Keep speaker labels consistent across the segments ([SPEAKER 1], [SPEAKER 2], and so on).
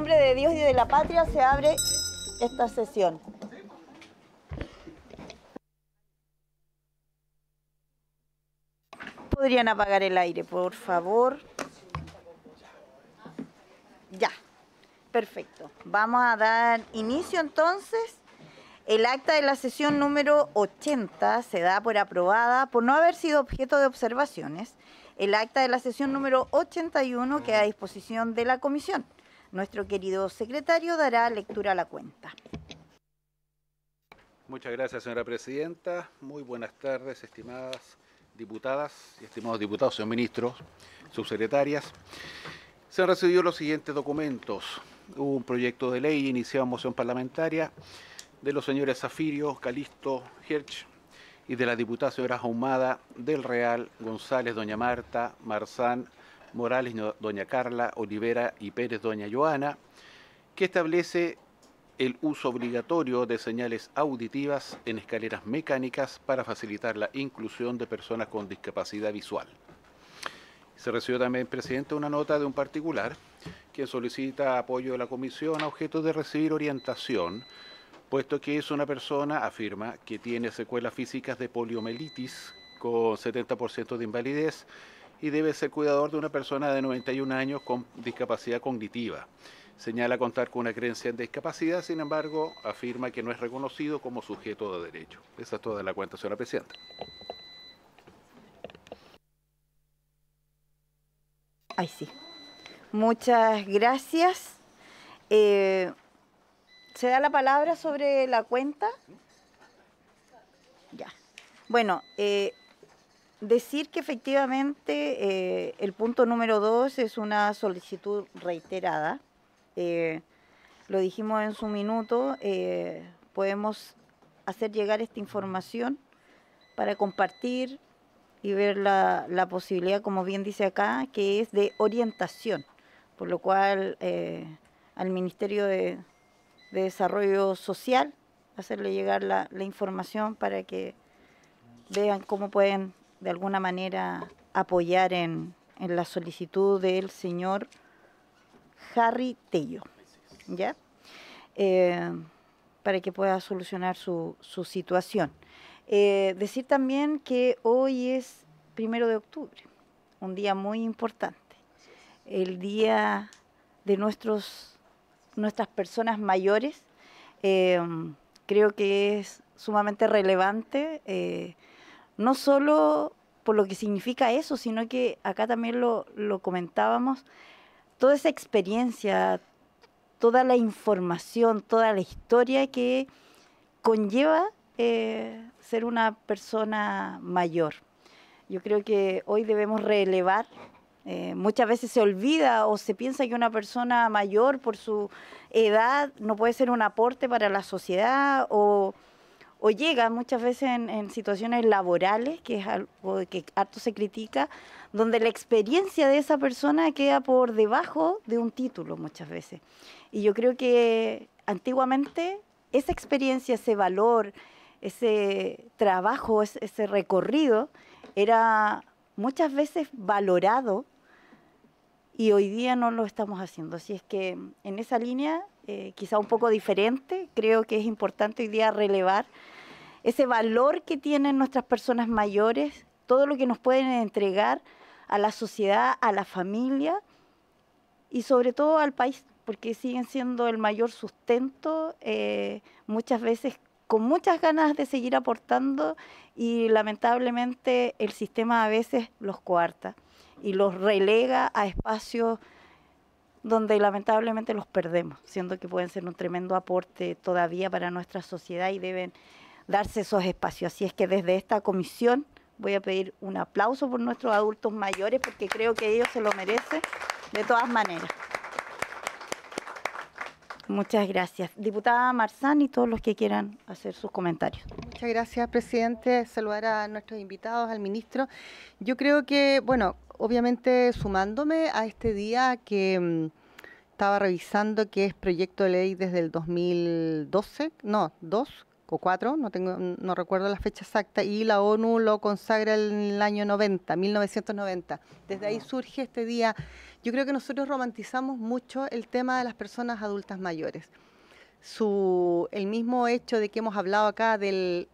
[SPEAKER 1] nombre de Dios y de la patria se abre esta sesión. ¿Podrían apagar el aire, por favor? Ya, perfecto. Vamos a dar inicio entonces. El acta de la sesión número 80 se da por aprobada por no haber sido objeto de observaciones. El acta de la sesión número 81 queda a disposición de la comisión. Nuestro querido secretario dará lectura a la cuenta.
[SPEAKER 2] Muchas gracias, señora presidenta. Muy buenas tardes, estimadas diputadas y estimados diputados, señor ministro, subsecretarias. Se han recibido los siguientes documentos. un proyecto de ley iniciado en moción parlamentaria de los señores Zafirio, Calisto, Hirsch y de la diputada señora Jaumada del Real, González, doña Marta, Marzán, Morales, doña Carla, Olivera y Pérez, doña Joana, que establece el uso obligatorio de señales auditivas en escaleras mecánicas para facilitar la inclusión de personas con discapacidad visual. Se recibió también, presidente, una nota de un particular que solicita apoyo de la comisión a objeto de recibir orientación, puesto que es una persona, afirma, que tiene secuelas físicas de poliomielitis con 70% de invalidez y debe ser cuidador de una persona de 91 años con discapacidad cognitiva. Señala contar con una creencia en discapacidad, sin embargo, afirma que no es reconocido como sujeto de derecho. Esa es toda la cuenta, señora presidenta.
[SPEAKER 1] Ay, sí. Muchas gracias. Eh, ¿Se da la palabra sobre la cuenta? Ya. Bueno, eh, Decir que efectivamente eh, el punto número dos es una solicitud reiterada. Eh, lo dijimos en su minuto, eh, podemos hacer llegar esta información para compartir y ver la, posibilidad, como bien dice acá, que es de orientación, por lo cual al Ministerio de, Desarrollo Social hacerle llegar la información para que vean cómo pueden de alguna manera apoyar en, la solicitud del señor Harry Tello, ¿ya? Eh, para que pueda solucionar su, situación. Eh, decir también que hoy es primero de octubre, un día muy importante, el día de nuestros, nuestras personas mayores. Eh, creo que es sumamente relevante no solo por lo que significa eso, sino que acá también lo, comentábamos, toda esa experiencia, toda la información, toda la historia que conlleva eh, ser una persona mayor. Yo creo que hoy debemos relevar. Eh, muchas veces se olvida o se piensa que una persona mayor por su edad no puede ser un aporte para la sociedad o o llega muchas veces en, situaciones laborales, que es algo que harto se critica, donde la experiencia de esa persona queda por debajo de un título muchas veces. Y yo creo que antiguamente esa experiencia, ese valor, ese trabajo, ese, ese recorrido, era muchas veces valorado y hoy día no lo estamos haciendo. Así es que en esa línea eh, quizá un poco diferente. Creo que es importante hoy día relevar ese valor que tienen nuestras personas mayores, todo lo que nos pueden entregar a la sociedad, a la familia y sobre todo al país, porque siguen siendo el mayor sustento, eh, muchas veces con muchas ganas de seguir aportando y lamentablemente el sistema a veces los coarta y los relega a espacios donde lamentablemente los perdemos, siendo que pueden ser un tremendo aporte todavía para nuestra sociedad y deben darse esos espacios. Así es que desde esta comisión voy a pedir un aplauso por nuestros adultos mayores porque creo que ellos se lo merecen de
[SPEAKER 3] todas maneras.
[SPEAKER 1] Muchas gracias. Diputada Marzán y todos los que quieran hacer sus comentarios.
[SPEAKER 3] Muchas gracias, presidente. Saludar a nuestros invitados, al ministro. Yo creo que, bueno, obviamente sumándome a este día que mm, estaba revisando que es proyecto de ley desde el 2012, no, 2 o 4, no, tengo, no recuerdo la fecha exacta, y la ONU lo consagra en el año 90, 1990. Desde ahí surge este día. Yo creo que nosotros romantizamos mucho el tema de las personas adultas mayores. el mismo hecho de que hemos hablado acá del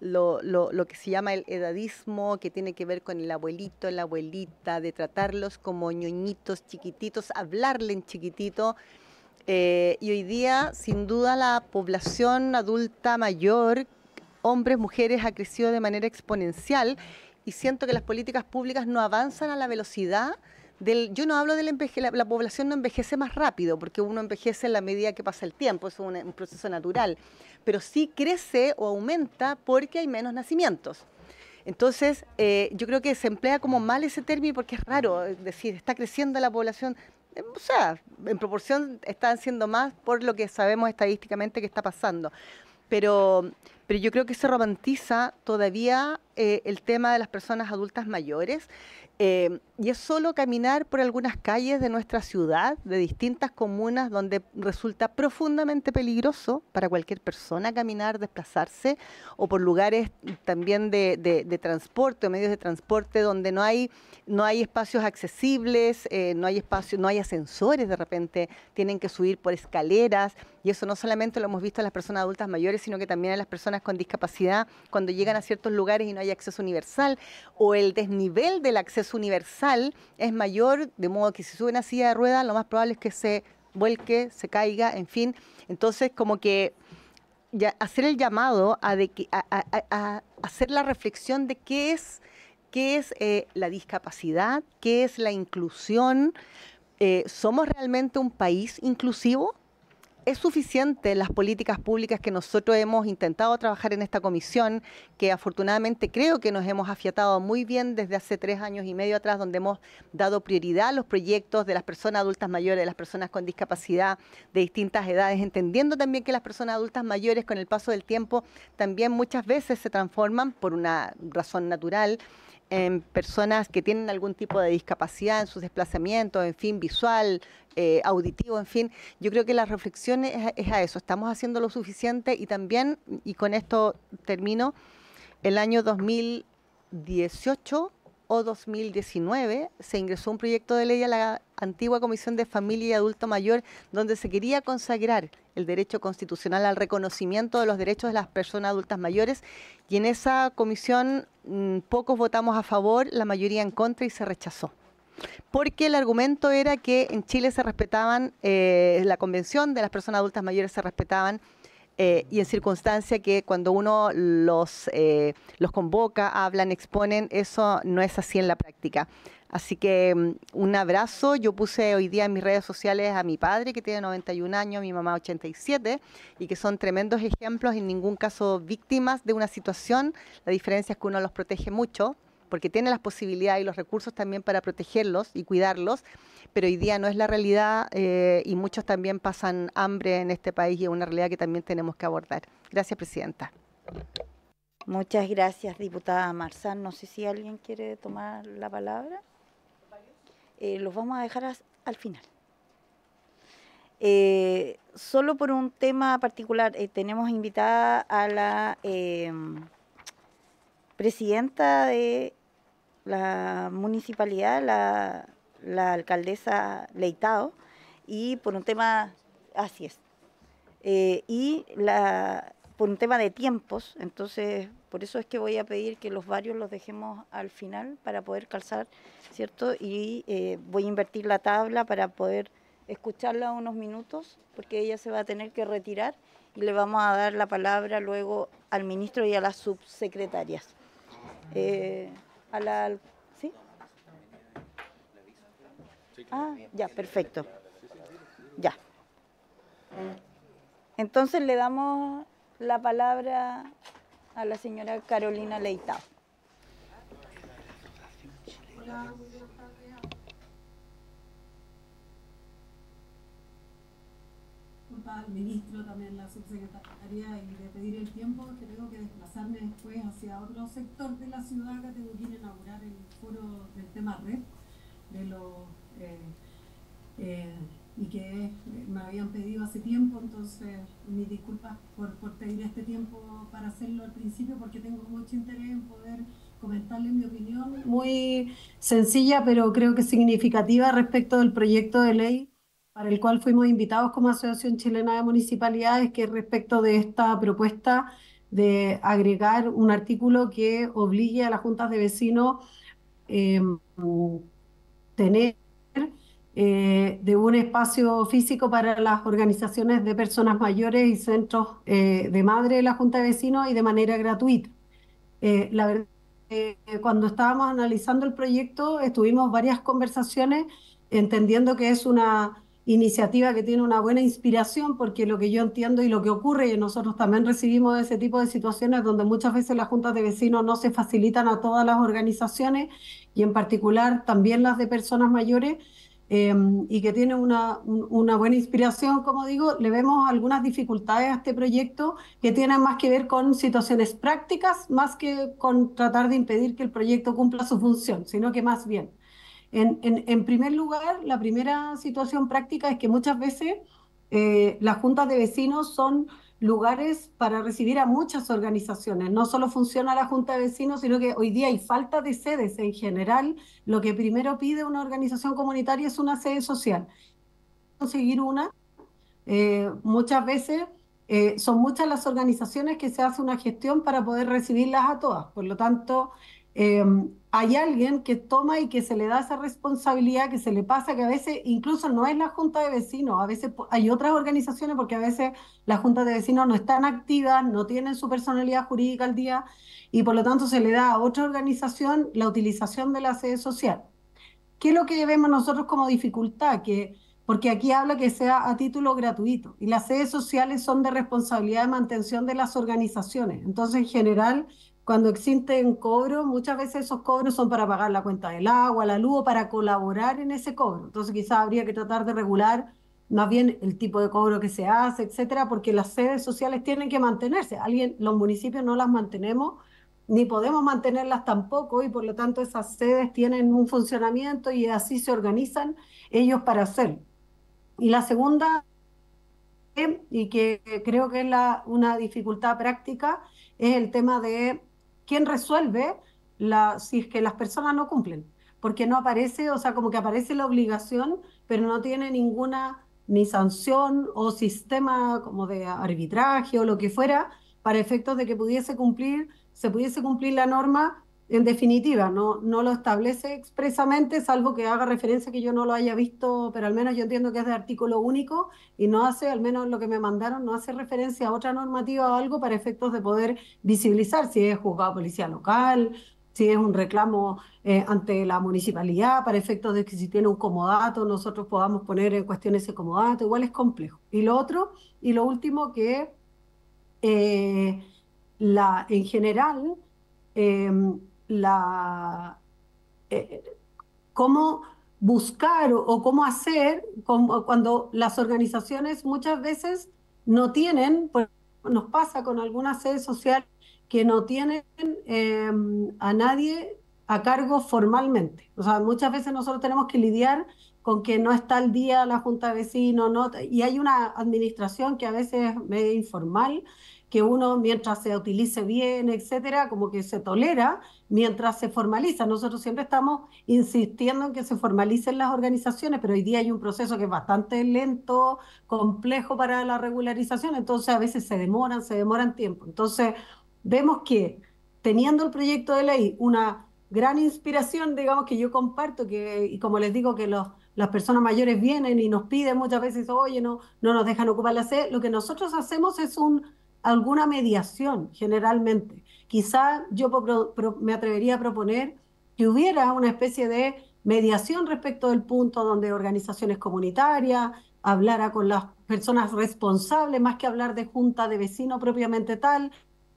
[SPEAKER 3] lo, que se llama el edadismo, que tiene que ver con el abuelito, la abuelita, de tratarlos como ñoñitos chiquititos, hablarle en chiquitito. Eh, y hoy día, sin duda, la población adulta mayor, hombres, mujeres, ha crecido de manera exponencial y siento que las políticas públicas no avanzan a la velocidad del, yo no hablo de la, población no envejece más rápido, porque uno envejece en la medida que pasa el tiempo, es un proceso natural pero sí crece o aumenta porque hay menos nacimientos. Entonces, eh, yo creo que se emplea como mal ese término porque es raro, eh, decir, está creciendo la población, eh, o sea, en proporción están siendo más por lo que sabemos estadísticamente que está pasando. Pero, pero yo creo que se romantiza todavía el tema de las personas adultas mayores y es solo caminar por algunas calles de nuestra ciudad, de distintas comunas, donde resulta profundamente peligroso para cualquier persona caminar, desplazarse, o por lugares también de, transporte o medios de transporte donde no hay, no hay espacios accesibles, eh, no hay espacio, no hay ascensores de repente, tienen que subir por escaleras, y eso no solamente lo hemos visto a las personas adultas mayores, sino que también a las personas con discapacidad, cuando llegan a ciertos lugares y no hay acceso universal, o el desnivel del acceso universal es mayor, de modo que si sube una silla de ruedas, lo más probable es que se vuelque, se caiga, en fin. Entonces, como que hacer el llamado a, de hacer la reflexión de qué es, qué es eh, la discapacidad, qué es la inclusión. Eh, ¿Somos realmente un país inclusivo? ¿Es suficiente las políticas públicas que nosotros hemos intentado trabajar en esta comisión, que afortunadamente creo que nos hemos afiatado muy bien desde hace tres años y medio atrás, donde hemos dado prioridad a los proyectos de las personas adultas mayores, de las personas con discapacidad de distintas edades, entendiendo también que las personas adultas mayores con el paso del tiempo también muchas veces se transforman, por una razón natural, en personas que tienen algún tipo de discapacidad en sus desplazamientos, en fin, visual, eh, auditivo, en fin. Yo creo que la reflexión es, es, a eso, estamos haciendo lo suficiente y también, y con esto termino, el año 2018 o 2019 se ingresó un proyecto de ley a la antigua Comisión de Familia y Adulto Mayor, donde se quería consagrar el derecho constitucional al reconocimiento de los derechos de las personas adultas mayores. Y en esa comisión mm, pocos votamos a favor, la mayoría en contra y se rechazó porque el argumento era que en Chile se respetaban, eh, la convención de las personas adultas mayores se respetaban, eh, y en circunstancia que cuando uno eh, los convoca, hablan, exponen, eso no es así en la práctica. Así que mm, un abrazo. Yo puse hoy día en mis redes sociales a mi padre, que tiene 91 años, mi mamá 87, y que son tremendos ejemplos, en ningún caso víctimas de una situación. La diferencia es que uno los protege mucho porque tiene las posibilidades y los recursos también para protegerlos y cuidarlos, pero hoy día no es la realidad eh, y muchos también pasan hambre en este país y es una realidad que también tenemos que abordar. Gracias, Presidenta. Muchas gracias, diputada Marzán. No sé
[SPEAKER 1] si alguien quiere tomar la palabra. Eh, los vamos a dejar al final. Eh, solo por un tema particular, eh, tenemos invitada a la em, presidenta de la municipalidad, la, alcaldesa Leitado... y por un tema, así es, y la, por un tema de tiempos, entonces por eso es que voy a pedir que los varios los dejemos al final para poder calzar, ¿cierto? Y eh, voy a invertir la tabla para poder escucharla unos minutos, porque ella se va a tener que retirar y le vamos a dar la palabra luego al ministro y a las subsecretarias. Eh, a la, ¿Sí? Ah, ya, perfecto. Ya. Entonces le damos la palabra a la señora Carolina Leita.
[SPEAKER 4] Leitao. al ministro, también la subsecretaria, y de pedir el tiempo que tengo que desplazarme después hacia otro sector de la ciudad que tengo que a inaugurar el foro del tema de los eh, eh, y que me habían pedido hace tiempo, entonces mis disculpas por, por, pedir este tiempo para hacerlo al principio, porque tengo mucho interés en poder comentarle mi opinión. Muy sencilla, pero creo que significativa respecto del proyecto de ley para el cual fuimos invitados como Asociación Chilena de Municipalidades, que respecto de esta propuesta de agregar un artículo que obligue a las juntas de vecinos eh, tener eh, de un espacio físico para las organizaciones de personas mayores y centros eh, de madre de la Junta de Vecinos y de manera gratuita. Eh, la verdad, cuando estábamos analizando el proyecto, estuvimos varias conversaciones entendiendo que es una iniciativa que tiene una buena inspiración, porque lo que yo entiendo y lo que ocurre, y nosotros también recibimos ese tipo de situaciones donde muchas veces las juntas de vecinos no se facilitan a todas las organizaciones y en particular también las de personas mayores, Em, y que tiene una, buena inspiración, como digo, le vemos algunas dificultades a este proyecto que tienen más que ver con situaciones prácticas, más que con tratar de impedir que el proyecto cumpla su función, sino que más bien. En, en, primer lugar, la primera situación práctica es que muchas veces eh, las juntas de vecinos son lugares para recibir a muchas organizaciones. No solo funciona la Junta de Vecinos, sino que hoy día hay falta de sedes en general. Lo que primero pide una organización comunitaria es una sede social. Conseguir una, eh, muchas veces eh, son muchas las organizaciones que se hace una gestión para poder recibirlas a todas. Por lo tanto, eh, hay alguien que toma y que se le da esa responsabilidad, que se le pasa, que a veces incluso no es la Junta de Vecinos, a veces hay otras organizaciones porque a veces las Juntas de Vecinos no están activas, no tienen su personalidad jurídica al día y por lo tanto se le da a otra organización la utilización de la sede social. ¿Qué es lo que vemos nosotros como dificultad? Que, porque aquí habla que sea a título gratuito y las sedes sociales son de responsabilidad de mantención de las organizaciones. Entonces, en general, cuando existen cobros, muchas veces esos cobros son para pagar la cuenta del agua, la luz o para colaborar en ese cobro. Entonces quizás habría que tratar de regular más bien el tipo de cobro que se hace, etcétera, porque las sedes sociales tienen que mantenerse. Alguien, los municipios no las mantenemos ni podemos mantenerlas tampoco y por lo tanto esas sedes tienen un funcionamiento y así se organizan ellos para hacer. Y la segunda, y que creo que es la, una dificultad práctica, es el tema de quién resuelve si es que las personas no cumplen. Porque no aparece, o sea, como que aparece la obligación, pero no tiene ninguna ni sanción o sistema como de arbitraje o lo que fuera para efectos de que pudiese cumplir, se pudiese cumplir la norma en definitiva, no, no lo establece expresamente, salvo que haga referencia que yo no lo haya visto, pero al menos yo entiendo que es de artículo único y no hace, al menos lo que me mandaron, no hace referencia a otra normativa o algo para efectos de poder visibilizar si es juzgado policía local, si es un reclamo eh, ante la municipalidad, para efectos de que si tiene un comodato nosotros podamos poner en cuestión ese comodato, igual es complejo. Y lo otro, y lo último que eh, la, en general... Eh, la, eh, cómo buscar o, cómo hacer cuando las organizaciones muchas veces no tienen, pues nos pasa con alguna sede social que no tienen em, a nadie a cargo formalmente. O sea, muchas veces nosotros tenemos que lidiar con que no está al día la junta de vecinos, y hay una administración que a veces es medio informal que uno mientras se utilice bien, etcétera, como que se tolera mientras se formaliza. Nosotros siempre estamos insistiendo en que se formalicen las organizaciones, pero hoy día hay un proceso que es bastante lento, complejo para la regularización, entonces a veces se demoran, se demoran tiempo. Entonces vemos que teniendo el proyecto de ley una gran inspiración, digamos, que yo comparto, que, y como les digo, que los, las personas mayores vienen y nos piden muchas veces, oye, no, no nos dejan ocupar la sede, lo que nosotros hacemos es un alguna mediación generalmente. Quizá yo me atrevería a proponer que hubiera una especie de mediación respecto del punto donde organizaciones comunitarias hablara con las personas responsables, más que hablar de junta de vecino propiamente tal,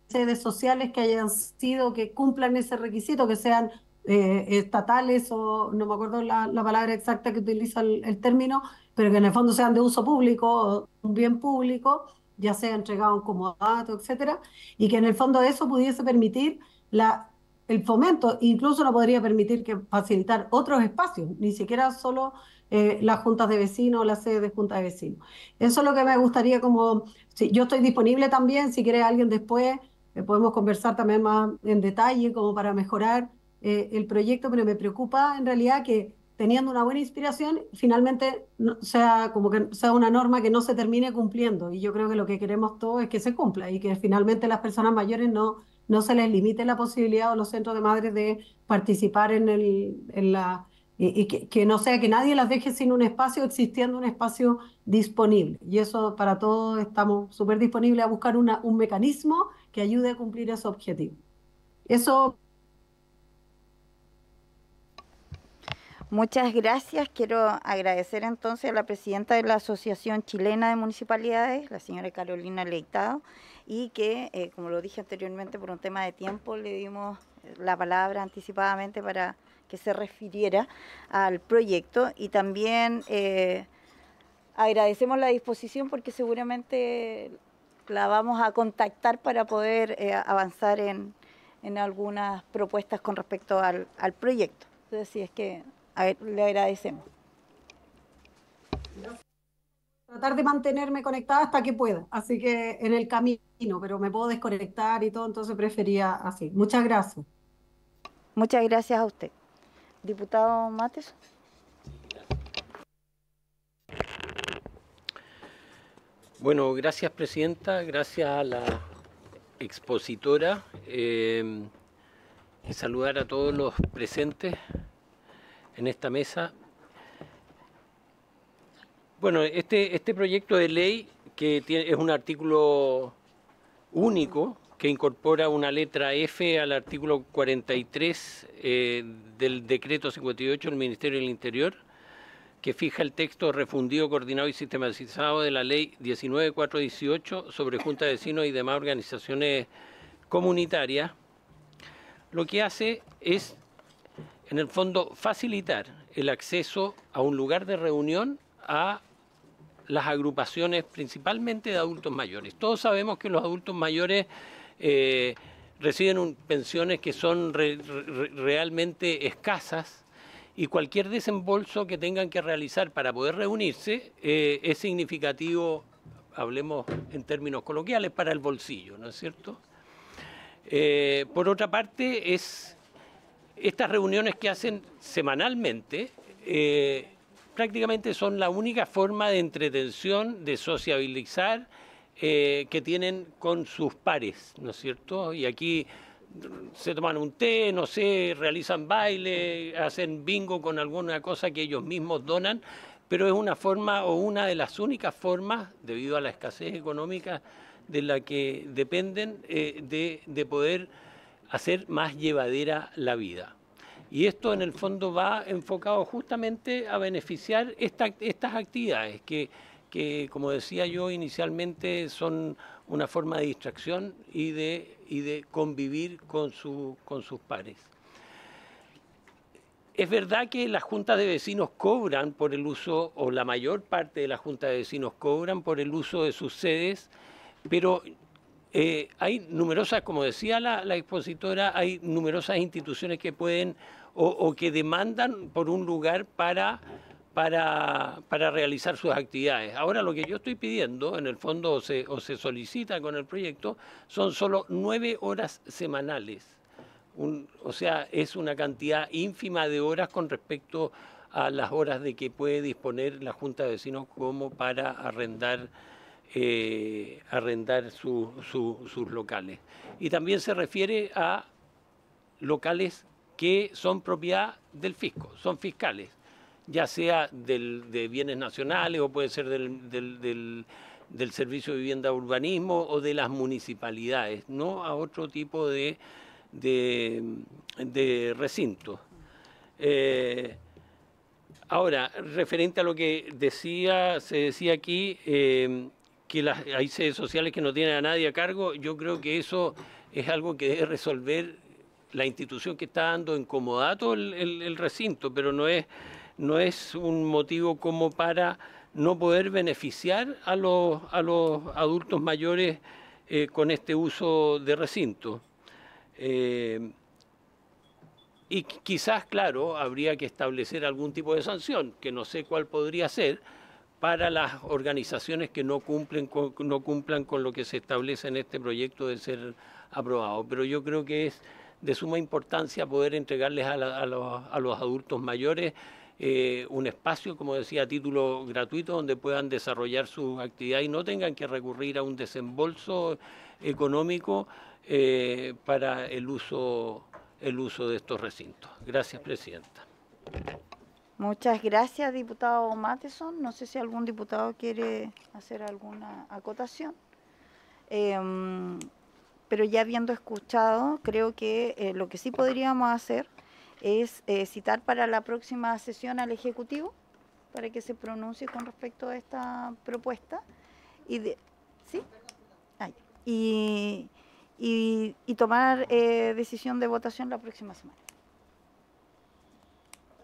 [SPEAKER 4] sedes sociales que hayan sido, que cumplan ese requisito, que sean eh, estatales o no me acuerdo la, palabra exacta que utiliza el, término, pero que en el fondo sean de uso público, un bien público, ya sea entregado en comodato, etcétera, y que en el fondo eso pudiese permitir la, el fomento, incluso no podría permitir que facilitar otros espacios, ni siquiera solo eh, las juntas de vecinos o las sedes de juntas de vecinos. Eso es lo que me gustaría como, si yo estoy disponible también, si quiere alguien después, eh, podemos conversar también más en detalle como para mejorar eh, el proyecto, pero me preocupa en realidad que teniendo una buena inspiración, finalmente sea como que sea una norma que no se termine cumpliendo. Y yo creo que lo que queremos todos es que se cumpla y que finalmente las personas mayores no, no se les limite la posibilidad o los centros de madres de participar en, el, en la... Y, que, no sea que nadie las deje sin un espacio, existiendo un espacio disponible. Y eso para todos estamos súper disponibles a buscar una, un
[SPEAKER 1] mecanismo que ayude a cumplir ese objetivo. Eso Muchas gracias. Quiero agradecer entonces a la presidenta de la Asociación Chilena de Municipalidades, la señora Carolina Leitado, y que, eh, como lo dije anteriormente, por un tema de tiempo le dimos eh, la palabra anticipadamente para que se refiriera al proyecto y también eh, agradecemos la disposición porque seguramente la vamos a contactar para poder avanzar en, en, algunas propuestas con respecto al, al proyecto. Entonces, si es que a ver, le agradecemos.
[SPEAKER 4] Tratar de mantenerme conectada hasta que pueda, así que en el camino, pero me puedo desconectar y todo, entonces prefería
[SPEAKER 1] así. Muchas gracias. Muchas gracias a usted. Diputado Mates.
[SPEAKER 5] Bueno, gracias Presidenta, gracias a la expositora. Eh, saludar a todos los presentes en esta mesa. Bueno, este, este proyecto de ley, que tiene, es un artículo único, que incorpora una letra F al artículo 43 eh, del decreto 58 del Ministerio del Interior, que fija el texto refundido, coordinado y sistematizado de la ley 19418 sobre Junta de Vecinos y demás organizaciones comunitarias, lo que hace es en el fondo, facilitar el acceso a un lugar de reunión a las agrupaciones principalmente de adultos mayores. Todos sabemos que los adultos mayores eh, reciben pensiones que son realmente escasas y cualquier desembolso que tengan que realizar para poder reunirse eh, es significativo, hablemos en términos coloquiales, para el bolsillo, ¿no es cierto? Eh, por otra parte, es estas reuniones que hacen semanalmente eh, prácticamente son la única forma de entretención, de sociabilizar eh, que tienen con sus pares, ¿no es cierto? Y aquí se toman un té, no sé, realizan baile, hacen bingo con alguna cosa que ellos mismos donan, pero es una forma o una de las únicas formas, debido a la escasez económica de la que dependen, eh, de, de poder hacer más llevadera la vida. Y esto en el fondo va enfocado justamente a beneficiar estas actividades que, como decía yo inicialmente, son una forma de distracción y de, y de convivir con, su, con sus pares. Es verdad que las juntas de vecinos cobran por el uso, o la mayor parte de las juntas de vecinos cobran por el uso de sus sedes, pero eh, hay numerosas, como decía la, expositora, hay numerosas instituciones que pueden o, que demandan por un lugar para, para, realizar sus actividades. Ahora lo que yo estoy pidiendo, en el fondo, o se, solicita con el proyecto, son solo nueve horas semanales. o sea, es una cantidad ínfima de horas con respecto a las horas de que puede disponer la Junta de Vecinos como para arrendar eh, arrendar sus locales. Y también se refiere a locales que son propiedad del fisco, son fiscales, ya sea de bienes nacionales o puede ser del, Servicio de Vivienda Urbanismo o de las municipalidades, no a otro tipo de, de, recintos. Eh, ahora, referente a lo que decía, se decía aquí, eh, que hay sedes sociales que no tienen a nadie a cargo, yo creo que eso es algo que debe resolver la institución que está dando en el, recinto, pero no es, un motivo como para no poder beneficiar a los, a los adultos mayores eh, con este uso de recinto. Eh, y quizás, claro, habría que establecer algún tipo de sanción, que no sé cuál podría ser, para las organizaciones que no, cumplen no cumplan con lo que se establece en este proyecto de ser aprobado. Pero yo creo que es de suma importancia poder entregarles a, los, adultos mayores eh, un espacio, como decía, a título gratuito, donde puedan desarrollar su actividad y no tengan que recurrir a un desembolso económico eh, para el uso, el uso de estos recintos. Gracias, Presidenta.
[SPEAKER 1] Muchas gracias, diputado Mateson. No sé si algún diputado quiere hacer alguna acotación. Em, pero ya habiendo escuchado, creo que eh, lo que sí podríamos hacer es eh, citar para la próxima sesión al Ejecutivo para que se pronuncie con respecto a esta propuesta. Y de, ¿Sí? Ah, y, tomar eh, decisión de votación la próxima semana.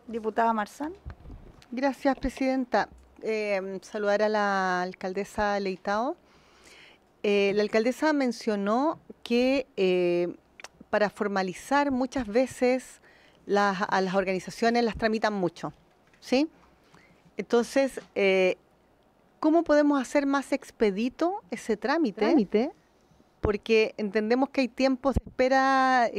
[SPEAKER 3] Diputada Marzán. Gracias, Presidenta. Eh, saludar a la alcaldesa Leitao. Eh, la alcaldesa mencionó que eh, para formalizar muchas veces a las organizaciones las tramitan mucho, ¿sí? Entonces, ¿cómo podemos hacer más expedito ese trámite? ¿Trámite? Porque entendemos que hay tiempos de espera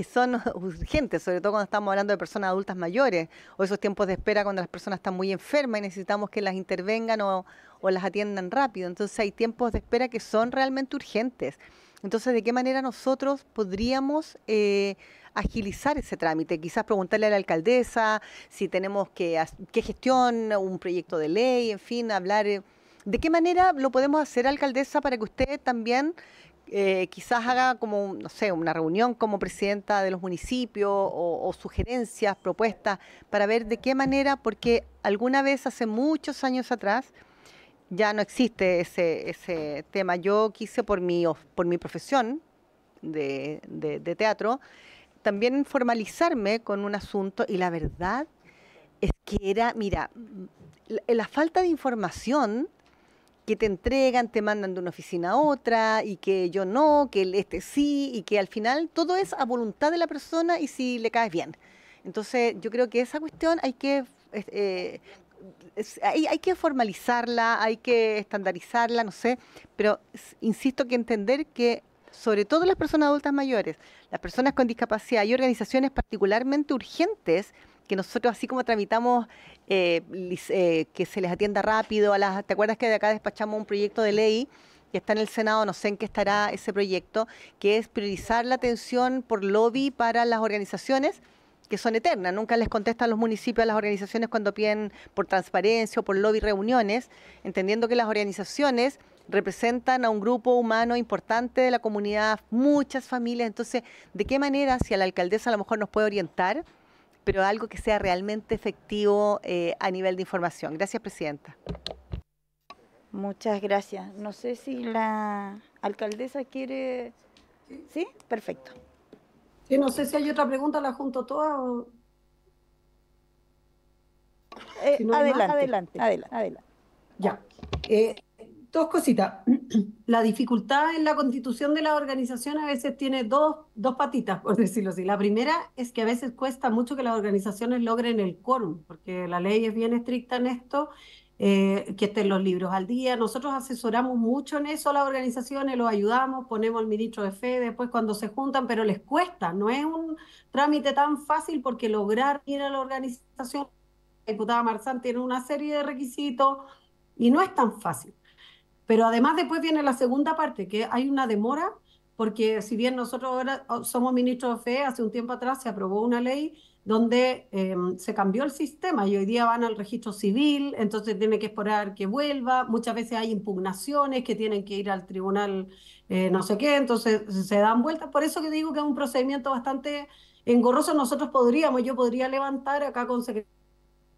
[SPEAKER 3] que son urgentes, sobre todo cuando estamos hablando de personas adultas mayores o esos tiempos de espera cuando las personas están muy enfermas y necesitamos que las intervengan o, las atiendan rápido. Entonces hay tiempos de espera que son realmente urgentes. Entonces, ¿de qué manera nosotros podríamos eh, agilizar ese trámite? Quizás preguntarle a la alcaldesa si tenemos que, qué gestión, un proyecto de ley, en fin, hablar... Eh. ¿De qué manera lo podemos hacer, alcaldesa, para que usted también eh, quizás haga como, no sé, una reunión como presidenta de los municipios o, sugerencias, propuestas, para ver de qué manera, porque alguna vez hace muchos años atrás ya no existe ese, tema. Yo quise por mi, por mi profesión de, teatro también formalizarme con un asunto y la verdad es que era, mira, la falta de información que te entregan, te mandan de una oficina a otra y que yo no, que este sí y que al final todo es a voluntad de la persona y si le caes bien. Entonces yo creo que esa cuestión hay que... Eh, hay, que formalizarla, hay que estandarizarla, no sé, pero insisto que entender que sobre todo las personas adultas mayores, las personas con discapacidad y organizaciones particularmente urgentes que nosotros así como tramitamos eh, eh, que se les atienda rápido. A las, ¿Te acuerdas que de acá despachamos un proyecto de ley? que está en el Senado, no sé en qué estará ese proyecto, que es priorizar la atención por lobby para las organizaciones que son eternas, nunca les contestan los municipios a las organizaciones cuando piden por transparencia o por lobby reuniones, entendiendo que las organizaciones representan a un grupo humano importante de la comunidad, muchas familias, entonces, ¿de qué manera, si a la alcaldesa a lo mejor nos puede orientar? pero algo que sea realmente efectivo eh, a nivel de información. Gracias, Presidenta.
[SPEAKER 1] Muchas gracias. No sé si la alcaldesa quiere... ¿Sí? Perfecto. Sí, no sé si hay otra pregunta, la junto toda o... Eh, adelante, adelante, adelante,
[SPEAKER 4] Ya. Eh, dos cositas. La dificultad en la constitución de la organización a veces tiene dos, dos patitas, por decirlo así. La primera es que a veces cuesta mucho que las organizaciones logren el quórum, porque la ley es bien estricta en esto, eh, que estén los libros al día. Nosotros asesoramos mucho en eso a las organizaciones, los ayudamos, ponemos el ministro de fe después cuando se juntan, pero les cuesta, no es un trámite tan fácil porque lograr ir a la organización, la diputada Marzán tiene una serie de requisitos y no es tan fácil. Pero además después viene la segunda parte, que hay una demora, porque si bien nosotros ahora oh, somos ministros de FE, hace un tiempo atrás se aprobó una ley donde em, se cambió el sistema y hoy día van al registro civil, entonces tiene que esperar que vuelva, muchas veces hay impugnaciones que tienen que ir al tribunal eh, no sé qué, entonces se dan vueltas, por eso que digo que es un procedimiento bastante engorroso, nosotros podríamos, yo podría levantar acá con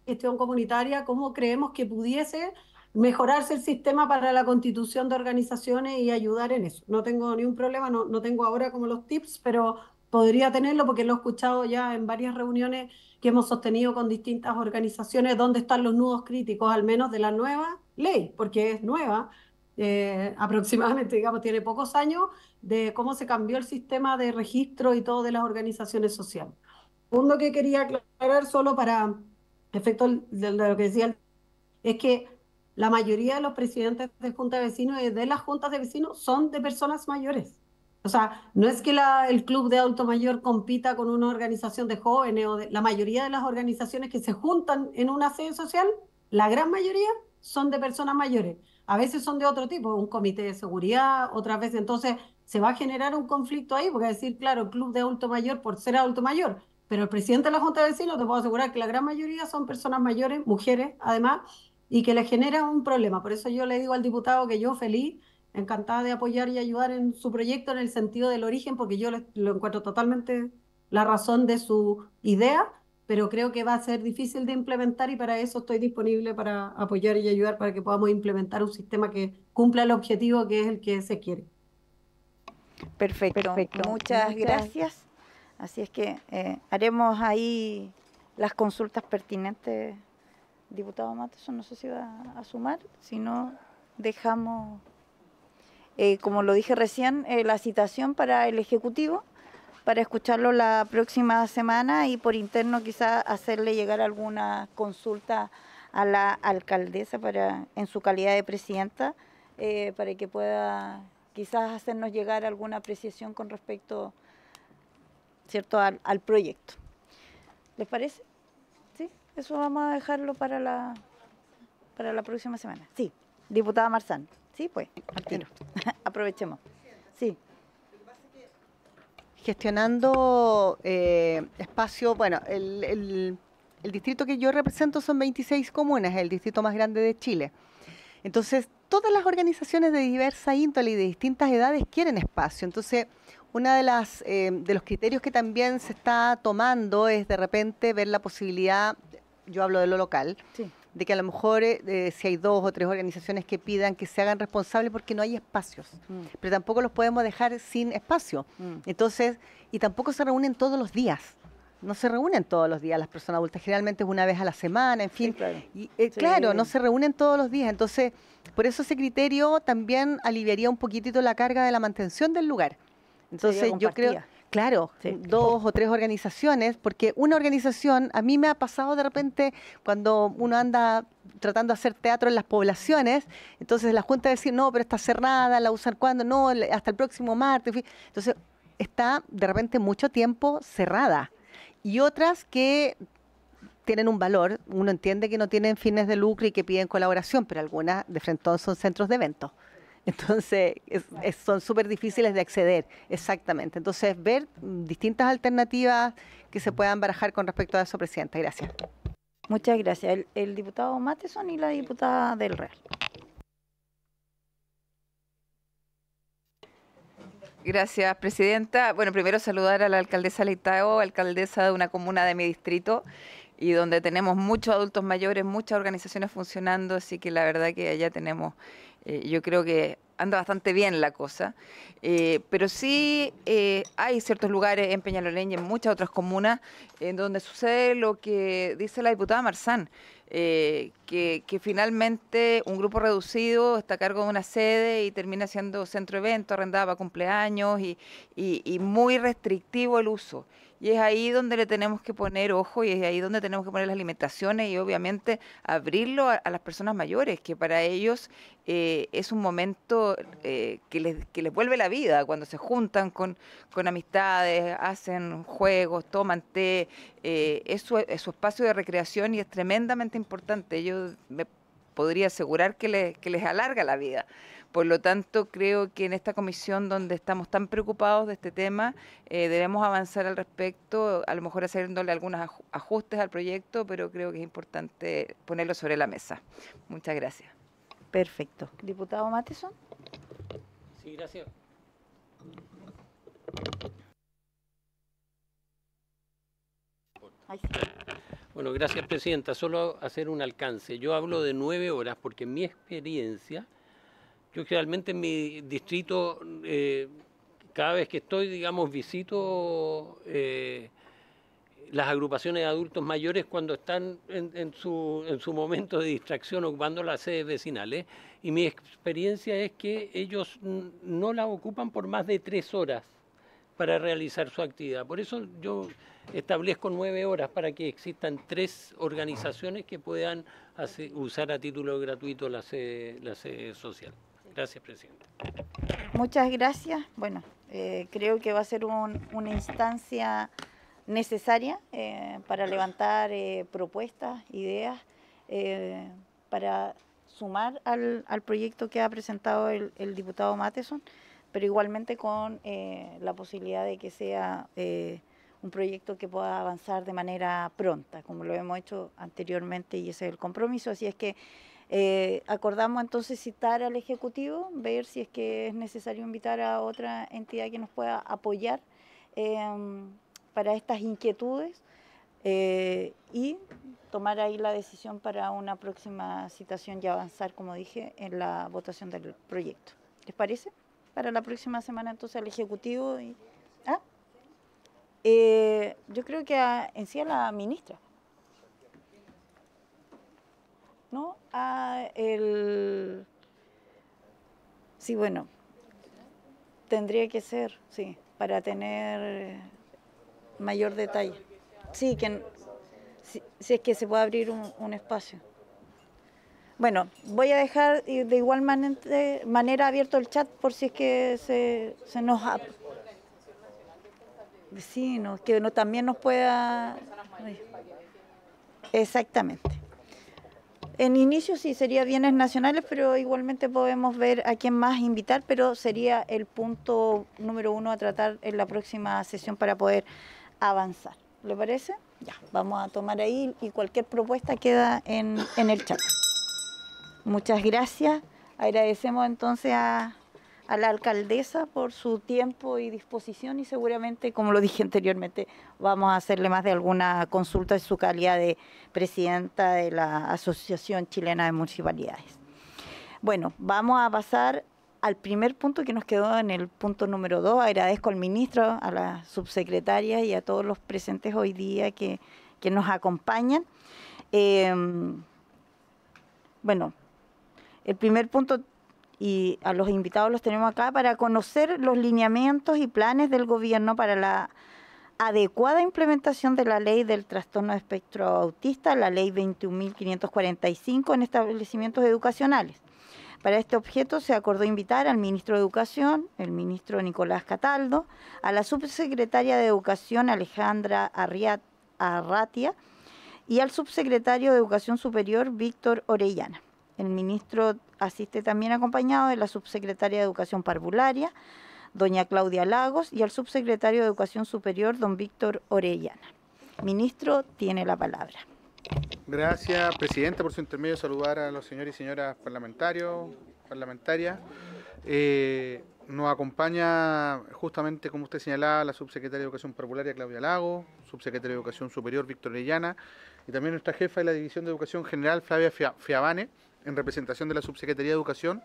[SPEAKER 4] Gestión Comunitaria cómo creemos que pudiese mejorarse el sistema para la constitución de organizaciones y ayudar en eso. No tengo ni un problema, no, no tengo ahora como los tips, pero podría tenerlo porque lo he escuchado ya en varias reuniones que hemos sostenido con distintas organizaciones donde están los nudos críticos, al menos de la nueva ley, porque es nueva, eh, aproximadamente, digamos, tiene pocos años, de cómo se cambió el sistema de registro y todo de las organizaciones sociales. uno que quería aclarar solo para efecto de lo que decía, es que la mayoría de los presidentes de junta de vecinos y de las juntas de vecinos son de personas mayores. O sea, no es que el club de alto mayor compita con una organización de jóvenes la mayoría de las organizaciones que se juntan en una sede social, la gran mayoría son de personas mayores. A veces son de otro tipo, un comité de seguridad, otras veces. Entonces se va a generar un conflicto ahí, porque decir, claro, club de alto mayor por ser alto mayor, pero el presidente de la Junta de Vecinos, te puedo asegurar que la gran mayoría son personas mayores, mujeres, además, y que le genera un problema. Por eso yo le digo al diputado que yo feliz, encantada de apoyar y ayudar en su proyecto en el sentido del origen, porque yo lo encuentro totalmente la razón de su idea, pero creo que va a ser difícil de implementar y para eso estoy disponible para apoyar y ayudar para que podamos implementar un sistema que cumpla el objetivo que es el que se quiere.
[SPEAKER 1] Perfecto, Muchas, gracias. Así es que eh, haremos ahí las consultas pertinentes diputado Matos, no sé si va a sumar, si no dejamos, eh, como lo dije recién, eh, la citación para el Ejecutivo, para escucharlo la próxima semana y por interno quizás hacerle llegar alguna consulta a la alcaldesa para, en su calidad de presidenta, eh, para que pueda quizás hacernos llegar alguna apreciación con respecto ¿cierto? al, al proyecto. ¿Les parece? Eso vamos a dejarlo para la, para la próxima semana. Sí, diputada Marzán. Sí, pues, al Aprovechemos. Sí.
[SPEAKER 3] Gestionando eh, espacio, bueno, el, distrito que yo represento son 26 comunas, el distrito más grande de Chile. Entonces, todas las organizaciones de diversa índole y de distintas edades quieren espacio. Entonces, uno de, las, eh, de los criterios que también se está tomando es de repente ver la posibilidad yo hablo de lo local, de que a lo mejor eh, si hay dos o tres organizaciones que pidan que se hagan responsables porque no hay espacios, mm. pero tampoco los podemos dejar sin espacio. Mm. Entonces, y tampoco se reúnen todos los días. No se reúnen todos los días las personas adultas, generalmente es una vez a la semana, en fin. y, eh, claro no se reúnen todos los días. Entonces, por eso ese criterio también aliviaría un poquitito la carga de la mantención del lugar. Entonces, yo creo Claro, dos o tres organizaciones, porque una organización, a mí me ha pasado de repente cuando uno anda tratando de hacer teatro en las poblaciones, entonces la Junta dice, no, pero está cerrada, la usan cuando, no, hasta el próximo martes, entonces está de repente mucho tiempo cerrada. Y otras que tienen un valor, uno entiende que no tienen fines de lucro y que piden colaboración, pero algunas de frente son centros de eventos. Entonces, son súper difíciles de acceder, exactamente. Entonces, ver distintas alternativas que se puedan barajar con respecto a eso, Presidenta. Gracias.
[SPEAKER 1] Muchas gracias. El, diputado Mateson y la diputada
[SPEAKER 6] del Real. Gracias, Presidenta. Bueno, primero saludar a la alcaldesa Leitago, alcaldesa de una comuna de mi distrito y donde tenemos muchos adultos mayores, muchas organizaciones funcionando, así que la verdad que allá tenemos eh, yo creo que anda bastante bien la cosa, eh, pero sí eh, hay ciertos lugares en Peñalolén y en muchas otras comunas eh, en donde sucede lo que dice la diputada Marzán, que, finalmente un grupo reducido está a cargo de una sede y termina siendo centro evento, arrendado para cumpleaños y, muy restrictivo el uso. Y es ahí donde le tenemos que poner ojo y es ahí donde tenemos que poner las limitaciones y obviamente abrirlo a, a las personas mayores, que para ellos es un momento eh, que, les, vuelve la vida cuando se juntan con, con amistades, hacen juegos, toman té. Eh, eso es, su, espacio de recreación y es tremendamente importante. Yo me podría asegurar que, les alarga la vida. Por lo tanto, creo que en esta comisión donde estamos tan preocupados de este tema, eh, debemos avanzar al respecto, a lo mejor haciéndole algunos ajustes al proyecto, pero creo que es importante ponerlo sobre la mesa. Muchas gracias. Perfecto. Diputado Mateson.
[SPEAKER 5] Sí, gracias. Bueno, gracias, Presidenta. Solo hacer un alcance. Yo hablo de nueve horas porque en mi experiencia, yo realmente en mi distrito, eh, cada vez que estoy, digamos, visito eh, las agrupaciones de adultos mayores cuando están su, en su momento de distracción ocupando las sedes vecinales y mi experiencia es que ellos no la ocupan por más de tres horas para realizar su actividad. Por eso yo establezco nueve horas para que existan tres organizaciones que puedan usar a título gratuito la sede, social. Gracias, presidente.
[SPEAKER 1] Muchas gracias. Bueno, eh, creo que va a ser una instancia necesaria eh, para levantar eh, propuestas, ideas, para sumar al, al proyecto que ha presentado el, el diputado Mateson, pero igualmente con eh, la posibilidad de que sea eh, un proyecto que pueda avanzar de manera pronta, como lo hemos hecho anteriormente y ese es el compromiso. Así es que eh, acordamos entonces citar al Ejecutivo, ver si es que es necesario invitar a otra entidad que nos pueda apoyar para estas inquietudes eh, y tomar ahí la decisión para una próxima citación y avanzar, como dije, en la votación del proyecto. ¿Les parece? Para la próxima semana entonces al Ejecutivo y... ¿ah? Eh, yo creo que en sí a la ministra. ¿No? A el... Sí, bueno, tendría que ser, sí, para tener mayor detalle sí, que si, es que se puede abrir un, espacio. Bueno, voy a dejar de igual manera abierto el chat por si es que se, se nos... Sí, no, que también nos pueda... Exactamente. En inicio sí sería bienes nacionales, pero igualmente podemos ver a quién más invitar, pero sería el punto número uno a tratar en la próxima sesión para poder avanzar. ¿Le parece? Ya, vamos a tomar ahí y cualquier propuesta queda en, el chat. Muchas gracias. Agradecemos entonces a, a la alcaldesa por su tiempo y disposición y seguramente, como lo dije anteriormente, vamos a hacerle más de alguna consulta en su calidad de presidenta de la Asociación Chilena de Municipalidades. Bueno, vamos a pasar al primer punto que nos quedó en el punto número dos. Agradezco al ministro, a la subsecretaria y a todos los presentes hoy día que, que nos acompañan. Em, bueno, el primer punto y a los invitados los tenemos acá para conocer los lineamientos y planes del gobierno para la adecuada implementación de la ley del trastorno de espectro autista, la ley 21.545 en establecimientos educacionales. Para este objeto se acordó invitar al ministro de Educación, el ministro Nicolás Cataldo, a la subsecretaria de Educación Alejandra Arratia y al subsecretario de Educación Superior Víctor Orellana. El ministro asiste también acompañado de la subsecretaria de Educación Parvularia, doña Claudia Lagos, y al subsecretario de Educación Superior, don Víctor Orellana. Ministro, tiene la palabra.
[SPEAKER 7] Gracias, Presidenta, por su intermedio. Saludar a los señores y señoras parlamentarios, parlamentarias. Eh, nos acompaña justamente, como usted señalaba, la subsecretaria de Educación Popular, Claudia Lago, subsecretaria de Educación Superior, Víctor Orellana, y también nuestra jefa de la División de Educación General, Flavia Fiabane, en representación de la Subsecretaría de Educación.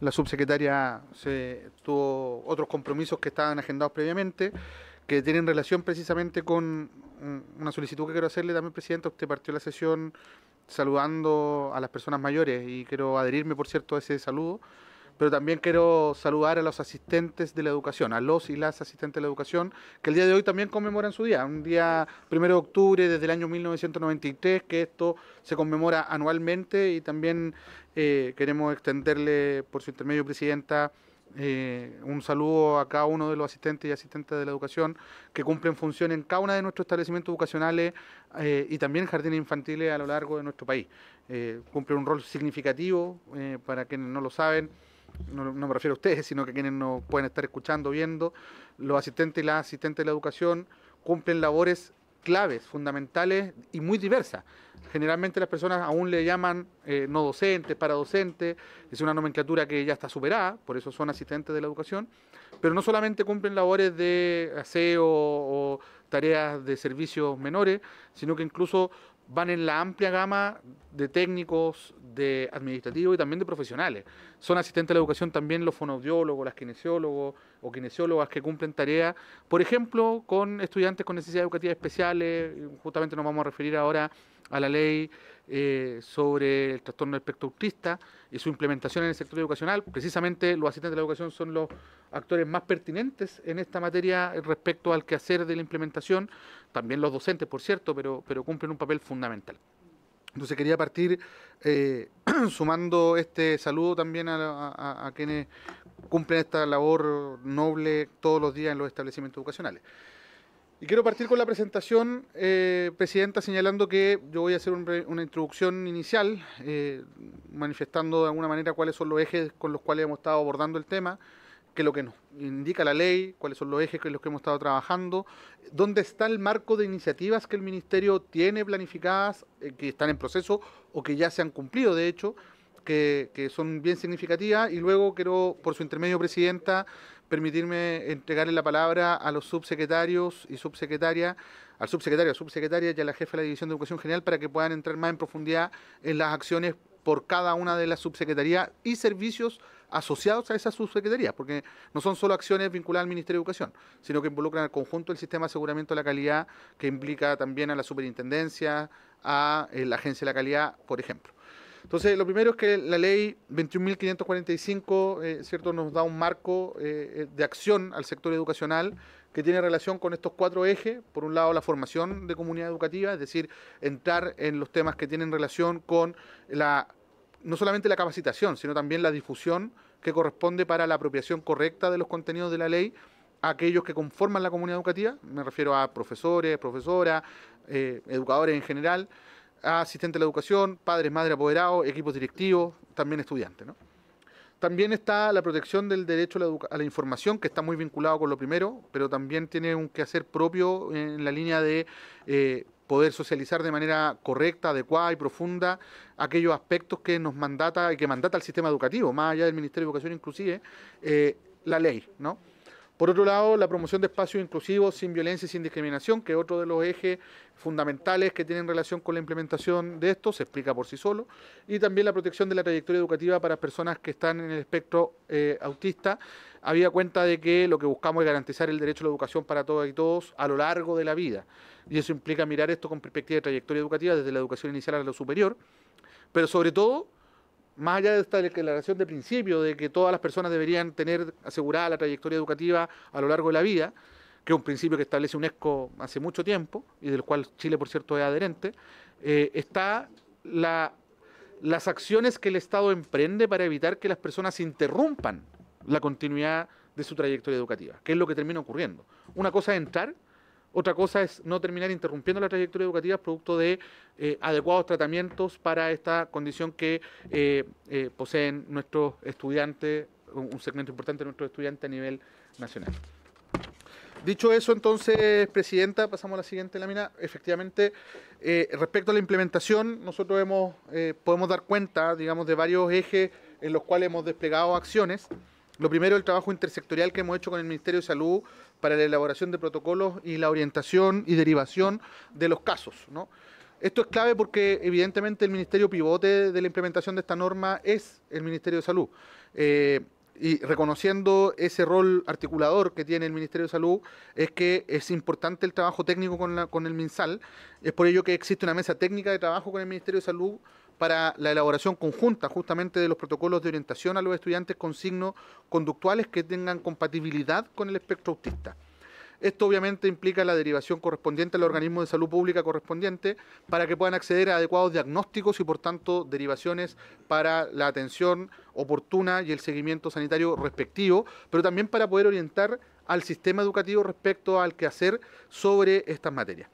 [SPEAKER 7] La subsecretaria se, tuvo otros compromisos que estaban agendados previamente, que tienen relación precisamente con una solicitud que quiero hacerle también, Presidenta, Usted partió la sesión saludando a las personas mayores y quiero adherirme, por cierto, a ese saludo pero también quiero saludar a los asistentes de la educación, a los y las asistentes de la educación, que el día de hoy también conmemoran su día, un día primero de octubre desde el año 1993, que esto se conmemora anualmente y también eh, queremos extenderle por su intermedio, Presidenta, eh, un saludo a cada uno de los asistentes y asistentes de la educación que cumplen función en cada uno de nuestros establecimientos educacionales eh, y también jardines infantiles a lo largo de nuestro país. Eh, cumple cumplen un rol significativo, para quienes no lo saben, no, me refiero a ustedes, sino que quienes nos pueden estar escuchando, viendo, los asistentes y las asistentes de la educación cumplen labores claves, fundamentales y muy diversas. Generalmente las personas aún le llaman eh, no para docente, es una nomenclatura que ya está superada, por eso son asistentes de la educación, pero no solamente cumplen labores de aseo o tareas de servicios menores, sino que incluso van en la amplia gama de técnicos, de administrativos y también de profesionales. Son asistentes a la educación también los fonoaudiólogos, las kinesiólogos o kinesiólogas que cumplen tareas, por ejemplo, con estudiantes con necesidades educativas especiales, justamente nos vamos a referir ahora a la ley eh, sobre el trastorno del espectro autista y su implementación en el sector educacional. Precisamente los asistentes de la educación son los actores más pertinentes en esta materia respecto al quehacer de la implementación, también los docentes, por cierto, pero, pero cumplen un papel fundamental. Entonces quería partir eh, sumando este saludo también a quienes cumplen esta labor noble todos los días en los establecimientos educacionales. Y quiero partir con la presentación, eh, Presidenta, señalando que yo voy a hacer una introducción inicial, eh, manifestando de alguna manera cuáles son los ejes con los cuales hemos estado abordando el tema, que lo que nos indica la ley, cuáles son los ejes con los que hemos estado trabajando, dónde está el marco de iniciativas que el Ministerio tiene planificadas, eh, que están en proceso o que ya se han cumplido, de hecho, que, son bien significativas y luego quiero, por su intermedio, Presidenta, permitirme entregarle la palabra a los subsecretarios y subsecretarias, al subsecretario, subsecretaria y a la jefa de la División de Educación General para que puedan entrar más en profundidad en las acciones por cada una de las subsecretarías y servicios asociados a esas subsecretarías, porque no son solo acciones vinculadas al Ministerio de Educación, sino que involucran al conjunto del sistema de aseguramiento de la calidad, que implica también a la superintendencia, a eh, la Agencia de la Calidad, por ejemplo. Entonces, lo primero es que la ley 21.545, eh, ¿cierto?, nos da un marco eh, eh, de acción al sector educacional que tiene relación con estos cuatro ejes. Por un lado, la formación de comunidad educativa, es decir, entrar en los temas que tienen relación con la no solamente la capacitación, sino también la difusión que corresponde para la apropiación correcta de los contenidos de la ley a aquellos que conforman la comunidad educativa, me refiero a profesores, profesoras, educadores en general, Asistente a la educación, padres, madres, apoderados, equipos directivos, también estudiantes. ¿no? También está la protección del derecho a la, información, que está muy vinculado con lo primero, pero también tiene un quehacer propio en la línea de eh, poder socializar de manera correcta, adecuada y profunda aquellos aspectos que nos mandata y que mandata el sistema educativo, más allá del Ministerio de Educación inclusive, eh, la ley, ¿no? Por otro lado, la promoción de espacios inclusivos sin violencia y sin discriminación, que es otro de los ejes fundamentales que tienen relación con la implementación de esto, se explica por sí solo. Y también la protección de la trayectoria educativa para personas que están en el espectro eh, autista. Había cuenta de que lo que buscamos es garantizar el derecho a la educación para todas y todos a lo largo de la vida. Y eso implica mirar esto con perspectiva de trayectoria educativa desde la educación inicial a lo superior. Pero sobre todo más allá de esta declaración de principio de que todas las personas deberían tener asegurada la trayectoria educativa a lo largo de la vida, que es un principio que establece UNESCO hace mucho tiempo y del cual Chile, por cierto, es adherente, eh, está las acciones que el Estado emprende para evitar que las personas interrumpan la continuidad de su trayectoria educativa, que es lo que termina ocurriendo. Una cosa es entrar otra cosa es no terminar interrumpiendo la trayectoria educativa producto de eh, adecuados tratamientos para esta condición que eh, eh, poseen nuestros estudiantes, un segmento importante de nuestros estudiantes a nivel nacional. Dicho eso, entonces, Presidenta, pasamos a la siguiente lámina. Efectivamente, respecto a la implementación, nosotros hemos, podemos dar cuenta, digamos, de varios ejes en los cuales hemos desplegado acciones. Lo primero, el trabajo intersectorial que hemos hecho con el Ministerio de Salud para la elaboración de protocolos y la orientación y derivación de los casos. ¿no? Esto es clave porque evidentemente el ministerio pivote de la implementación de esta norma es el Ministerio de Salud. Eh, y reconociendo ese rol articulador que tiene el Ministerio de Salud, es que es importante el trabajo técnico con, la, con el MinSal. Es por ello que existe una mesa técnica de trabajo con el Ministerio de Salud para la elaboración conjunta justamente de los protocolos de orientación a los estudiantes con signos conductuales que tengan compatibilidad con el espectro autista. Esto obviamente implica la derivación correspondiente al organismo de salud pública correspondiente para que puedan acceder a adecuados diagnósticos y por tanto derivaciones para la atención oportuna y el seguimiento sanitario respectivo, pero también para poder orientar al sistema educativo respecto al hacer sobre estas materias.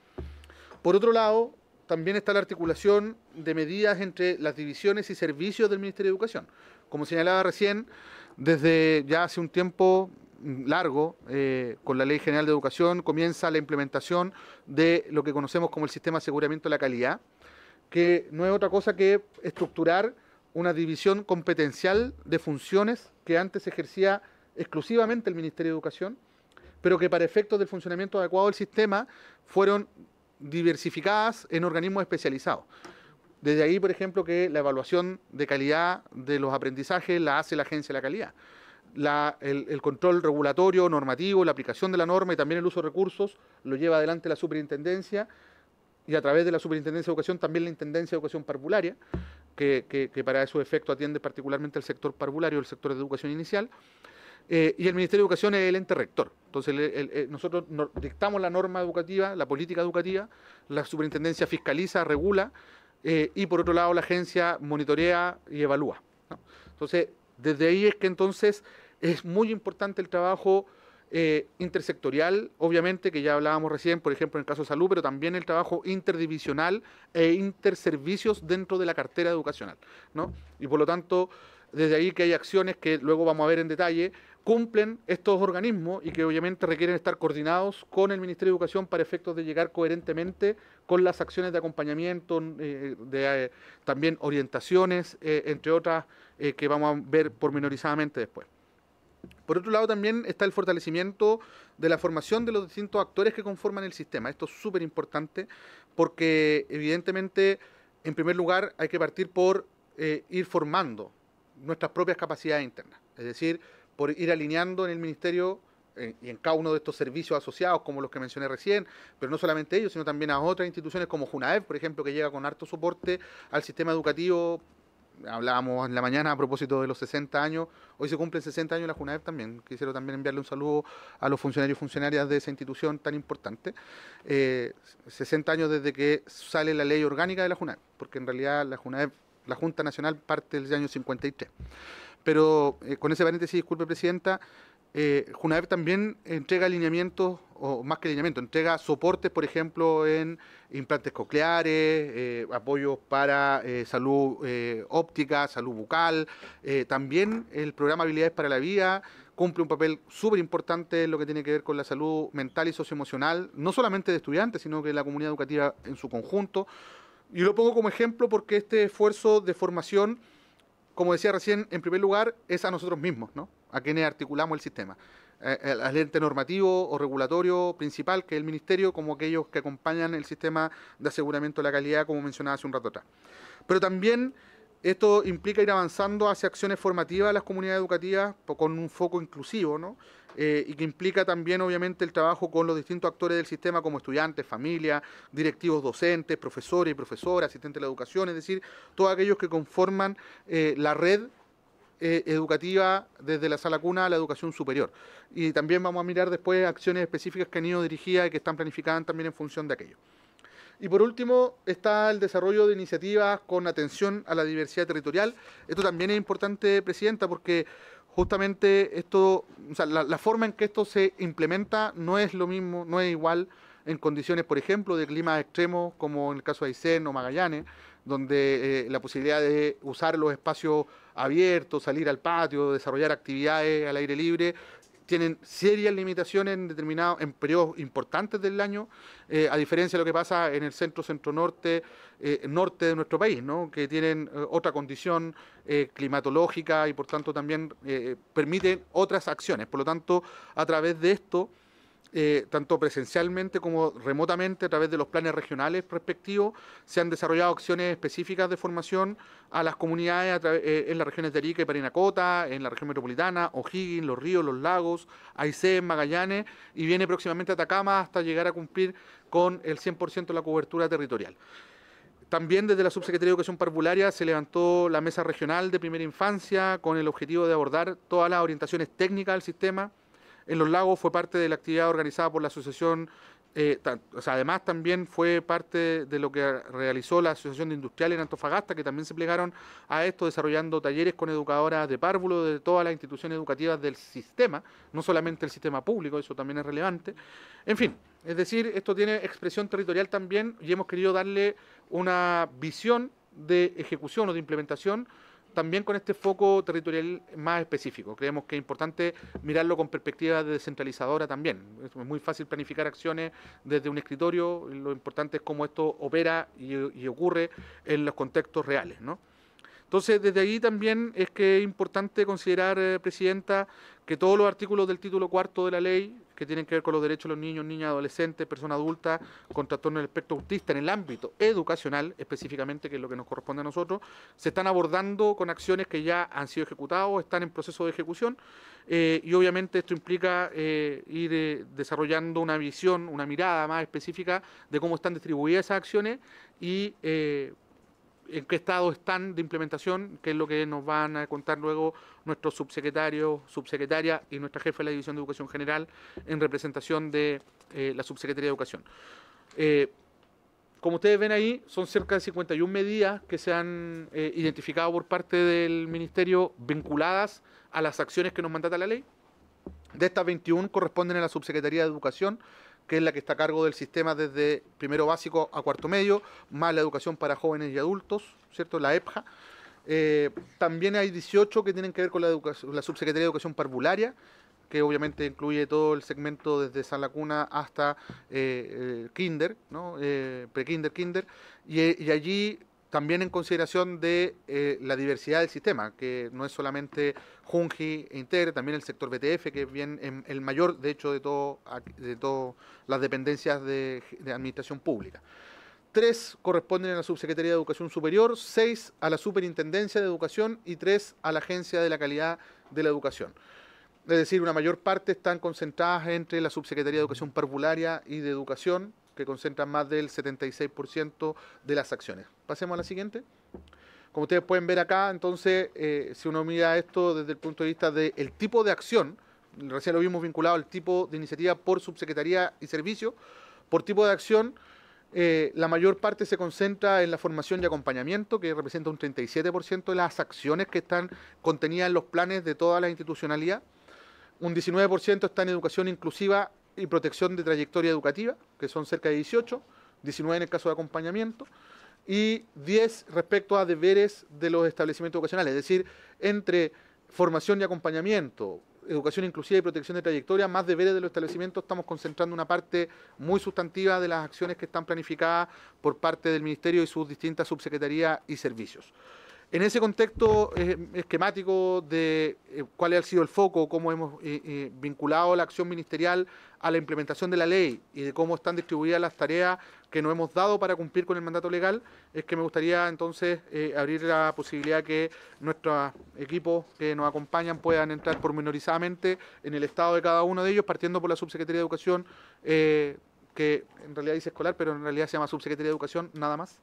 [SPEAKER 7] Por otro lado, también está la articulación de medidas entre las divisiones y servicios del Ministerio de Educación. Como señalaba recién, desde ya hace un tiempo largo, eh, con la Ley General de Educación, comienza la implementación de lo que conocemos como el sistema de aseguramiento de la calidad, que no es otra cosa que estructurar una división competencial de funciones que antes ejercía exclusivamente el Ministerio de Educación, pero que para efectos del funcionamiento adecuado del sistema fueron diversificadas en organismos especializados. Desde ahí, por ejemplo, que la evaluación de calidad de los aprendizajes la hace la agencia de la calidad. el, control regulatorio, normativo, la aplicación de la norma y también el uso de recursos lo lleva adelante la superintendencia y a través de la superintendencia de educación también la intendencia de educación parvularia, que, para esos efecto atiende particularmente al sector parvulario, el sector de educación inicial. Eh, y el Ministerio de Educación es el ente rector. Entonces, eh, nosotros dictamos la norma educativa, la política educativa, la superintendencia fiscaliza, regula, eh, y por otro lado la agencia monitorea y evalúa. Entonces, desde ahí es que entonces es muy importante el trabajo intersectorial, obviamente, que ya hablábamos recién, por ejemplo, en el caso de salud, pero también el trabajo interdivisional e interservicios dentro de la cartera educacional. ¿no? Y por lo tanto, desde ahí que hay acciones que luego vamos a ver en detalle, cumplen estos organismos y que obviamente requieren estar coordinados con el Ministerio de Educación para efectos de llegar coherentemente con las acciones de acompañamiento, eh, de, eh, también orientaciones, eh, entre otras que vamos a ver pormenorizadamente después. Por otro lado, también está el fortalecimiento de la formación de los distintos actores que conforman el sistema. Esto es súper importante porque evidentemente, en primer lugar, hay que partir por ir formando nuestras propias capacidades internas. Es decir, por ir alineando en el ministerio eh, y en cada uno de estos servicios asociados, como los que mencioné recién, pero no solamente ellos, sino también a otras instituciones como Junaev, por ejemplo, que llega con harto soporte al sistema educativo. Hablábamos en la mañana a propósito de los 60 años, hoy se cumplen 60 años la Junaev también. Quisiera también enviarle un saludo a los funcionarios y funcionarias de esa institución tan importante. 60 eh, años desde que sale la ley orgánica de la Junaev, porque en realidad la la Junta Nacional parte del año 53. Pero eh, con ese paréntesis, disculpe, Presidenta, eh, también entrega alineamientos, o más que alineamientos, entrega soportes, por ejemplo, en implantes cocleares, eh, apoyos para eh, salud óptica, salud bucal. también el programa Habilidades para la Vida cumple un papel súper importante en lo que tiene que ver con la salud mental y socioemocional, no solamente de estudiantes, sino que de la comunidad educativa en su conjunto. Y lo pongo como ejemplo porque este esfuerzo de formación como decía recién, en primer lugar es a nosotros mismos, ¿no? A quienes articulamos el sistema. al eh, ente normativo o regulatorio principal, que es el Ministerio, como aquellos que acompañan el sistema de aseguramiento de la calidad, como mencionaba hace un rato atrás. Pero también esto implica ir avanzando hacia acciones formativas de las comunidades educativas con un foco inclusivo, ¿no? Eh, y que implica también obviamente el trabajo con los distintos actores del sistema como estudiantes, familias, directivos docentes, profesores y profesoras, asistentes de la educación, es decir, todos aquellos que conforman eh, la red eh, educativa desde la sala cuna a la educación superior. Y también vamos a mirar después acciones específicas que han ido dirigidas y que están planificadas también en función de aquello. Y por último está el desarrollo de iniciativas con atención a la diversidad territorial. Esto también es importante, Presidenta, porque justamente esto, la, forma en que esto se implementa no es lo mismo, no es igual en condiciones, por ejemplo, de climas extremos, como en el caso de Aysén o Magallanes, donde eh, la posibilidad de usar los espacios abiertos, salir al patio, desarrollar actividades al aire libre, tienen serias limitaciones en determinados, en periodos importantes del año, eh, a diferencia de lo que pasa en el centro, centro norte, eh, norte de nuestro país, ¿no? que tienen eh, otra condición climatológica y por tanto también permiten otras acciones. Por lo tanto, a través de esto eh, tanto presencialmente como remotamente a través de los planes regionales respectivos, se han desarrollado acciones específicas de formación a las comunidades eh, en las regiones de Arica y Parinacota, en la región metropolitana, O'Higgins, Los Ríos, Los Lagos, Aysén, Magallanes, y viene próximamente a Atacama hasta llegar a cumplir con el 100% de la cobertura territorial. También desde la Subsecretaría de Educación Parvularia se levantó la mesa regional de primera infancia con el objetivo de abordar todas las orientaciones técnicas del sistema, en los lagos fue parte de la actividad organizada por la asociación eh, además también fue parte de lo que realizó la Asociación de Industriales en Antofagasta, que también se plegaron a esto desarrollando talleres con educadoras de párvulo de todas las instituciones educativas del sistema, no solamente el sistema público, eso también es relevante. En fin, es decir, esto tiene expresión territorial también y hemos querido darle una visión de ejecución o de implementación también con este foco territorial más específico. Creemos que es importante mirarlo con perspectiva descentralizadora también. Es muy fácil planificar acciones desde un escritorio, lo importante es cómo esto opera y, ocurre en los contextos reales. ¿no? Entonces, desde ahí también es que es importante considerar, eh, Presidenta, que todos los artículos del título cuarto de la ley, que tienen que ver con los derechos de los niños, niñas, adolescentes, personas adultas con trastorno del espectro autista en el ámbito educacional específicamente, que es lo que nos corresponde a nosotros, se están abordando con acciones que ya han sido ejecutadas, o están en proceso de ejecución, eh, y obviamente esto implica eh, ir desarrollando una visión, una mirada más específica de cómo están distribuidas esas acciones y en qué estado están de implementación, que es lo que nos van a contar luego nuestros subsecretarios, subsecretaria y nuestra jefa de la División de Educación General en representación de eh, la Subsecretaría de Educación. Eh, como ustedes ven ahí, son cerca de 51 medidas que se han eh, identificado por parte del Ministerio vinculadas a las acciones que nos mandata la ley. De estas 21 corresponden a la Subsecretaría de Educación, que es la que está a cargo del sistema desde primero básico a cuarto medio, más la educación para jóvenes y adultos, ¿cierto? La EPJA. Eh, también hay 18 que tienen que ver con la, educación, la Subsecretaría de Educación Parvularia, que obviamente incluye todo el segmento desde San Lacuna hasta eh, eh, Kinder, ¿no? pre-Kinder, Kinder, y, allí también en consideración de eh, la diversidad del sistema, que no es solamente Junji e Integre, también el sector BTF, que es bien em, el mayor, de hecho, de todas de todas las dependencias de, de, administración pública. Tres corresponden a la Subsecretaría de Educación Superior, seis a la Superintendencia de Educación y tres a la Agencia de la Calidad de la Educación. Es decir, una mayor parte están concentradas entre la Subsecretaría de Educación Parvularia y de Educación, que concentran más del 76% de las acciones. Pasemos a la siguiente. Como ustedes pueden ver acá, entonces, eh, si uno mira esto desde el punto de vista del tipo de acción, recién lo vimos vinculado al tipo de iniciativa por subsecretaría y servicio, por tipo de acción, eh, la mayor parte se concentra en la formación y acompañamiento, que representa un 37% de las acciones que están contenidas en los planes de toda la institucionalidad. Un 19% está en educación inclusiva y protección de trayectoria educativa, que son cerca de 18, 19 en el caso de acompañamiento, y 10 respecto a deberes de los establecimientos educacionales, es decir, entre formación y acompañamiento, educación inclusiva y protección de trayectoria, más deberes de los establecimientos, estamos concentrando una parte muy sustantiva de las acciones que están planificadas por parte del Ministerio y sus distintas subsecretarías y servicios. En ese contexto eh, esquemático de eh, cuál ha sido el foco, cómo hemos eh, vinculado la acción ministerial a la implementación de la ley y de cómo están distribuidas las tareas que nos hemos dado para cumplir con el mandato legal, es que me gustaría entonces abrir la posibilidad que nuestros equipos que nos acompañan puedan entrar pormenorizadamente en el estado de cada uno de ellos, partiendo por la Subsecretaría de Educación, que en realidad dice escolar, pero en realidad se llama Subsecretaría de Educación, nada más.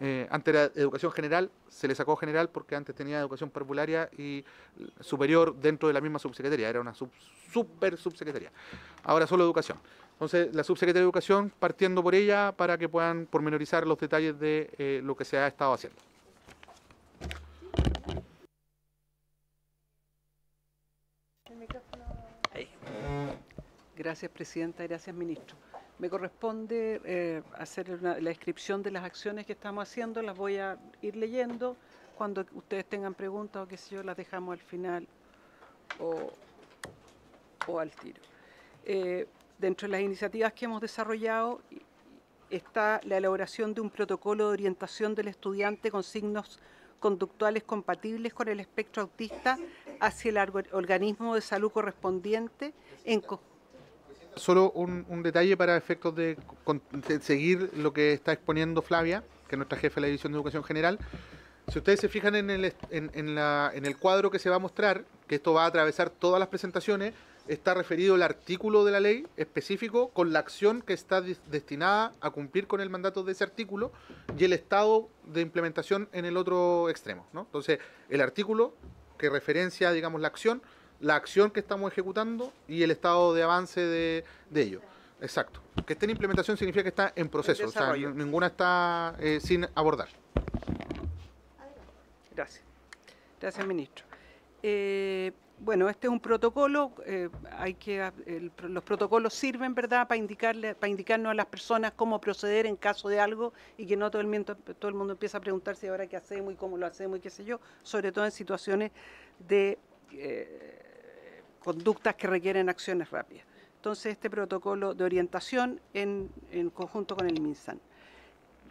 [SPEAKER 7] Eh, antes era educación general, se le sacó general porque antes tenía educación parvularia y superior dentro de la misma subsecretaría, era una sub, super subsecretaría. Ahora solo educación. Entonces, la subsecretaría de educación partiendo por ella para que puedan pormenorizar los detalles de eh, lo que se ha estado haciendo.
[SPEAKER 8] Gracias, Presidenta. Gracias, Ministro. Me corresponde eh, hacer la descripción de las acciones que estamos haciendo, las voy a ir leyendo. Cuando ustedes tengan preguntas o qué sé yo, las dejamos al final o, al tiro. Eh, dentro de las iniciativas que hemos desarrollado está la elaboración de un protocolo de orientación del estudiante con signos conductuales compatibles con el espectro autista hacia el organismo de salud correspondiente en
[SPEAKER 7] Solo un, detalle para efectos de, seguir lo que está exponiendo Flavia, que es nuestra jefa de la División de Educación General. Si ustedes se fijan en el, cuadro que se va a mostrar, que esto va a atravesar todas las presentaciones, está referido el artículo de la ley específico con la acción que está destinada a cumplir con el mandato de ese artículo y el estado de implementación en el otro extremo. Entonces, el artículo que referencia, digamos, la acción la acción que estamos ejecutando y el estado de avance de, ello. Exacto. Que esté en implementación significa que está en proceso, ninguna está eh, sin abordar.
[SPEAKER 8] Gracias. Gracias, ministro. Eh, bueno, este es un protocolo, eh, hay que, los protocolos sirven, ¿verdad?, para, indicarle, para indicarnos a las personas cómo proceder en caso de algo y que no todo el, mundo, todo el mundo empieza a preguntarse ahora qué hacemos y cómo lo hacemos y qué sé yo, sobre todo en situaciones de conductas que requieren acciones rápidas. Entonces, este protocolo de orientación en, conjunto con el MINSAN.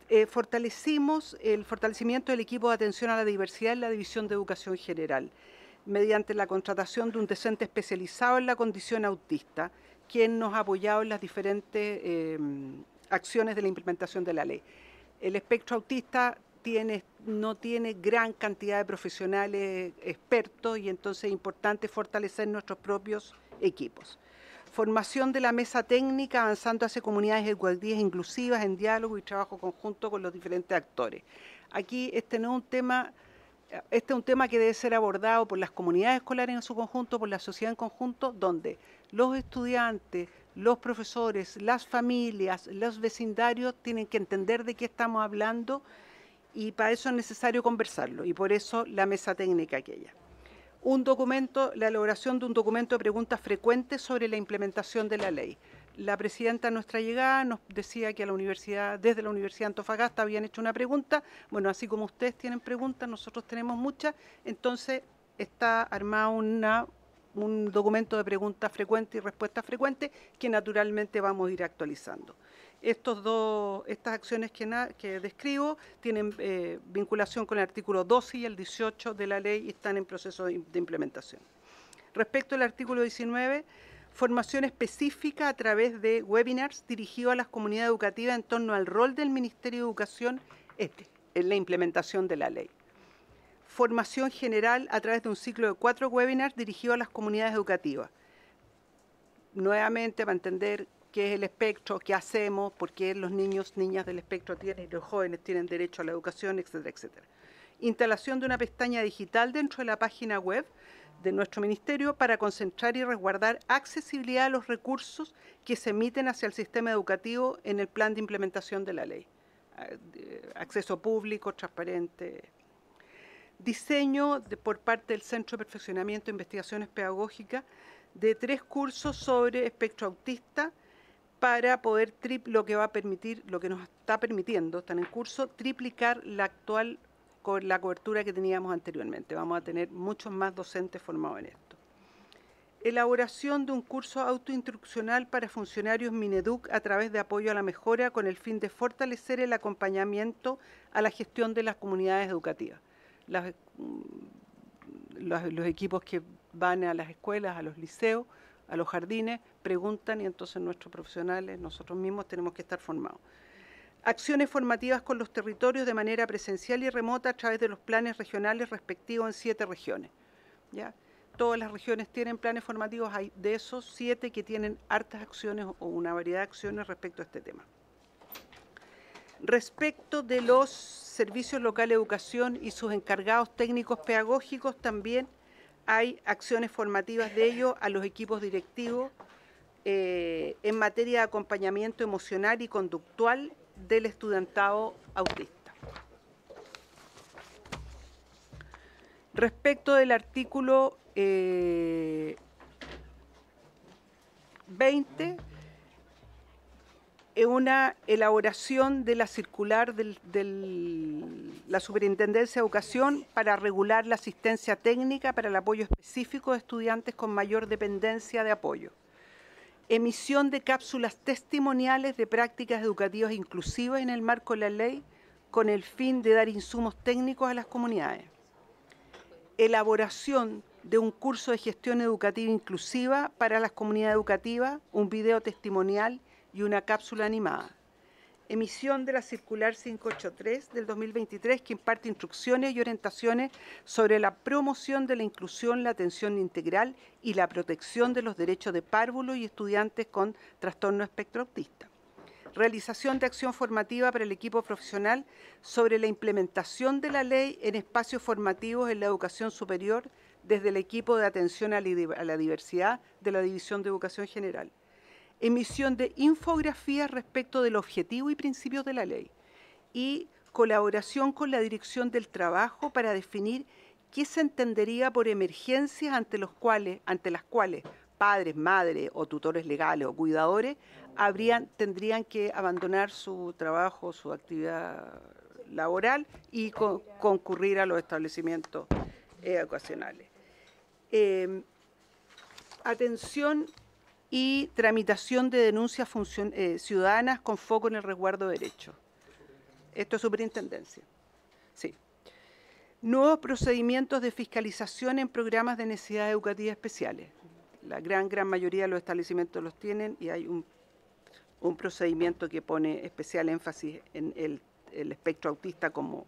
[SPEAKER 8] Eh, fortalecimos el fortalecimiento del equipo de atención a la diversidad en la División de Educación General, mediante la contratación de un docente especializado en la condición autista, quien nos ha apoyado en las diferentes eh, acciones de la implementación de la ley. El espectro autista no tiene gran cantidad de profesionales expertos y entonces es importante fortalecer nuestros propios equipos. Formación de la mesa técnica avanzando hacia comunidades igualdías inclusivas en diálogo y trabajo conjunto con los diferentes actores. Aquí este no es un tema este es un tema que debe ser abordado por las comunidades escolares en su conjunto, por la sociedad en conjunto, donde los estudiantes, los profesores, las familias, los vecindarios tienen que entender de qué estamos hablando y para eso es necesario conversarlo y por eso la mesa técnica aquella. Un documento, la elaboración de un documento de preguntas frecuentes sobre la implementación de la ley. La presidenta a nuestra llegada nos decía que a la universidad, desde la Universidad de Antofagasta habían hecho una pregunta. Bueno, así como ustedes tienen preguntas, nosotros tenemos muchas. Entonces está armado un documento de preguntas frecuentes y respuestas frecuentes que naturalmente vamos a ir actualizando. Estos dos, estas acciones que, describo tienen eh, vinculación con el artículo 12 y el 18 de la ley y están en proceso de, de implementación. Respecto al artículo 19, formación específica a través de webinars dirigidos a las comunidades educativas en torno al rol del Ministerio de Educación este, en la implementación de la ley. Formación general a través de un ciclo de cuatro webinars dirigidos a las comunidades educativas nuevamente para entender qué es el espectro, qué hacemos, por qué los niños, niñas del espectro tienen y los jóvenes tienen derecho a la educación, etcétera, etcétera. Instalación de una pestaña digital dentro de la página web de nuestro ministerio para concentrar y resguardar accesibilidad a los recursos que se emiten hacia el sistema educativo en el plan de implementación de la ley. Ah, acceso público, transparente. Diseño por parte del Centro de Perfeccionamiento e Investigaciones Pedagógicas de tres cursos sobre espectro autista para poder triplicar lo que va a permitir, lo que nos está permitiendo, están en curso, triplicar la actual la cobertura que teníamos anteriormente. Vamos a tener muchos más docentes formados en esto. Elaboración de un curso autoinstruccional para funcionarios Mineduc a través de apoyo a la mejora con el fin de fortalecer el acompañamiento a la gestión de las comunidades educativas. Mm, los equipos que van a las escuelas, a los liceos, a los jardines, preguntan y entonces nuestros profesionales, nosotros mismos tenemos que estar formados. Acciones formativas con los territorios de manera presencial y remota a través de los planes regionales respectivos en siete regiones. ¿ya? Todas las regiones tienen planes formativos, hay de esos siete que tienen hartas acciones o una variedad de acciones respecto a este tema. Respecto de los servicios locales de educación y sus encargados técnicos pedagógicos, también hay acciones formativas de ello a los equipos directivos eh, en materia de acompañamiento emocional y conductual del estudiantado autista. Respecto del artículo 20, eh, una elaboración de la circular de la Superintendencia de Educación para regular la asistencia técnica para el apoyo específico de estudiantes con mayor dependencia de apoyo. Emisión de cápsulas testimoniales de prácticas educativas inclusivas en el marco de la ley con el fin de dar insumos técnicos a las comunidades. Elaboración de un curso de gestión educativa inclusiva para las comunidades educativas, un video testimonial y una cápsula animada. Emisión de la circular 583 del 2023 que imparte instrucciones y orientaciones sobre la promoción de la inclusión, la atención integral y la protección de los derechos de párvulos y estudiantes con trastorno espectro autista realización de acción formativa para el equipo profesional sobre la implementación de la ley en espacios formativos en la educación superior desde el equipo de atención a la diversidad de la División de Educación General emisión de infografías respecto del objetivo y principios de la ley y colaboración con la Dirección del Trabajo para definir qué se entendería por emergencias ante, las cuales padres, madres o tutores legales o cuidadores tendrían que abandonar su trabajo, su actividad laboral y concurrir a los establecimientos educacionales. Eh, em, atención y tramitación de denuncias eh, ciudadanas con foco en el resguardo de derechos. Esto es superintendencia. Sí. Nuevos procedimientos de fiscalización en programas de necesidades educativas especiales. La gran, gran mayoría de los establecimientos los tienen y hay un, procedimiento que pone especial énfasis en el, el espectro autista como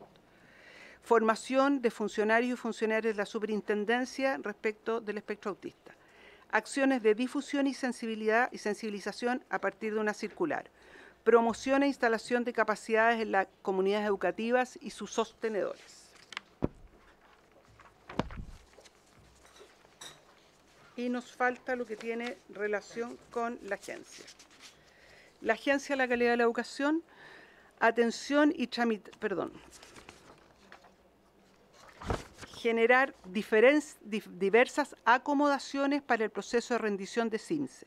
[SPEAKER 8] formación de funcionarios y funcionarias de la superintendencia respecto del espectro autista acciones de difusión y, sensibilidad y sensibilización a partir de una circular, promoción e instalación de capacidades en las comunidades educativas y sus sostenedores. Y nos falta lo que tiene relación con la agencia. La agencia de la calidad de la educación, atención y tramitación. perdón, generar diversas acomodaciones para el proceso de rendición de CIMSE.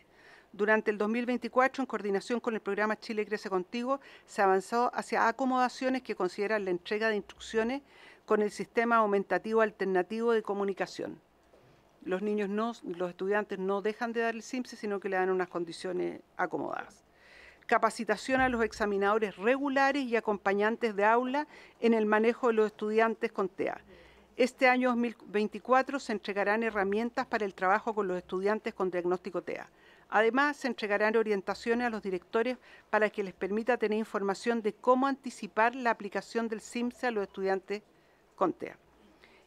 [SPEAKER 8] Durante el 2024, en coordinación con el programa Chile Crece Contigo, se avanzó hacia acomodaciones que consideran la entrega de instrucciones con el sistema aumentativo alternativo de comunicación. Los niños los estudiantes no dejan de dar el CIMSE, sino que le dan unas condiciones acomodadas. Capacitación a los examinadores regulares y acompañantes de aula en el manejo de los estudiantes con TEA este año 2024 se entregarán herramientas para el trabajo con los estudiantes con diagnóstico TEA. Además, se entregarán orientaciones a los directores para que les permita tener información de cómo anticipar la aplicación del SIMSE a los estudiantes con TEA.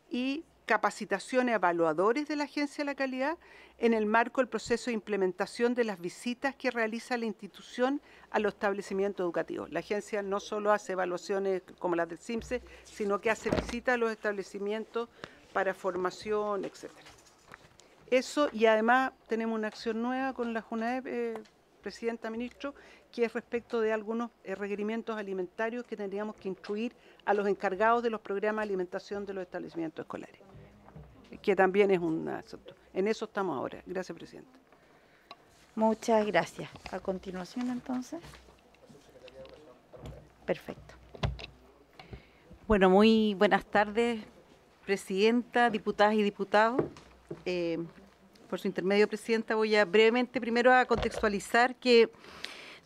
[SPEAKER 8] Y capacitación a evaluadores de la Agencia de la Calidad en el marco del proceso de implementación de las visitas que realiza la institución a los establecimientos educativos. La agencia no solo hace evaluaciones como las del CIMSE, sino que hace visitas a los establecimientos para formación, etc. Eso, y además tenemos una acción nueva con la JUNAEP, eh, Presidenta, Ministro, que es respecto de algunos eh, requerimientos alimentarios que tendríamos que instruir a los encargados de los programas de alimentación de los establecimientos escolares que también es un asunto. En eso estamos ahora. Gracias, Presidenta.
[SPEAKER 1] Muchas gracias.
[SPEAKER 9] A continuación, entonces. Perfecto. Bueno, muy buenas tardes, presidenta, diputadas y diputados. Eh, por su intermedio, presidenta, voy a brevemente primero a contextualizar que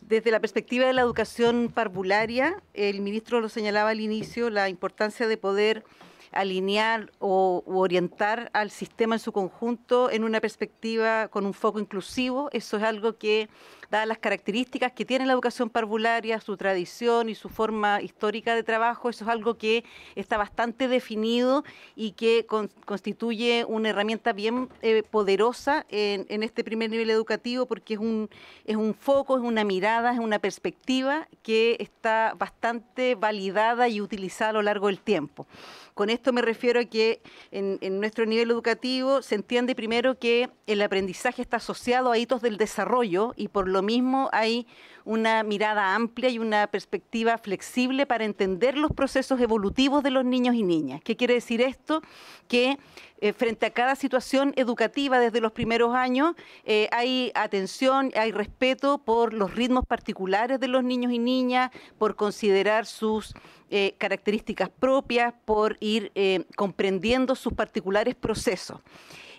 [SPEAKER 9] desde la perspectiva de la educación parvularia, el ministro lo señalaba al inicio, la importancia de poder alinear o orientar al sistema en su conjunto en una perspectiva con un foco inclusivo. Eso es algo que dadas las características que tiene la educación parvularia, su tradición y su forma histórica de trabajo, eso es algo que está bastante definido y que constituye una herramienta bien eh, poderosa en, este primer nivel educativo porque es un, es un foco, es una mirada, es una perspectiva que está bastante validada y utilizada a lo largo del tiempo. Con esto me refiero a que en, en, nuestro nivel educativo se entiende primero que el aprendizaje está asociado a hitos del desarrollo y por lo lo mismo hay una mirada amplia y una perspectiva flexible para entender los procesos evolutivos de los niños y niñas. ¿Qué quiere decir esto? Que eh, frente a cada situación educativa desde los primeros años eh, hay atención, hay respeto por los ritmos particulares de los niños y niñas, por considerar sus eh, características propias, por ir comprendiendo sus particulares procesos.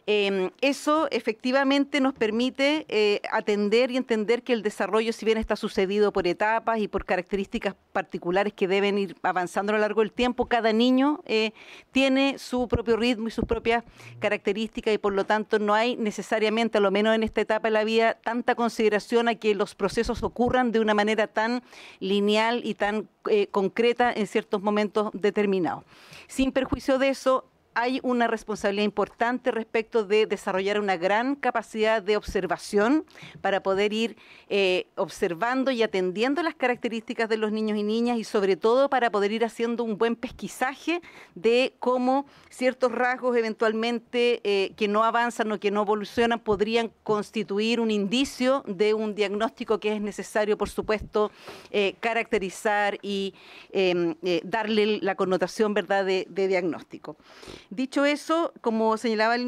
[SPEAKER 9] Em, eso efectivamente nos permite eh, atender y entender que el desarrollo, si bien está sucedido por etapas y por características particulares que deben ir avanzando a lo largo del tiempo, cada niño eh, tiene su propio ritmo y sus propias características y por lo tanto no hay necesariamente, a lo menos en esta etapa de la vida, tanta consideración a que los procesos ocurran de una manera tan lineal y tan eh, concreta en ciertos momentos determinados. Sin perjuicio de eso, hay una responsabilidad importante respecto de desarrollar una gran capacidad de observación para poder ir eh, observando y atendiendo las características de los niños y niñas y sobre todo para poder ir haciendo un buen pesquisaje de cómo ciertos rasgos eventualmente eh, que no avanzan o que no evolucionan podrían constituir un indicio de un diagnóstico que es necesario, por supuesto, eh, caracterizar y em, darle la connotación ¿verdad? de diagnóstico. Dicho eso, como señalaba el,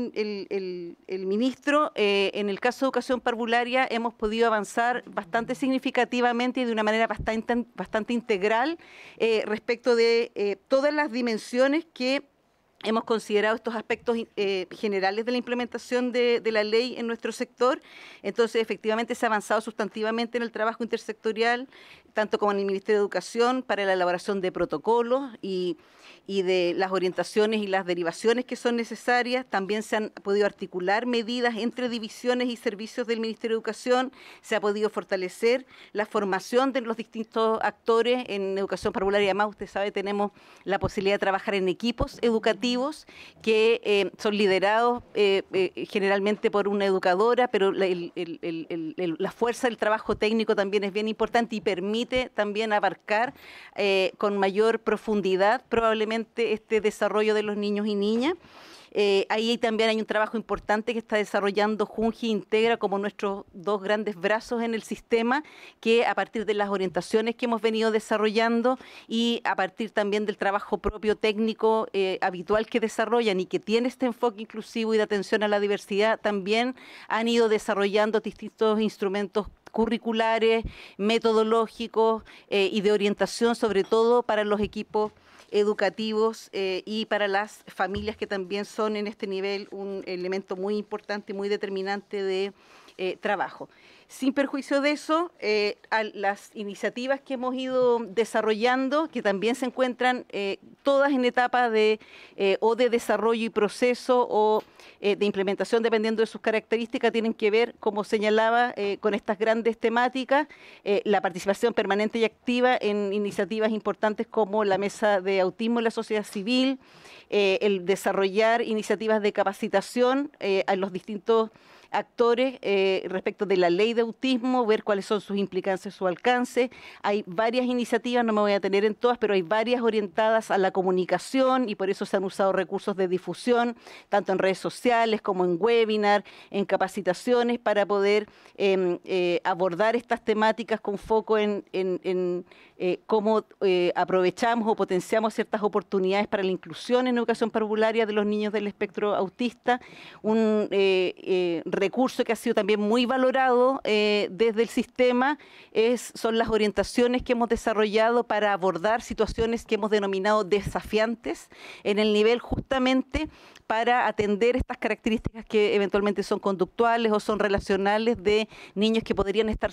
[SPEAKER 9] ministro, eh, en el caso de educación parvularia hemos podido avanzar bastante significativamente y de una manera bastante, integral eh, respecto de eh, todas las dimensiones que hemos considerado estos aspectos eh, generales de la implementación de, la ley en nuestro sector. Entonces, efectivamente, se ha avanzado sustantivamente en el trabajo intersectorial, tanto como en el Ministerio de Educación, para la elaboración de protocolos y, de las orientaciones y las derivaciones que son necesarias. También se han podido articular medidas entre divisiones y servicios del Ministerio de Educación. Se ha podido fortalecer la formación de los distintos actores en educación parvularia, además, usted sabe, tenemos la posibilidad de trabajar en equipos educativos que eh, son liderados eh, eh, generalmente por una educadora, pero la, fuerza del trabajo técnico también es bien importante y permite también abarcar con mayor profundidad probablemente este desarrollo de los niños y niñas. Eh, ahí también hay un trabajo importante que está desarrollando Junji e Integra como nuestros dos grandes brazos en el sistema, que a partir de las orientaciones que hemos venido desarrollando y a partir también del trabajo propio técnico eh, habitual que desarrollan y que tiene este enfoque inclusivo y de atención a la diversidad, también han ido desarrollando distintos instrumentos curriculares, metodológicos eh, y de orientación, sobre todo para los equipos educativos eh, y para las familias que también son en este nivel un elemento muy importante, y muy determinante de eh, trabajo. Sin perjuicio de eso, eh, las iniciativas que hemos ido desarrollando, que también se encuentran eh, todas en etapa de eh, o de desarrollo y proceso o de implementación, dependiendo de sus características, tienen que ver, como señalaba, con estas grandes temáticas, la participación permanente y activa en iniciativas importantes como la Mesa de Autismo en la Sociedad Civil, el desarrollar iniciativas de capacitación a los distintos actores eh, respecto de la ley de autismo, ver cuáles son sus implicancias, su alcance. Hay varias iniciativas, no me voy a tener en todas, pero hay varias orientadas a la comunicación y por eso se han usado recursos de difusión, tanto en redes sociales como en webinar, en capacitaciones para poder em, eh, abordar estas temáticas con foco en eh, cómo eh, aprovechamos o potenciamos ciertas oportunidades para la inclusión en educación parvularia de los niños del espectro autista, un eh, recurso que ha sido también muy valorado desde el sistema es, son las orientaciones que hemos desarrollado para abordar situaciones que hemos denominado desafiantes en el nivel justamente para atender estas características que eventualmente son conductuales o son relacionales de niños que podrían estar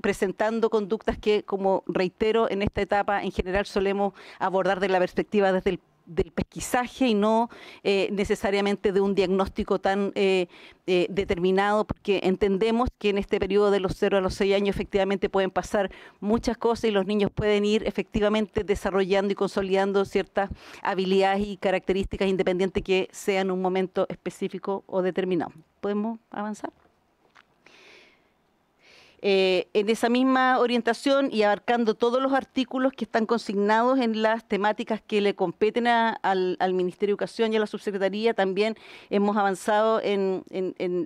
[SPEAKER 9] presentando conductas que, como reitero, en esta etapa en general solemos abordar desde la perspectiva desde del pesquisaje y no eh, necesariamente de un diagnóstico tan eh, eh, determinado, porque entendemos que en este periodo de los 0 a los 6 años efectivamente pueden pasar muchas cosas y los niños pueden ir efectivamente desarrollando y consolidando ciertas habilidades y características independientes que sean un momento específico o determinado. ¿Podemos avanzar? Eh, en esa misma orientación y abarcando todos los artículos que están consignados en las temáticas que le competen al, Ministerio de Educación y a la Subsecretaría, también hemos avanzado en,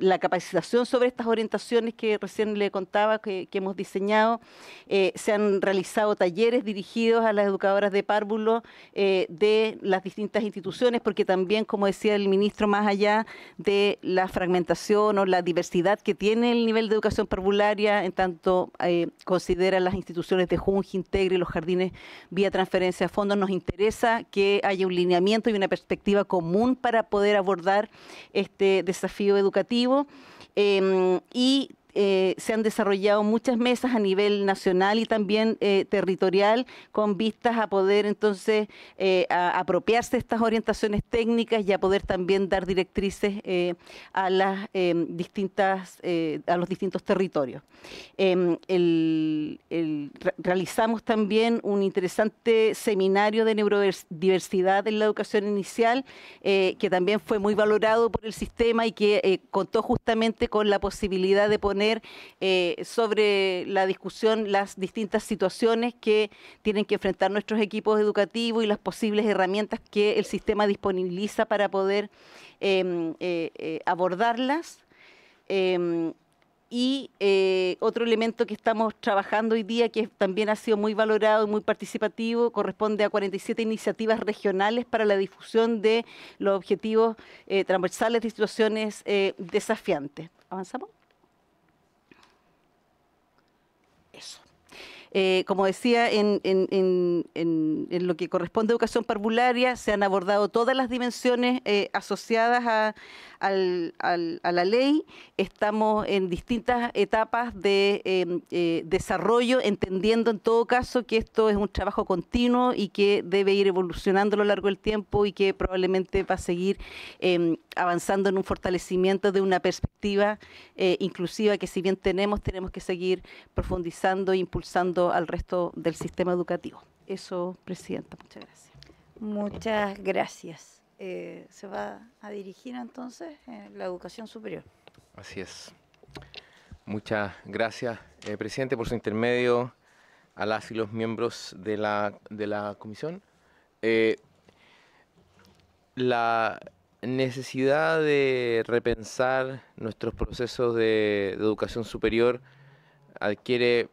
[SPEAKER 9] la capacitación sobre estas orientaciones que recién le contaba, que, hemos diseñado. Eh, se han realizado talleres dirigidos a las educadoras de párvulo eh, de las distintas instituciones, porque también, como decía el ministro, más allá de la fragmentación o la diversidad que tiene el nivel de educación parvularia, en tanto eh, considera las instituciones de Junge, Integre y los jardines vía transferencia de fondos. Nos interesa que haya un lineamiento y una perspectiva común para poder abordar este desafío educativo. Em, y eh, se han desarrollado muchas mesas a nivel nacional y también eh, territorial con vistas a poder entonces eh, apropiarse de estas orientaciones técnicas y a poder también dar directrices a las em, distintas a los distintos territorios. Em, realizamos también un interesante seminario de neurodiversidad en la educación inicial que también fue muy valorado por el sistema y que contó justamente con la posibilidad de poner eh, sobre la discusión las distintas situaciones que tienen que enfrentar nuestros equipos educativos y las posibles herramientas que el sistema disponibiliza para poder em, eh, eh, abordarlas. Em, y otro elemento que estamos trabajando hoy día, que también ha sido muy valorado y muy participativo, corresponde a 47 iniciativas regionales para la difusión de los objetivos transversales de situaciones desafiantes. ¿Avanzamos? Eh, como decía, en, lo que corresponde a educación parvularia se han abordado todas las dimensiones eh, asociadas a, la ley. Estamos en distintas etapas de em, eh, desarrollo, entendiendo en todo caso que esto es un trabajo continuo y que debe ir evolucionando a lo largo del tiempo y que probablemente va a seguir em, avanzando en un fortalecimiento de una perspectiva inclusiva que si bien tenemos, tenemos que seguir profundizando e impulsando al resto del sistema educativo. Eso, Presidenta, muchas gracias.
[SPEAKER 1] Muchas
[SPEAKER 9] gracias.
[SPEAKER 1] Eh, ¿Se va a dirigir entonces eh, la educación superior?
[SPEAKER 10] Así es. Muchas gracias, eh, Presidente, por su intermedio a las y los miembros de la, comisión. la necesidad de repensar nuestros procesos de educación superior adquiere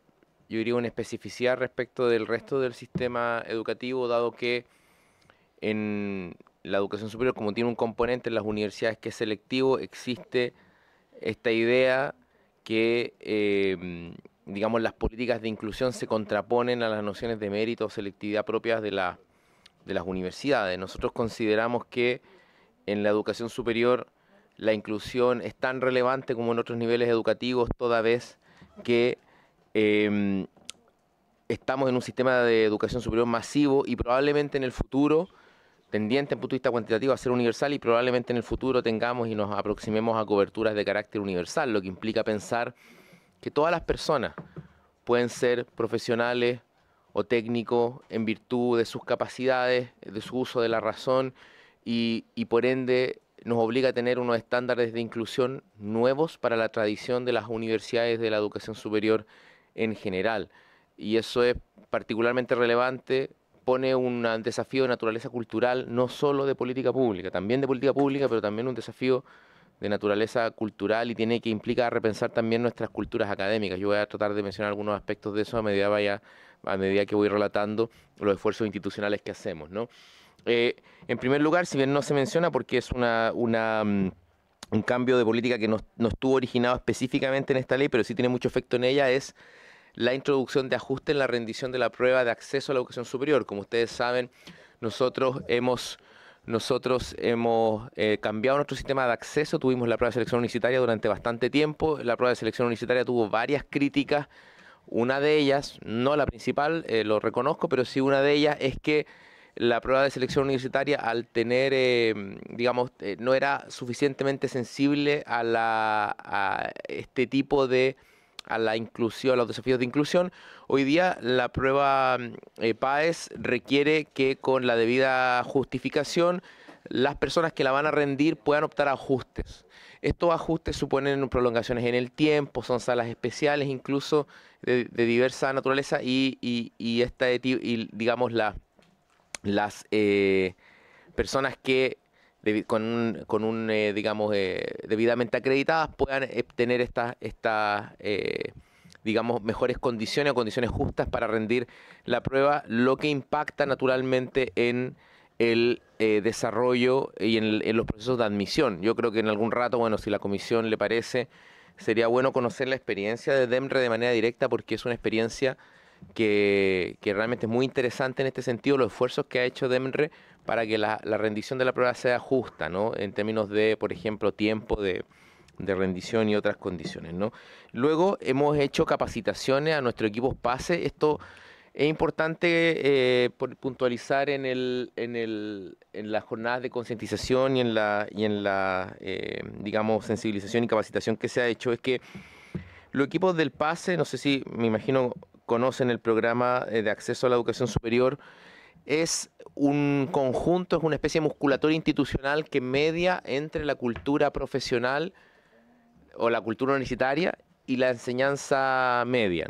[SPEAKER 10] yo diría una especificidad respecto del resto del sistema educativo, dado que en la educación superior, como tiene un componente en las universidades que es selectivo, existe esta idea que, em, digamos, las políticas de inclusión se contraponen a las nociones de mérito o selectividad propias de, de las universidades. Nosotros consideramos que en la educación superior la inclusión es tan relevante como en otros niveles educativos, toda vez que Em, estamos en un sistema de educación superior masivo y probablemente en el futuro, tendiente en punto de vista cuantitativo a ser universal y probablemente en el futuro tengamos y nos aproximemos a coberturas de carácter universal, lo que implica pensar que todas las personas pueden ser profesionales o técnicos en virtud de sus capacidades, de su uso de la razón y por ende nos obliga a tener unos estándares de inclusión nuevos para la tradición de las universidades de la educación superior en general. Y eso es particularmente relevante, pone un desafío de naturaleza cultural, no solo de política pública, también de política pública, pero también un desafío de naturaleza cultural y tiene que implicar repensar también nuestras culturas académicas. Yo voy a tratar de mencionar algunos aspectos de eso a medida, vaya, a medida que voy relatando los esfuerzos institucionales que hacemos. ¿no? Eh, en primer lugar, si bien no se menciona porque es una, una mm, un cambio de política que no, estuvo originado específicamente en esta ley, pero sí tiene mucho efecto en ella, es la introducción de ajuste en la rendición de la prueba de acceso a la educación superior. Como ustedes saben, nosotros hemos, nosotros hemos eh, cambiado nuestro sistema de acceso, tuvimos la prueba de selección universitaria durante bastante tiempo, la prueba de selección universitaria tuvo varias críticas, una de ellas, no la principal, eh, lo reconozco, pero sí una de ellas es que la prueba de selección universitaria al tener, em, digamos, eh, no era suficientemente sensible a, la, este tipo de a la inclusión, a los desafíos de inclusión. Hoy día la prueba em, eh, PAES requiere que con la debida justificación las personas que la van a rendir puedan optar a ajustes. Estos ajustes suponen prolongaciones en el tiempo, son salas especiales incluso de, diversa naturaleza y, y, y, esta, y digamos la, las eh, personas que con un, eh, digamos, eh, debidamente acreditadas puedan obtener estas esta, digamos, mejores condiciones o condiciones justas para rendir la prueba, lo que impacta naturalmente en el desarrollo y en, los procesos de admisión. Yo creo que en algún rato, bueno, si la comisión le parece, sería bueno conocer la experiencia de DEMRE de manera directa porque es una experiencia que, realmente es muy interesante en este sentido los esfuerzos que ha hecho DEMRE para que la, rendición de la prueba sea justa, ¿no? En términos de, por ejemplo, tiempo de, rendición y otras condiciones, ¿no? Luego hemos hecho capacitaciones a nuestro equipo PASE. Esto es importante eh, puntualizar en, el, en, el, en las jornadas de concientización y en la, y en la eh, digamos, sensibilización y capacitación que se ha hecho, es que los equipos del PASE, no sé si, me imagino conocen el programa eh, de acceso a la educación superior, es un conjunto, es una especie de musculatura institucional que media entre la cultura profesional o la cultura universitaria y la enseñanza media.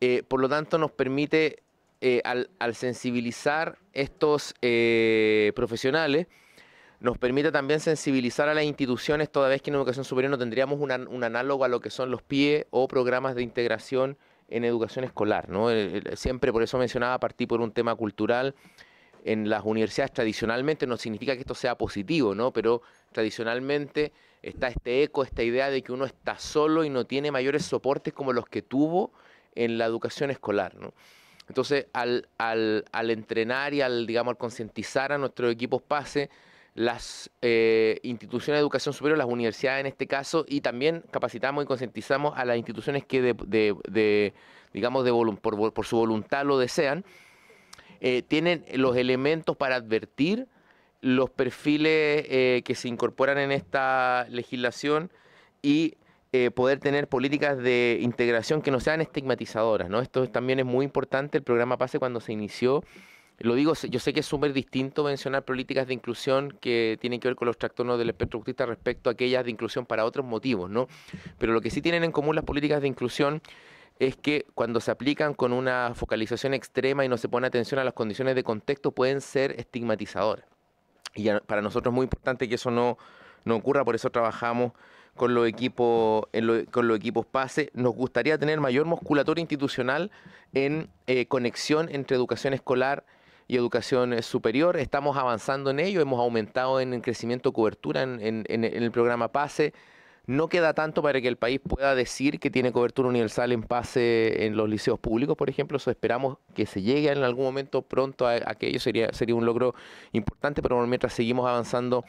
[SPEAKER 10] Eh, por lo tanto, nos permite, eh, al, sensibilizar estos profesionales, nos permite también sensibilizar a las instituciones, toda vez que en educación superior no tendríamos un análogo a lo que son los PIE o programas de integración en educación escolar. ¿no? Eh, eh, siempre por eso mencionaba, partí por un tema cultural. En las universidades tradicionalmente no significa que esto sea positivo, ¿no? pero tradicionalmente está este eco, esta idea de que uno está solo y no tiene mayores soportes como los que tuvo en la educación escolar. ¿no? Entonces, al, al entrenar y al, digamos, al concientizar a nuestros equipos PASE, las eh, instituciones de educación superior, las universidades en este caso, y también capacitamos y concientizamos a las instituciones que de, digamos, de por, su voluntad lo desean, eh, tienen los elementos para advertir los perfiles eh, que se incorporan en esta legislación y poder tener políticas de integración que no sean estigmatizadoras. Esto también es muy importante, el programa PASE cuando se inició lo digo, yo sé que es súper distinto mencionar políticas de inclusión que tienen que ver con los trastornos del espectro autista respecto a aquellas de inclusión para otros motivos, ¿no? Pero lo que sí tienen en común las políticas de inclusión es que cuando se aplican con una focalización extrema y no se pone atención a las condiciones de contexto pueden ser estigmatizadoras. Y para nosotros es muy importante que eso no, no ocurra, por eso trabajamos con los equipos con los equipos PASE. Nos gustaría tener mayor musculatura institucional en eh, conexión entre educación escolar y y educación eh, superior. Estamos avanzando en ello, hemos aumentado en el crecimiento cobertura en, el programa PASE. No queda tanto para que el país pueda decir que tiene cobertura universal en PASE en los liceos públicos, por ejemplo. Eso esperamos que se llegue en algún momento pronto a, aquello. Sería, sería un logro importante, pero mientras seguimos avanzando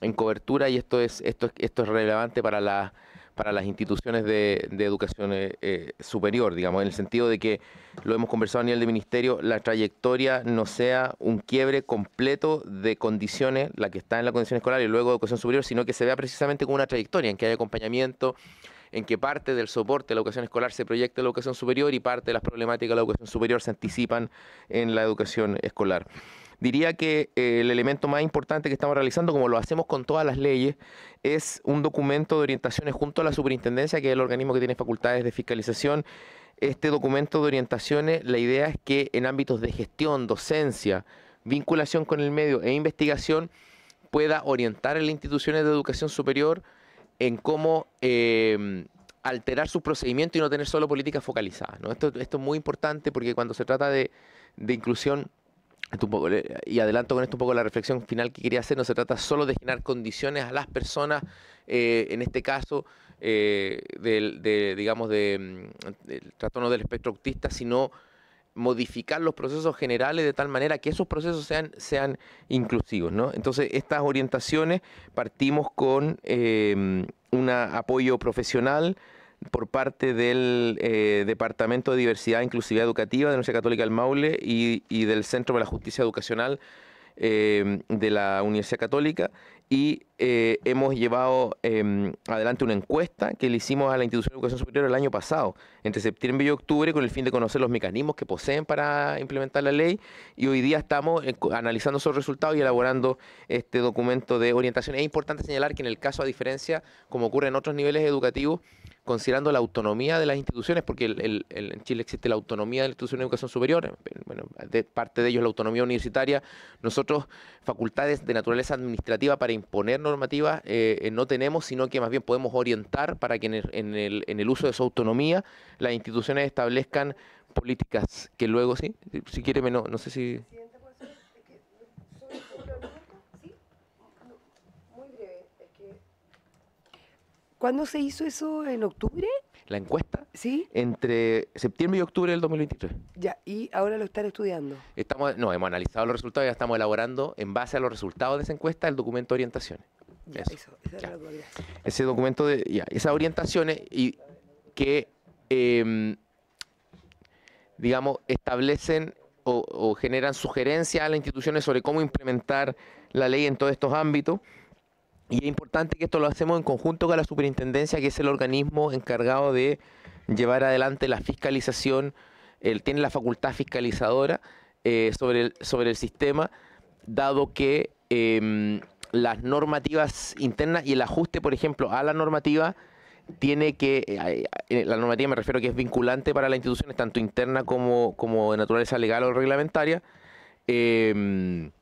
[SPEAKER 10] en cobertura y esto es, esto, esto es relevante para la para las instituciones de, educación eh, eh, superior, digamos, en el sentido de que, lo hemos conversado a nivel de ministerio, la trayectoria no sea un quiebre completo de condiciones, la que está en la condición escolar y luego educación superior, sino que se vea precisamente como una trayectoria en que haya acompañamiento, en que parte del soporte de la educación escolar se proyecta en la educación superior y parte de las problemáticas de la educación superior se anticipan en la educación escolar diría que eh, el elemento más importante que estamos realizando, como lo hacemos con todas las leyes, es un documento de orientaciones junto a la superintendencia, que es el organismo que tiene facultades de fiscalización. Este documento de orientaciones, la idea es que en ámbitos de gestión, docencia, vinculación con el medio e investigación, pueda orientar a las instituciones de educación superior en cómo em, alterar sus procedimientos y no tener solo políticas focalizadas. Esto, es muy importante porque cuando se trata de inclusión y adelanto con esto un poco la reflexión final que quería hacer, no se trata solo de generar condiciones a las personas, eh, en este caso, eh, del, de, digamos, de, mm, del trastorno del espectro autista, sino modificar los procesos generales de tal manera que esos procesos sean, sean inclusivos. ¿no? Entonces, estas orientaciones partimos con eh, mm, un apoyo profesional, por parte del eh, Departamento de Diversidad e Inclusividad Educativa de la Universidad Católica del Maule y, del Centro de la Justicia Educacional eh, de la Universidad Católica y eh, hemos llevado em, adelante una encuesta que le hicimos a la Institución de Educación Superior el año pasado, entre septiembre y octubre, con el fin de conocer los mecanismos que poseen para implementar la ley y hoy día estamos analizando esos resultados y elaborando este documento de orientación. Es importante señalar que en el caso, a diferencia, como ocurre en otros niveles educativos, considerando la autonomía de las instituciones, porque el, en Chile existe la autonomía de la institución de educación superior, bueno, de parte de ellos la autonomía universitaria, nosotros facultades de naturaleza administrativa para imponer normativas eh, eh, no tenemos, sino que más bien podemos orientar para que en el, el, uso de su autonomía las instituciones establezcan políticas que luego, sí, si quiere, menos, no sé si...
[SPEAKER 11] ¿Cuándo se hizo eso? ¿En octubre?
[SPEAKER 10] La encuesta. Sí. Entre septiembre y octubre del 2023.
[SPEAKER 11] Ya, y ahora lo están estudiando.
[SPEAKER 10] Estamos, no, hemos analizado los resultados y ya estamos elaborando, en base a los resultados de esa encuesta, el documento de orientaciones. eso. esa Ese documento de. Ya, esas orientaciones y que, em, digamos, establecen o, o generan sugerencias a las instituciones sobre cómo implementar la ley en todos estos ámbitos. Y es importante que esto lo hacemos en conjunto con la superintendencia, que es el organismo encargado de llevar adelante la fiscalización, él tiene la facultad fiscalizadora eh, sobre, el, sobre el sistema, dado que em, las normativas internas y el ajuste, por ejemplo, a la normativa, tiene que, eh, eh, la normativa me refiero que es vinculante para las instituciones, tanto interna como, como de naturaleza legal o reglamentaria, em,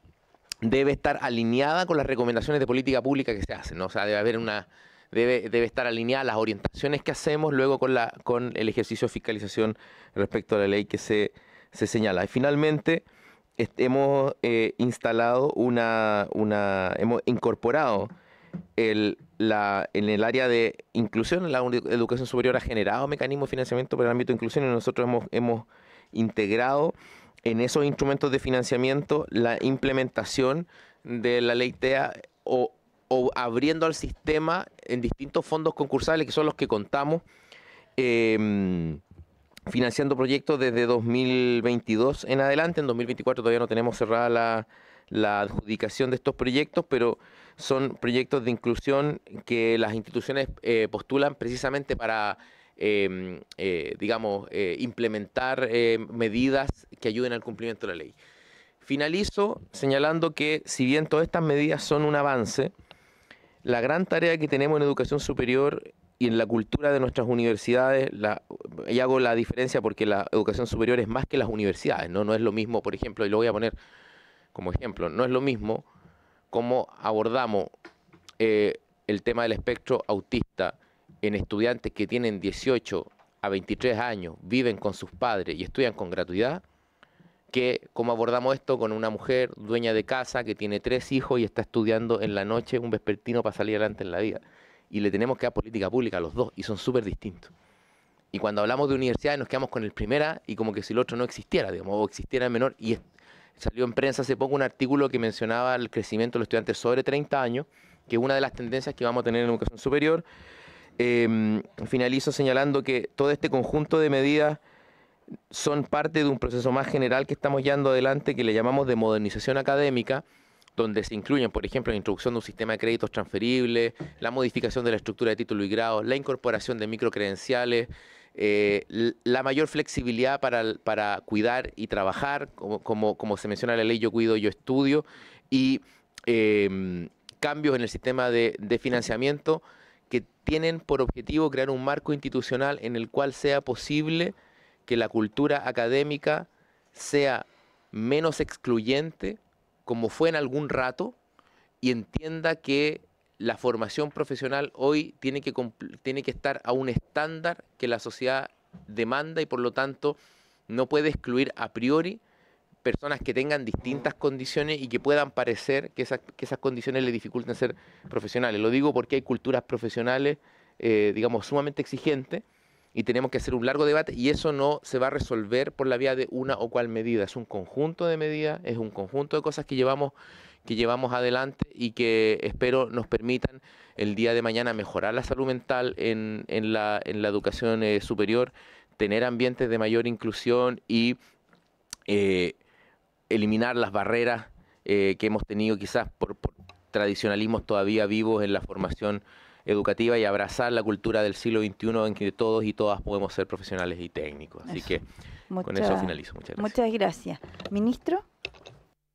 [SPEAKER 10] debe estar alineada con las recomendaciones de política pública que se hacen, O sea, debe haber una debe, debe estar alineada las orientaciones que hacemos luego con la con el ejercicio de fiscalización respecto a la ley que se, señala. Y finalmente hemos eh, instalado una, una hemos incorporado el, la, en el área de inclusión, la educación superior ha generado mecanismos de financiamiento para el ámbito de inclusión y nosotros hemos, hemos integrado en esos instrumentos de financiamiento la implementación de la ley TEA o, abriendo al sistema en distintos fondos concursales que son los que contamos, em, financiando proyectos desde 2022 en adelante. En 2024 todavía no tenemos cerrada la, adjudicación de estos proyectos, pero son proyectos de inclusión que las instituciones eh, postulan precisamente para Em, eh, digamos, eh, implementar em, medidas que ayuden al cumplimiento de la ley. Finalizo señalando que si bien todas estas medidas son un avance, la gran tarea que tenemos en educación superior y en la cultura de nuestras universidades, la, y hago la diferencia porque la educación superior es más que las universidades, ¿no? no es lo mismo, por ejemplo, y lo voy a poner como ejemplo, no es lo mismo cómo abordamos eh, el tema del espectro autista en estudiantes que tienen 18 a 23 años, viven con sus padres y estudian con gratuidad, que como abordamos esto con una mujer dueña de casa que tiene tres hijos y está estudiando en la noche un vespertino para salir adelante en la vida. Y le tenemos que dar política pública a los dos y son súper distintos. Y cuando hablamos de universidades nos quedamos con el primera y como que si el otro no existiera, digamos, o existiera el menor. Y salió en prensa hace poco un artículo que mencionaba el crecimiento de los estudiantes sobre 30 años, que es una de las tendencias que vamos a tener en educación superior. Em, finalizo señalando que todo este conjunto de medidas son parte de un proceso más general que estamos llevando adelante que le llamamos de modernización académica, donde se incluyen, por ejemplo, la introducción de un sistema de créditos transferibles la modificación de la estructura de título y grados, la incorporación de microcredenciales, eh, la mayor flexibilidad para, cuidar y trabajar, como, como, como, se menciona en la ley Yo Cuido, Yo Estudio, y em, cambios en el sistema de financiamiento que tienen por objetivo crear un marco institucional en el cual sea posible que la cultura académica sea menos excluyente, como fue en algún rato, y entienda que la formación profesional hoy tiene que, tiene que estar a un estándar que la sociedad demanda y por lo tanto no puede excluir a priori personas que tengan distintas condiciones y que puedan parecer que esas, que esas condiciones les dificulten ser profesionales. Lo digo porque hay culturas profesionales, eh, digamos, sumamente exigentes y tenemos que hacer un largo debate y eso no se va a resolver por la vía de una o cual medida, es un conjunto de medidas, es un conjunto de cosas que llevamos que llevamos adelante y que espero nos permitan el día de mañana mejorar la salud mental en, en, la, en la, educación eh, superior, tener ambientes de mayor inclusión y eh, eliminar las barreras eh, que hemos tenido quizás por, tradicionalismos todavía vivos en la formación educativa y abrazar la cultura del siglo XXI en que todos y todas podemos ser profesionales y técnicos. Así que con eso finalizo. Muchas gracias.
[SPEAKER 1] Muchas gracias. Ministro.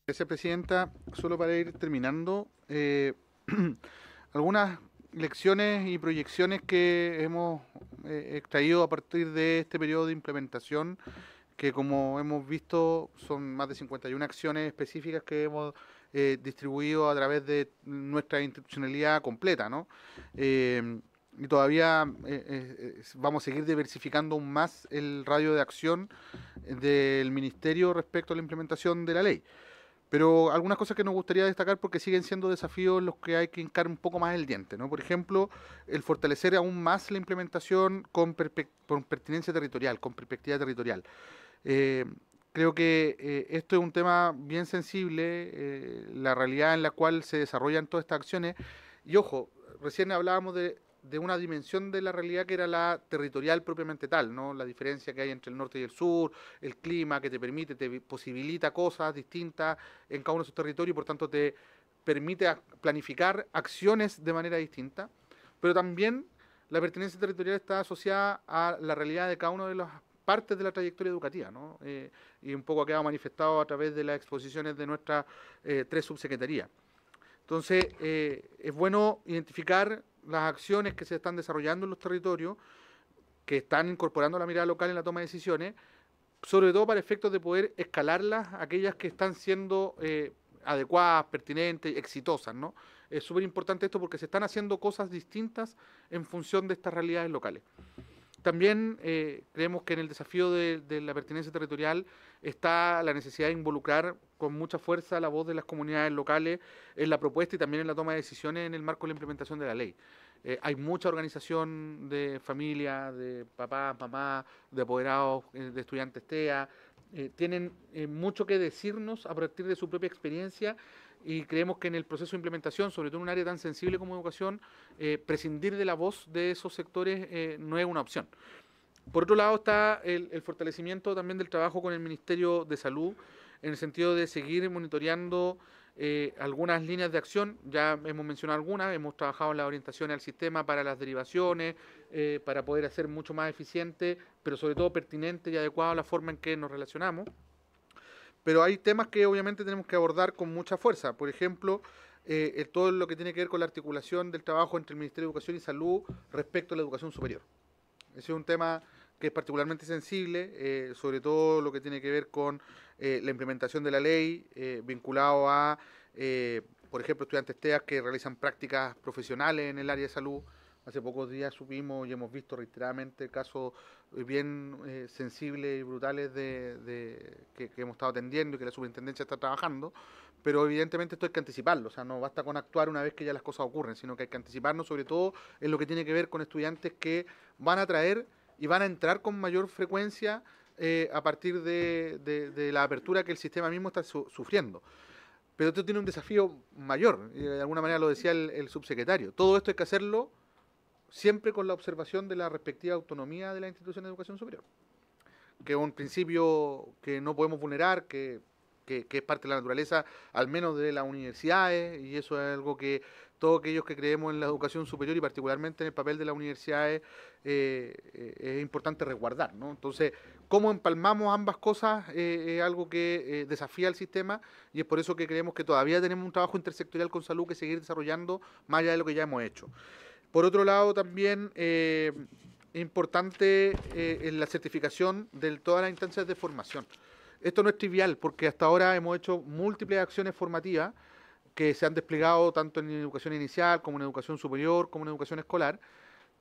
[SPEAKER 7] Gracias, Presidenta. Solo para ir terminando, eh, algunas lecciones y proyecciones que hemos eh, extraído a partir de este periodo de implementación que como hemos visto son más de 51 acciones específicas que hemos eh, distribuido a través de nuestra institucionalidad completa, ¿no? Eh, y todavía eh, vamos a seguir diversificando aún más el radio de acción del Ministerio respecto a la implementación de la ley. Pero algunas cosas que nos gustaría destacar porque siguen siendo desafíos los que hay que hincar un poco más el diente, ¿no? Por ejemplo, el fortalecer aún más la implementación con pertinencia territorial, con perspectiva territorial. Eh, creo que eh, esto es un tema bien sensible, eh, la realidad en la cual se desarrollan todas estas acciones. Y ojo, recién hablábamos de, una dimensión de la realidad que era la territorial propiamente tal, ¿no? La diferencia que hay entre el norte y el sur, el clima que te permite, te posibilita cosas distintas en cada uno de sus territorios y por tanto te permite planificar acciones de manera distinta, pero también la pertinencia territorial está asociada a la realidad de cada uno de los parte de la trayectoria educativa, ¿no? Eh, y un poco ha quedado manifestado a través de las exposiciones de nuestras eh, tres subsecretarías. Entonces, eh, es bueno identificar las acciones que se están desarrollando en los territorios, que están incorporando la mirada local en la toma de decisiones, sobre todo para efectos de poder escalarlas, aquellas que están siendo adecuadas, pertinentes, exitosas, ¿no? Es súper importante esto porque se están haciendo cosas distintas en función de estas realidades locales. También eh, creemos que en el desafío de, la pertinencia territorial está la necesidad de involucrar con mucha fuerza la voz de las comunidades locales en la propuesta y también en la toma de decisiones en el marco de la implementación de la ley. Eh, hay mucha organización de familia, de papás, mamás, de apoderados, eh, de estudiantes TEA. tienen mucho que decirnos a partir de su propia experiencia y creemos que en el proceso de implementación, sobre todo en un área tan sensible como educación, eh, prescindir de la voz de esos sectores eh, no es una opción. Por otro lado está el, fortalecimiento también del trabajo con el Ministerio de Salud, en el sentido de seguir monitoreando eh, algunas líneas de acción, ya hemos mencionado algunas, hemos trabajado en la orientación al sistema para las derivaciones, para poder hacer mucho más eficiente, pero sobre todo pertinente y a la forma en que nos relacionamos. Pero hay temas que obviamente tenemos que abordar con mucha fuerza. Por ejemplo, eh, todo lo que tiene que ver con la articulación del trabajo entre el Ministerio de Educación y Salud respecto a la educación superior. Ese es un tema que es particularmente sensible, eh, sobre todo lo que tiene que ver con eh, la implementación de la ley vinculado a, por ejemplo, estudiantes TEA que realizan prácticas profesionales en el área de salud. Hace pocos días supimos y hemos visto reiteradamente casos eh, bien eh, sensibles y brutales de, que, hemos estado atendiendo y que la superintendencia está trabajando, pero evidentemente esto hay que anticiparlo, o sea, no basta con actuar una vez que ya las cosas ocurren, sino que hay que anticiparnos sobre todo en lo que tiene que ver con estudiantes que van a traer y van a entrar con mayor frecuencia eh, a partir de, la apertura que el sistema mismo está sufriendo. Pero esto tiene un desafío mayor, de alguna manera lo decía el, subsecretario. Todo esto hay que hacerlo siempre con la observación de la respectiva autonomía de la institución de educación superior, que es un principio que no podemos vulnerar, que, es parte de la naturaleza, al menos de las universidades, y eso es algo que todos aquellos que creemos en la educación superior y particularmente en el papel de las universidades eh, eh, es importante resguardar. ¿no? Entonces, cómo empalmamos ambas cosas eh, es algo que desafía al sistema y es por eso que creemos que todavía tenemos un trabajo intersectorial con salud que seguir desarrollando más allá de lo que ya hemos hecho. Por otro lado, también eh, importante eh, la certificación de todas las instancias de formación. Esto no es trivial porque hasta ahora hemos hecho múltiples acciones formativas que se han desplegado tanto en educación inicial como en educación superior, como en educación escolar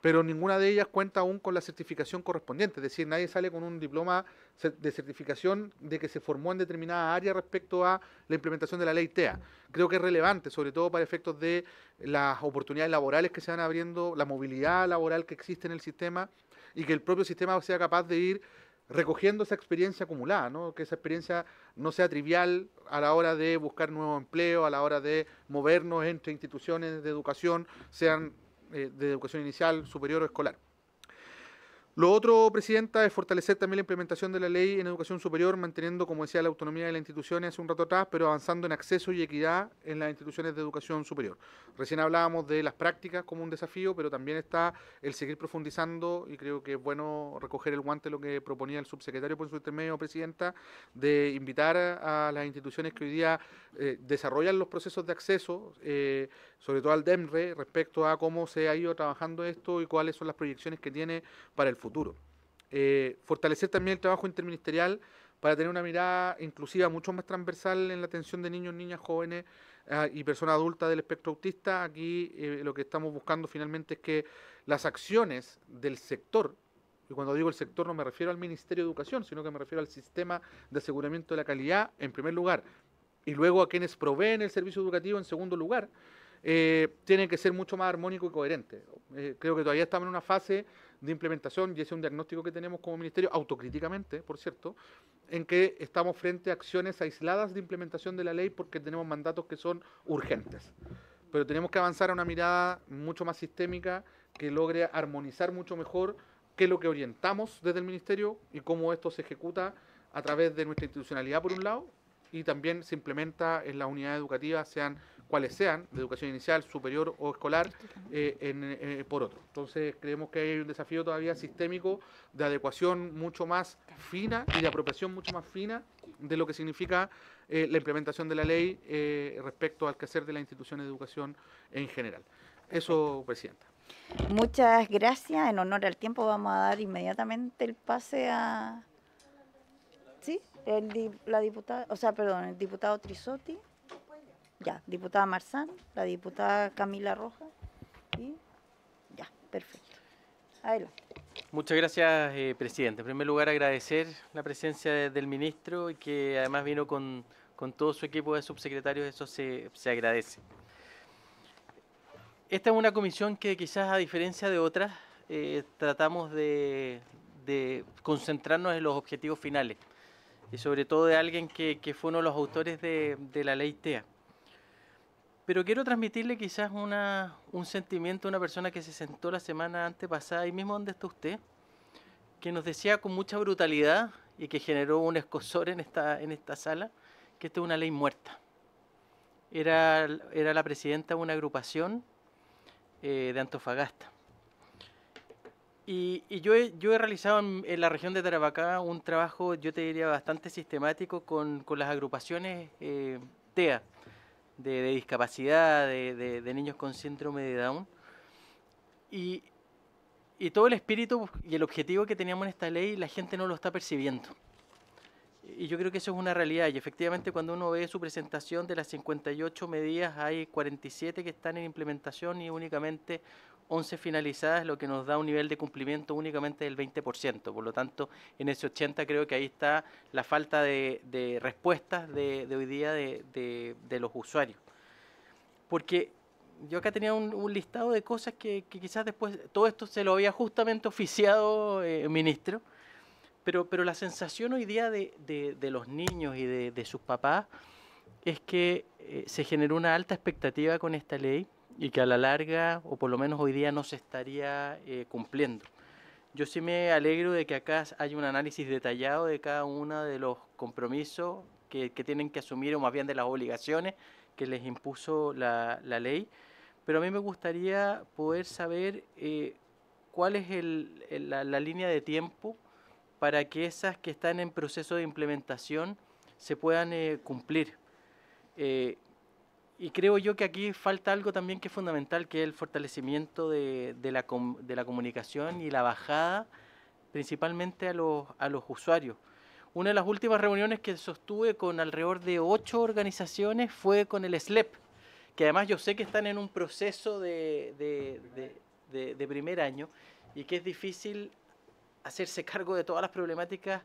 [SPEAKER 7] pero ninguna de ellas cuenta aún con la certificación correspondiente, es decir, nadie sale con un diploma de certificación de que se formó en determinada área respecto a la implementación de la ley TEA. Creo que es relevante, sobre todo para efectos de las oportunidades laborales que se van abriendo, la movilidad laboral que existe en el sistema y que el propio sistema sea capaz de ir recogiendo esa experiencia acumulada, ¿no? que esa experiencia no sea trivial a la hora de buscar nuevo empleo, a la hora de movernos entre instituciones de educación, sean eh, de educación inicial, superior o escolar. Lo otro, Presidenta, es fortalecer también la implementación de la ley en educación superior, manteniendo, como decía, la autonomía de las instituciones hace un rato atrás, pero avanzando en acceso y equidad en las instituciones de educación superior. Recién hablábamos de las prácticas como un desafío, pero también está el seguir profundizando, y creo que es bueno recoger el guante lo que proponía el subsecretario por su intermedio, Presidenta, de invitar a las instituciones que hoy día eh, desarrollan los procesos de acceso. Eh, sobre todo al DEMRE, respecto a cómo se ha ido trabajando esto y cuáles son las proyecciones que tiene para el futuro. Eh, fortalecer también el trabajo interministerial para tener una mirada inclusiva mucho más transversal en la atención de niños, niñas, jóvenes ah, y personas adultas del espectro autista. Aquí eh, lo que estamos buscando finalmente es que las acciones del sector, y cuando digo el sector no me refiero al Ministerio de Educación, sino que me refiero al sistema de aseguramiento de la calidad en primer lugar, y luego a quienes proveen el servicio educativo en segundo lugar, eh, tiene que ser mucho más armónico y coherente. Eh, creo que todavía estamos en una fase de implementación y ese es un diagnóstico que tenemos como ministerio, autocríticamente, por cierto, en que estamos frente a acciones aisladas de implementación de la ley porque tenemos mandatos que son urgentes. Pero tenemos que avanzar a una mirada mucho más sistémica que logre armonizar mucho mejor qué es lo que orientamos desde el ministerio y cómo esto se ejecuta a través de nuestra institucionalidad, por un lado, y también se implementa en las unidades educativas, sean cuales sean, de educación inicial, superior o escolar, eh, eh, por otro. Entonces creemos que hay un desafío todavía sistémico de adecuación mucho más fina y de apropiación mucho más fina de lo que significa eh, la implementación de la ley respecto al quehacer de las instituciones de educación en general. Eso, Presidenta.
[SPEAKER 1] Muchas gracias. En honor al tiempo vamos a dar inmediatamente el pase a... ¿Sí? la diputada, o sea, perdón, el diputado Trisotti. Ya, diputada Marzán, la diputada Camila Rojas. y ya, perfecto.
[SPEAKER 3] Adelante.
[SPEAKER 12] Muchas gracias, eh, presidente. En primer lugar, agradecer la presencia del ministro y que además vino con, todo su equipo de subsecretarios, eso se, agradece. Esta es una comisión que quizás a diferencia de otras, eh, tratamos de, concentrarnos en los objetivos finales y sobre todo de alguien que, fue uno de los autores de la ley TEA pero quiero transmitirle quizás un sentimiento a una persona que se sentó la semana antepasada, ahí mismo donde está usted, que nos decía con mucha brutalidad y que generó un escosor en esta, en esta sala, que esta es una ley muerta. Era, era la presidenta de una agrupación eh, de Antofagasta. Y, yo, he, yo, he, realizado en, la región de Tarapacá un trabajo, yo te diría, bastante sistemático con, las agrupaciones eh, TEA, de, discapacidad, de, de, niños con síndrome de Down. Y, y, todo el espíritu y el objetivo que teníamos en esta ley, la gente no lo está percibiendo. Y yo creo que eso es una realidad. Y efectivamente cuando uno ve su presentación de las 58 medidas, hay 47 que están en implementación y únicamente 11 finalizadas, lo que nos da un nivel de cumplimiento únicamente del 20%. Por lo tanto, en ese 80 creo que ahí está la falta de, respuestas de, hoy día de, los usuarios. Porque yo acá tenía un, listado de cosas que, quizás después, todo esto se lo había justamente oficiado eh, el ministro, pero, pero la sensación hoy día de, los niños y de, sus papás es que eh, se generó una alta expectativa con esta ley y que a la larga, o por lo menos hoy día, no se estaría eh, cumpliendo. Yo sí me alegro de que acá hay un análisis detallado de cada uno de los compromisos que, tienen que asumir, o más bien de las obligaciones que les impuso la, ley, pero a mí me gustaría poder saber eh, cuál es el, la, línea de tiempo para que esas que están en proceso de implementación se puedan eh, cumplir. Y creo yo que aquí falta algo también que es fundamental, que es el fortalecimiento de, la, de la, comunicación y la bajada principalmente a los, a los usuarios. Una de las últimas reuniones que sostuve con alrededor de ocho organizaciones fue con el SLEP, que además yo sé que están en un proceso de, de, primer año y que es difícil hacerse cargo de todas las problemáticas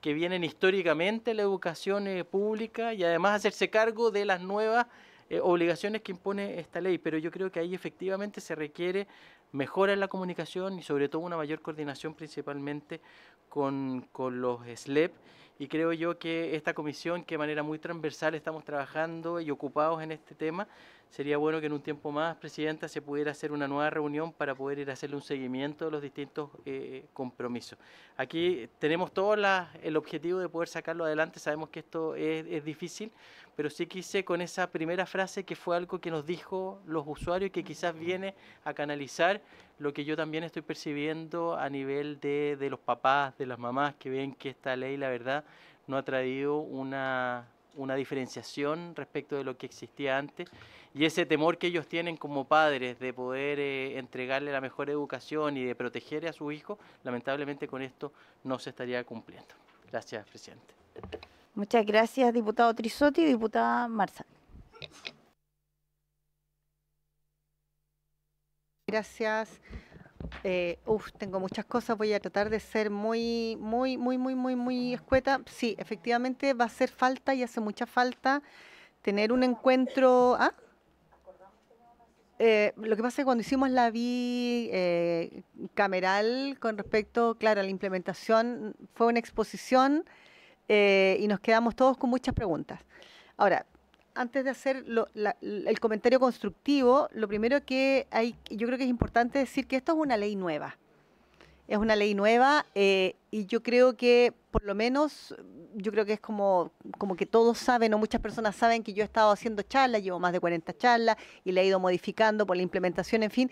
[SPEAKER 12] que vienen históricamente la educación eh, pública y además hacerse cargo de las nuevas eh, obligaciones que impone esta ley, pero yo creo que ahí efectivamente se requiere mejora en la comunicación y sobre todo una mayor coordinación principalmente con, con los SLEP y creo yo que esta comisión que de manera muy transversal estamos trabajando y ocupados en este tema, sería bueno que en un tiempo más, Presidenta, se pudiera hacer una nueva reunión para poder ir a hacerle un seguimiento de los distintos eh, compromisos. Aquí tenemos todo el objetivo de poder sacarlo adelante, sabemos que esto es difícil, pero sí quise con esa primera frase que fue algo que nos dijo los usuarios que quizás viene a canalizar lo que yo también estoy percibiendo a nivel de, los papás, de las mamás que ven que esta ley, la verdad, no ha traído una, diferenciación respecto de lo que existía antes y ese temor que ellos tienen como padres de poder eh, entregarle la mejor educación y de proteger a su hijo, lamentablemente con esto no se estaría cumpliendo. Gracias, presidente.
[SPEAKER 1] Muchas gracias, diputado Trisotti y diputada Marza.
[SPEAKER 3] Gracias. Eh, uf, tengo muchas cosas, voy a tratar de ser muy, muy, muy, muy, muy, muy escueta. Sí, efectivamente va a hacer falta y hace mucha falta tener un encuentro. ¿ah? Eh, lo que pasa es que cuando hicimos la vi eh, cameral con respecto, claro, a la implementación, fue una exposición eh, y nos quedamos todos con muchas preguntas. Ahora, antes de hacer el comentario constructivo, lo primero que hay, yo creo que es importante decir que esto es una ley nueva. Es una ley nueva eh, y yo creo que, por lo menos, yo creo que es como, como que todos saben o muchas personas saben que yo he estado haciendo charlas, llevo más de 40 charlas y le he ido modificando por la implementación, en fin.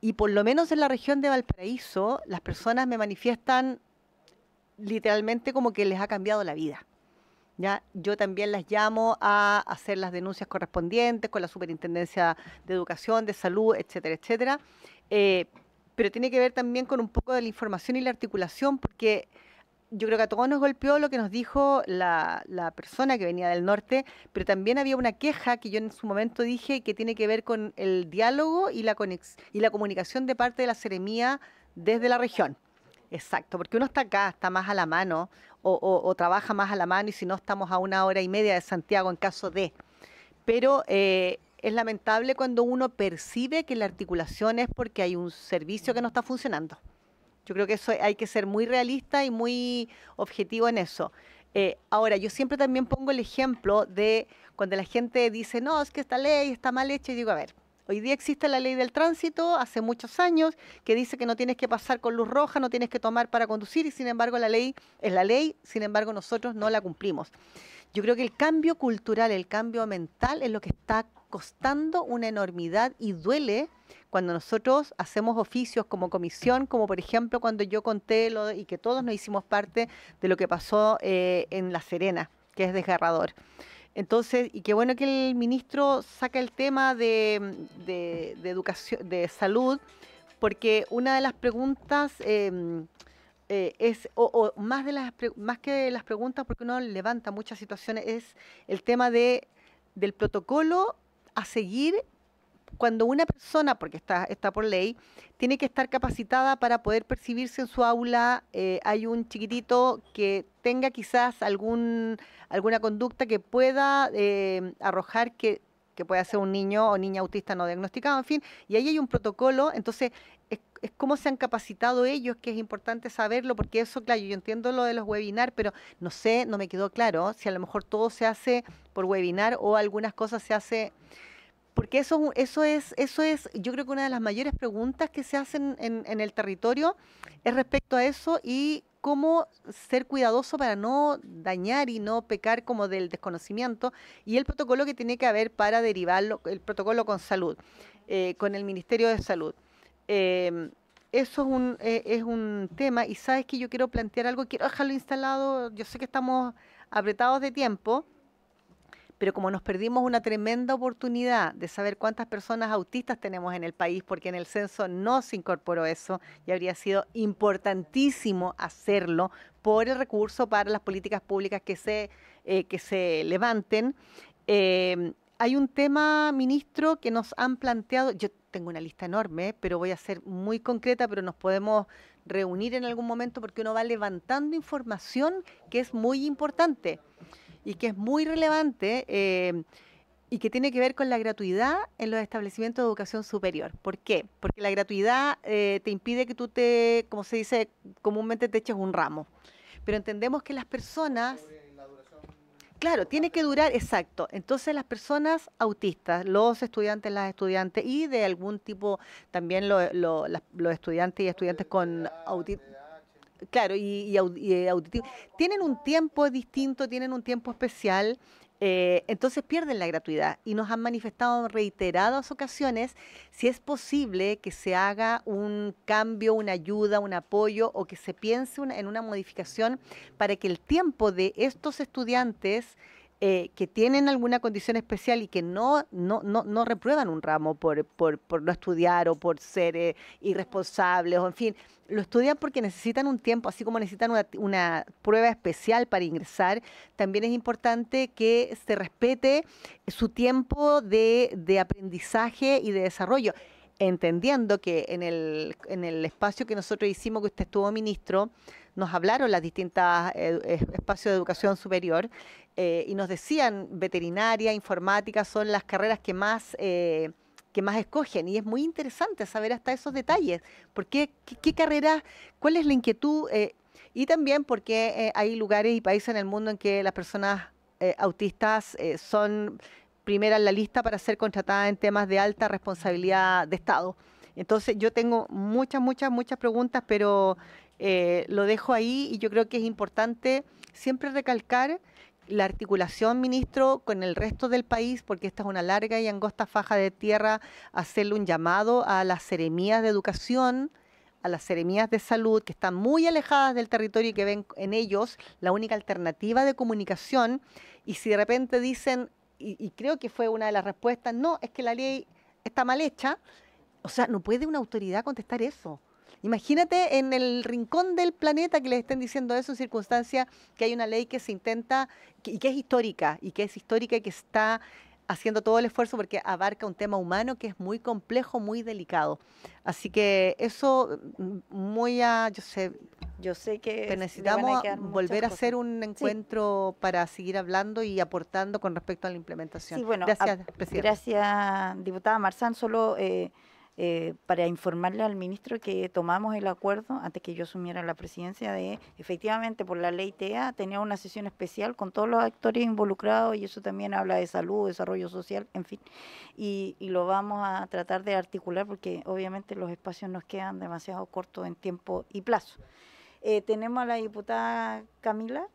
[SPEAKER 3] Y por lo menos en la región de Valparaíso, las personas me manifiestan literalmente como que les ha cambiado la vida. ¿ya? Yo también las llamo a hacer las denuncias correspondientes con la Superintendencia de Educación, de Salud, etcétera, etcétera. Eh, pero tiene que ver también con un poco de la información y la articulación, porque yo creo que a todos nos golpeó lo que nos dijo la, persona que venía del norte, pero también había una queja que yo en su momento dije que tiene que ver con el diálogo y la, conex y la comunicación de parte de la seremía desde la región. Exacto, porque uno está acá, está más a la mano o, trabaja más a la mano y si no estamos a una hora y media de Santiago en caso de. Pero eh, es lamentable cuando uno percibe que la articulación es porque hay un servicio que no está funcionando. Yo creo que eso hay que ser muy realista y muy objetivo en eso. Eh, ahora, yo siempre también pongo el ejemplo de cuando la gente dice, no, es que esta ley está mal hecha, y digo, a ver, Hoy día existe la ley del tránsito hace muchos años que dice que no tienes que pasar con luz roja, no tienes que tomar para conducir y sin embargo la ley es la ley, sin embargo nosotros no la cumplimos. Yo creo que el cambio cultural, el cambio mental es lo que está costando una enormidad y duele cuando nosotros hacemos oficios como comisión, como por ejemplo cuando yo conté lo, y que todos nos hicimos parte de lo que pasó eh, en La Serena, que es desgarrador. Entonces, y qué bueno que el ministro saca el tema de, educación, de salud, porque una de las preguntas em, eh, es, o, más, de las, más que las preguntas, porque uno levanta muchas situaciones, es el tema de, del protocolo a seguir cuando una persona, porque está, está por ley, tiene que estar capacitada para poder percibirse en su aula, eh, hay un chiquitito que tenga quizás algún, alguna conducta que pueda eh, arrojar que, que pueda ser un niño o niña autista no diagnosticado, en fin, y ahí hay un protocolo, entonces es, es cómo se han capacitado ellos, que es importante saberlo, porque eso, claro, yo entiendo lo de los webinars, pero no sé, no me quedó claro si a lo mejor todo se hace por webinar o algunas cosas se hace... Porque eso, eso, es, eso es, yo creo que una de las mayores preguntas que se hacen en, el territorio es respecto a eso y cómo ser cuidadoso para no dañar y no pecar como del desconocimiento y el protocolo que tiene que haber para derivarlo, el protocolo con salud, eh, con el Ministerio de Salud. Em, eso es un, eh, es un tema y sabes que yo quiero plantear algo, quiero dejarlo instalado, yo sé que estamos apretados de tiempo, pero como nos perdimos una tremenda oportunidad de saber cuántas personas autistas tenemos en el país, porque en el censo no se incorporó eso y habría sido importantísimo hacerlo por el recurso para las políticas públicas que se, eh, que se levanten. Em, hay un tema, ministro, que nos han planteado, yo tengo una lista enorme, pero voy a ser muy concreta, pero nos podemos reunir en algún momento porque uno va levantando información que es muy importante y que es muy relevante eh, y que tiene que ver con la gratuidad en los establecimientos de educación superior. ¿Por qué? Porque la gratuidad eh, te impide que tú te, como se dice comúnmente, te eches un ramo. Pero entendemos que las personas... Claro, tiene que durar, exacto. Entonces las personas autistas, los estudiantes, las estudiantes y de algún tipo también los estudiantes y estudiantes con autismo Claro, y, y, eh, auditivo. Tienen un tiempo distinto, tienen un tiempo especial, eh, entonces pierden la gratuidad y nos han manifestado en reiteradas ocasiones si es posible que se haga un cambio, una ayuda, un apoyo o que se piense en una modificación para que el tiempo de estos estudiantes eh, que tienen alguna condición especial y que no, no, no, no reprueban un ramo por, no estudiar o por ser eh, irresponsables, o en fin, lo estudian porque necesitan un tiempo, así como necesitan una, una prueba especial para ingresar, también es importante que se respete su tiempo de, de aprendizaje y de desarrollo entendiendo que en el, en el espacio que nosotros hicimos, que usted estuvo ministro, nos hablaron las distintas eh, eh, espacios de educación superior eh, y nos decían veterinaria, informática, son las carreras que más... que más escogen. Y es muy interesante saber hasta esos detalles. ¿Por qué, qué, cuál es la inquietud? y también porque hay lugares y países en el mundo en que las personas autistas son primera en la lista para ser contratadas en temas de alta responsabilidad de Estado. Entonces yo tengo muchas, muchas, muchas preguntas, pero eh, lo dejo ahí y yo creo que es importante siempre recalcar la articulación, ministro, con el resto del país, porque esta es una larga y angosta faja de tierra, hacerle un llamado a las seremías de educación, a las seremías de salud, que están muy alejadas del territorio y que ven en ellos la única alternativa de comunicación. Y si de repente dicen, y creo que fue una de las respuestas, no, es que la ley está mal hecha, o sea, no puede una autoridad contestar eso. Imagínate en el rincón del planeta que les estén diciendo eso en circunstancia que hay una ley que se intenta y que es histórica, y que es histórica y que está haciendo todo el esfuerzo porque abarca un tema humano que es muy complejo, muy delicado. Así que eso mm, muy a, yo sé, yo sé que necesitamos volver a hacer un encuentro para seguir hablando y aportando con respecto a la implementación. gracias, Gracias,
[SPEAKER 1] diputada Marzán. Solo eh, eh, para informarle al ministro que tomamos el acuerdo antes que yo asumiera la presidencia de, efectivamente, por la ley TEA, tenía una sesión especial con todos los actores involucrados y eso también habla de salud, desarrollo social, en fin, y, y lo vamos a tratar de articular porque obviamente los espacios nos quedan demasiado cortos en tiempo y plazo. Eh, tenemos a la diputada Camila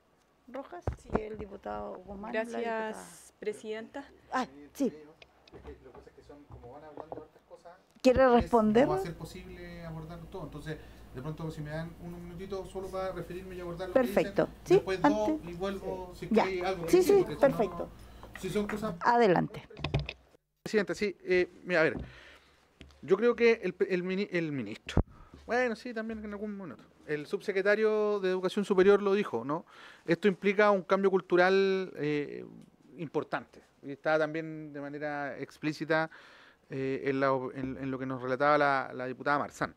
[SPEAKER 1] Rojas y el diputado Guzmán. Gracias, presidenta. Ah, sí.
[SPEAKER 7] Lo que es que son, como van ¿Quiere responder? va a ser posible abordarlo todo. Entonces, de pronto, si me dan un minutito solo para referirme y abordar lo Perfecto. Que dicen, después ¿Sí? y vuelvo si hay algo. Que sí, sí, sí perfecto. si son cosas... Adelante. Presidente, sí, eh, mira, a ver. Yo creo que el, el, el ministro, bueno, sí, también en algún momento. El subsecretario de Educación Superior lo dijo, ¿no? Esto implica un cambio cultural eh, importante. Y está también de manera explícita eh, en, lo que nos relataba la, diputada Marzán.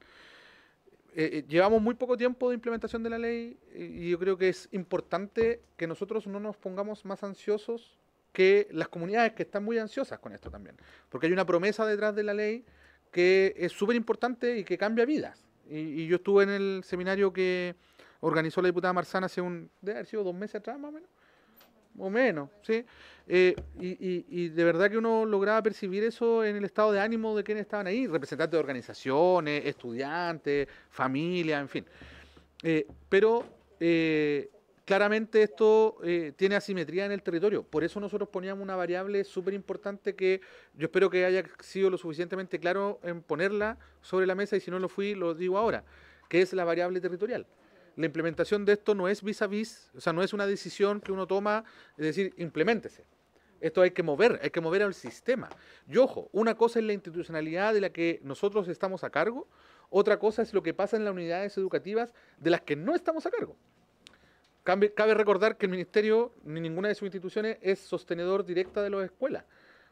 [SPEAKER 7] Eh, eh, llevamos muy poco tiempo de implementación de la ley y yo creo que es importante que nosotros no nos pongamos más ansiosos que las comunidades que están muy ansiosas con esto también, porque hay una promesa detrás de la ley que es súper importante y que cambia vidas. Y, y, yo estuve en el seminario que organizó la diputada Marzán hace un, debe haber sido dos meses atrás más o menos, o menos, ¿sí? Eh, y, de verdad que uno lograba percibir eso en el estado de ánimo de quienes estaban ahí, representantes de organizaciones, estudiantes, familia, en fin. Eh, pero eh, claramente esto tiene asimetría en el territorio, por eso nosotros poníamos una variable súper importante que yo espero que haya sido lo suficientemente claro en ponerla sobre la mesa y si no lo fui, lo digo ahora, que es la variable territorial la implementación de esto no es vis a vis, o sea, no es una decisión que uno toma, es decir, implementese. Esto hay que mover, hay que mover al sistema. Y ojo, una cosa es la institucionalidad de la que nosotros estamos a cargo, otra cosa es lo que pasa en las unidades educativas de las que no estamos a cargo. Cabe, cabe recordar que el Ministerio ni ninguna de sus instituciones es sostenedor directa de las escuelas,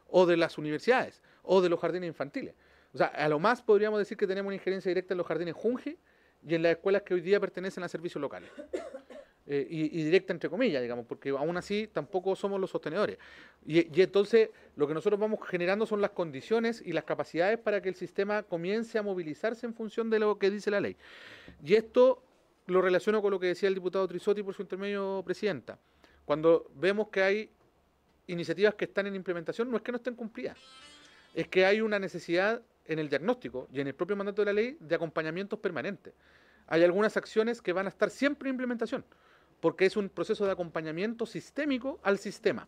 [SPEAKER 7] o de las universidades, o de los jardines infantiles. O sea, a lo más podríamos decir que tenemos una injerencia directa en los jardines Junge, y en las escuelas que hoy día pertenecen a servicios locales. Eh, y, directa entre comillas, digamos, porque aún así tampoco somos los sostenedores. Y, y, entonces lo que nosotros vamos generando son las condiciones y las capacidades para que el sistema comience a movilizarse en función de lo que dice la ley. Y esto lo relaciono con lo que decía el diputado Trisotti por su intermedio presidenta. Cuando vemos que hay iniciativas que están en implementación, no es que no estén cumplidas, es que hay una necesidad en el diagnóstico y en el propio mandato de la ley de acompañamientos permanentes. Hay algunas acciones que van a estar siempre en implementación, porque es un proceso de acompañamiento sistémico al sistema,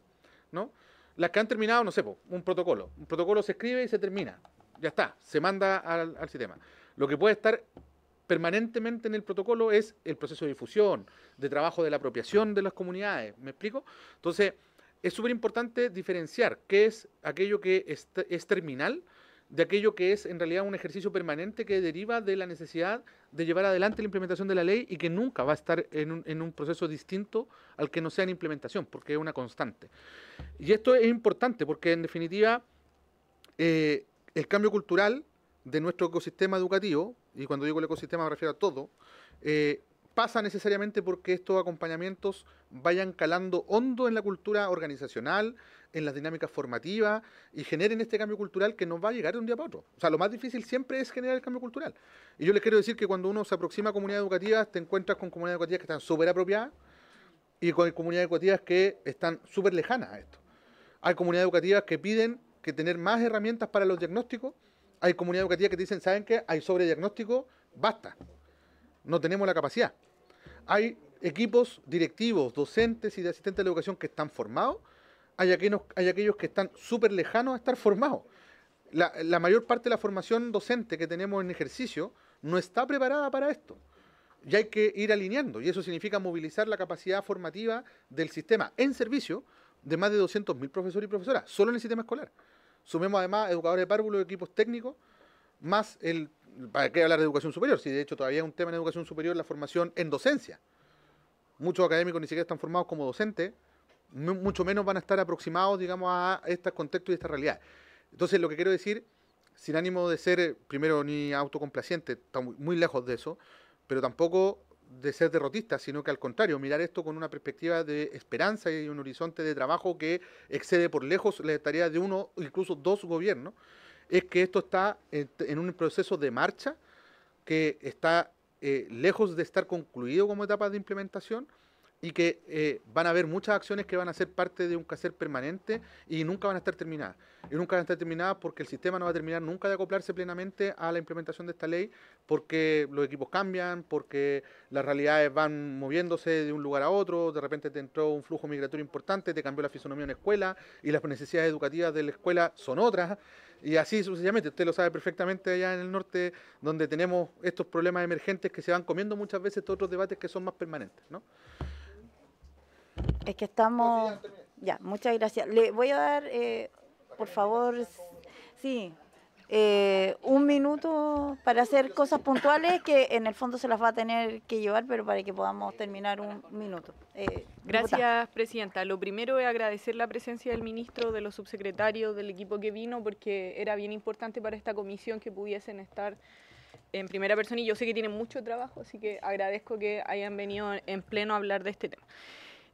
[SPEAKER 7] ¿no? Las que han terminado, no sé, un protocolo. Un protocolo se escribe y se termina. Ya está, se manda al, sistema. Lo que puede estar permanentemente en el protocolo es el proceso de difusión, de trabajo de la apropiación de las comunidades. ¿Me explico? Entonces, es súper importante diferenciar qué es aquello que es terminal de aquello que es en realidad un ejercicio permanente que deriva de la necesidad de llevar adelante la implementación de la ley y que nunca va a estar en un, proceso distinto al que no sea en implementación, porque es una constante. Y esto es importante porque en definitiva eh, el cambio cultural de nuestro ecosistema educativo, y cuando digo el ecosistema me refiero a todo, eh, pasa necesariamente porque estos acompañamientos vayan calando hondo en la cultura organizacional, en las dinámicas formativas y generen este cambio cultural que nos va a llegar de un día para otro. O sea, lo más difícil siempre es generar el cambio cultural. Y yo les quiero decir que cuando uno se aproxima a comunidades educativas, te encuentras con comunidades educativas que están súper apropiadas y con comunidades educativas que están súper lejanas a esto. Hay comunidades educativas que piden que tener más herramientas para los diagnósticos. Hay comunidades educativas que dicen, ¿saben qué? Hay sobre diagnóstico, basta. No tenemos la capacidad. Hay equipos directivos, docentes y de asistentes de la educación que están formados hay aquellos, hay aquellos que están súper lejanos a estar formados. La, mayor parte de la formación docente que tenemos en ejercicio no está preparada para esto. Y hay que ir alineando, y eso significa movilizar la capacidad formativa del sistema en servicio de más de 200.000 profesores y profesoras, solo en el sistema escolar. Sumemos además educadores de párvulos, equipos técnicos, más el... ¿Para qué hablar de educación superior? Si de hecho todavía es un tema en educación superior la formación en docencia. Muchos académicos ni siquiera están formados como docentes mucho menos van a estar aproximados, digamos, a este contexto y esta realidad. Entonces, lo que quiero decir, sin ánimo de ser, eh, primero, ni autocomplaciente, estamos muy lejos de eso, pero tampoco de ser derrotista, sino que al contrario, mirar esto con una perspectiva de esperanza y un horizonte de trabajo que excede por lejos las tareas de uno, incluso dos gobiernos, es que esto está en un proceso de marcha que está eh, lejos de estar concluido como etapa de implementación, y que eh, van a haber muchas acciones que van a ser parte de un quehacer permanente y nunca van a estar terminadas. Y nunca van a estar terminadas porque el sistema no va a terminar nunca de acoplarse plenamente a la implementación de esta ley, porque los equipos cambian, porque las realidades van moviéndose de un lugar a otro, de repente te entró un flujo migratorio importante, te cambió la fisonomía en la escuela y las necesidades educativas de la escuela son otras. Y así sucesivamente, usted lo sabe perfectamente allá en el norte, donde tenemos estos problemas emergentes que se van comiendo muchas veces todos otros debates que son más permanentes. ¿no?
[SPEAKER 1] Es que estamos... Ya, muchas gracias. Le voy a dar, eh, por favor, sí, eh, un minuto para hacer cosas puntuales que en el fondo se las va a tener que llevar, pero para que podamos terminar un minuto. Eh,
[SPEAKER 13] gracias, Presidenta. Lo primero es agradecer la presencia del ministro, de los subsecretarios, del equipo que vino, porque era bien importante para esta comisión que pudiesen estar en primera persona y yo sé que tienen mucho trabajo, así que agradezco que hayan venido en pleno a hablar de este tema.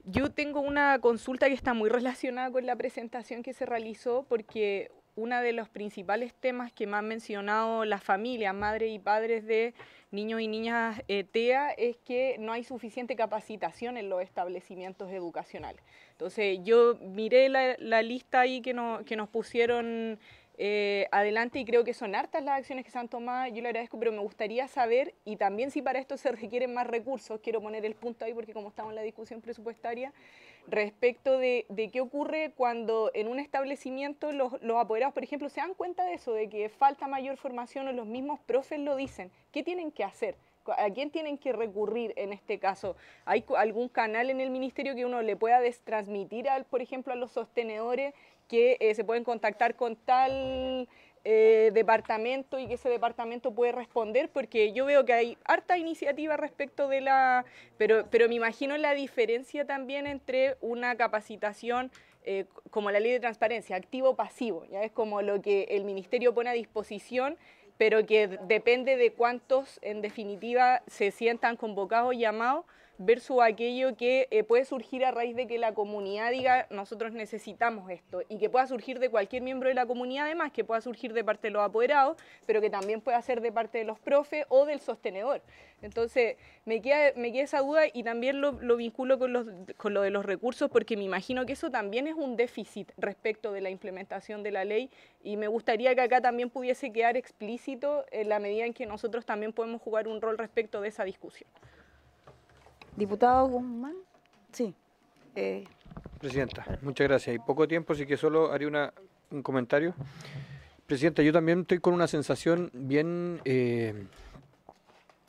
[SPEAKER 13] Yo tengo una consulta que está muy relacionada con la presentación que se realizó porque uno de los principales temas que me han mencionado las familias, madres y padres de niños y niñas eh, TEA, es que no hay suficiente capacitación en los establecimientos educacionales. Entonces yo miré la, lista ahí que nos pusieron eh, adelante y creo que son hartas las acciones que se han tomado, yo le agradezco, pero me gustaría saber, y también si para esto se requieren más recursos, quiero poner el punto ahí porque como estamos en la discusión presupuestaria, respecto de, qué ocurre cuando en un establecimiento los, apoderados, por ejemplo, se dan cuenta de eso, de que falta mayor formación o los mismos profes lo dicen, ¿qué tienen que hacer? ¿A quién tienen que recurrir en este caso? ¿Hay algún canal en el ministerio que uno le pueda transmitir, al, por ejemplo, a los sostenedores que eh, se pueden contactar con tal eh, departamento y que ese departamento puede responder, porque yo veo que hay harta iniciativa respecto de la, pero, pero me imagino la diferencia también entre una capacitación eh, como la ley de transparencia, activo-pasivo, ya es como lo que el ministerio pone a disposición pero que depende de cuántos en definitiva se sientan convocados, llamados versus aquello que eh, puede surgir a raíz de que la comunidad diga nosotros necesitamos esto y que pueda surgir de cualquier miembro de la comunidad además, que pueda surgir de parte de los apoderados, pero que también pueda ser de parte de los profes o del sostenedor. Entonces, me queda, me esa duda y también lo, lo vinculo con, con lo de los recursos porque me imagino que eso también es un déficit respecto de la implementación de la ley y me gustaría que acá también pudiese quedar explícito en la medida en que nosotros también podemos jugar un rol respecto de esa discusión.
[SPEAKER 1] Diputado Guzmán, sí.
[SPEAKER 13] Eh,
[SPEAKER 14] Presidenta, muchas gracias. Y poco tiempo, así que solo haré una, un comentario. Presidenta, yo también estoy con una sensación bien eh,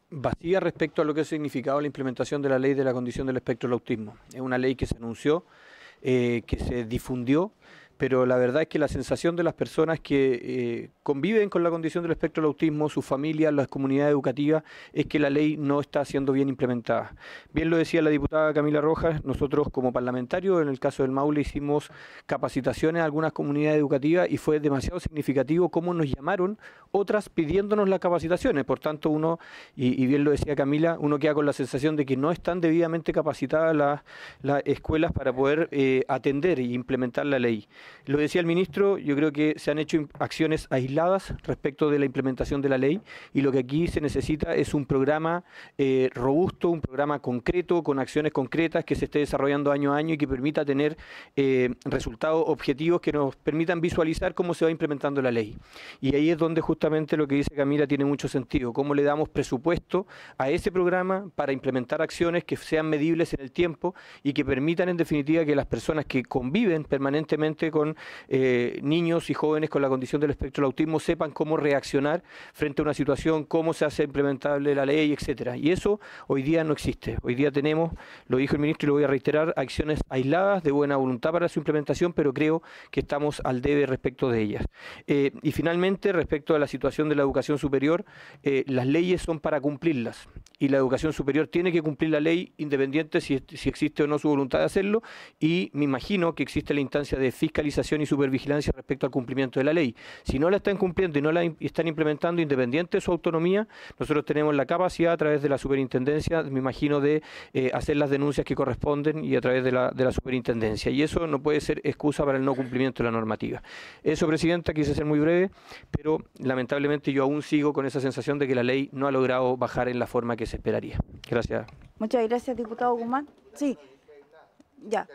[SPEAKER 14] vacía respecto a lo que ha significado la implementación de la ley de la condición del espectro del autismo. Es una ley que se anunció, eh, que se difundió pero la verdad es que la sensación de las personas que eh, conviven con la condición del espectro del autismo, sus familias, las comunidades educativas, es que la ley no está siendo bien implementada. Bien lo decía la diputada Camila Rojas, nosotros como parlamentarios, en el caso del Maule, hicimos capacitaciones a algunas comunidades educativas y fue demasiado significativo cómo nos llamaron otras pidiéndonos las capacitaciones. Por tanto, uno, y, bien lo decía Camila, uno queda con la sensación de que no están debidamente capacitadas las, escuelas para poder eh, atender e implementar la ley. Lo decía el ministro, yo creo que se han hecho acciones aisladas respecto de la implementación de la ley y lo que aquí se necesita es un programa eh, robusto, un programa concreto, con acciones concretas que se esté desarrollando año a año y que permita tener eh, resultados objetivos que nos permitan visualizar cómo se va implementando la ley. Y ahí es donde justamente lo que dice Camila tiene mucho sentido, cómo le damos presupuesto a ese programa para implementar acciones que sean medibles en el tiempo y que permitan en definitiva que las personas que conviven permanentemente con eh, niños y jóvenes con la condición del espectro del autismo sepan cómo reaccionar frente a una situación, cómo se hace implementable la ley, etcétera. Y eso hoy día no existe. Hoy día tenemos, lo dijo el ministro y lo voy a reiterar, acciones aisladas de buena voluntad para su implementación, pero creo que estamos al debe respecto de ellas. Eh, y finalmente, respecto a la situación de la educación superior, eh, las leyes son para cumplirlas y la educación superior tiene que cumplir la ley independiente si, si existe o no su voluntad de hacerlo y me imagino que existe la instancia de fiscal y supervigilancia respecto al cumplimiento de la ley. Si no la están cumpliendo y no la están implementando independiente de su autonomía, nosotros tenemos la capacidad a través de la superintendencia, me imagino, de eh, hacer las denuncias que corresponden y a través de la, de la superintendencia. Y eso no puede ser excusa para el no cumplimiento de la normativa. Eso, Presidenta, quise ser muy breve, pero lamentablemente yo aún sigo con esa sensación de que la ley no ha logrado bajar en la forma que se esperaría. Gracias.
[SPEAKER 1] Muchas gracias, diputado Guzmán. Sí, ya.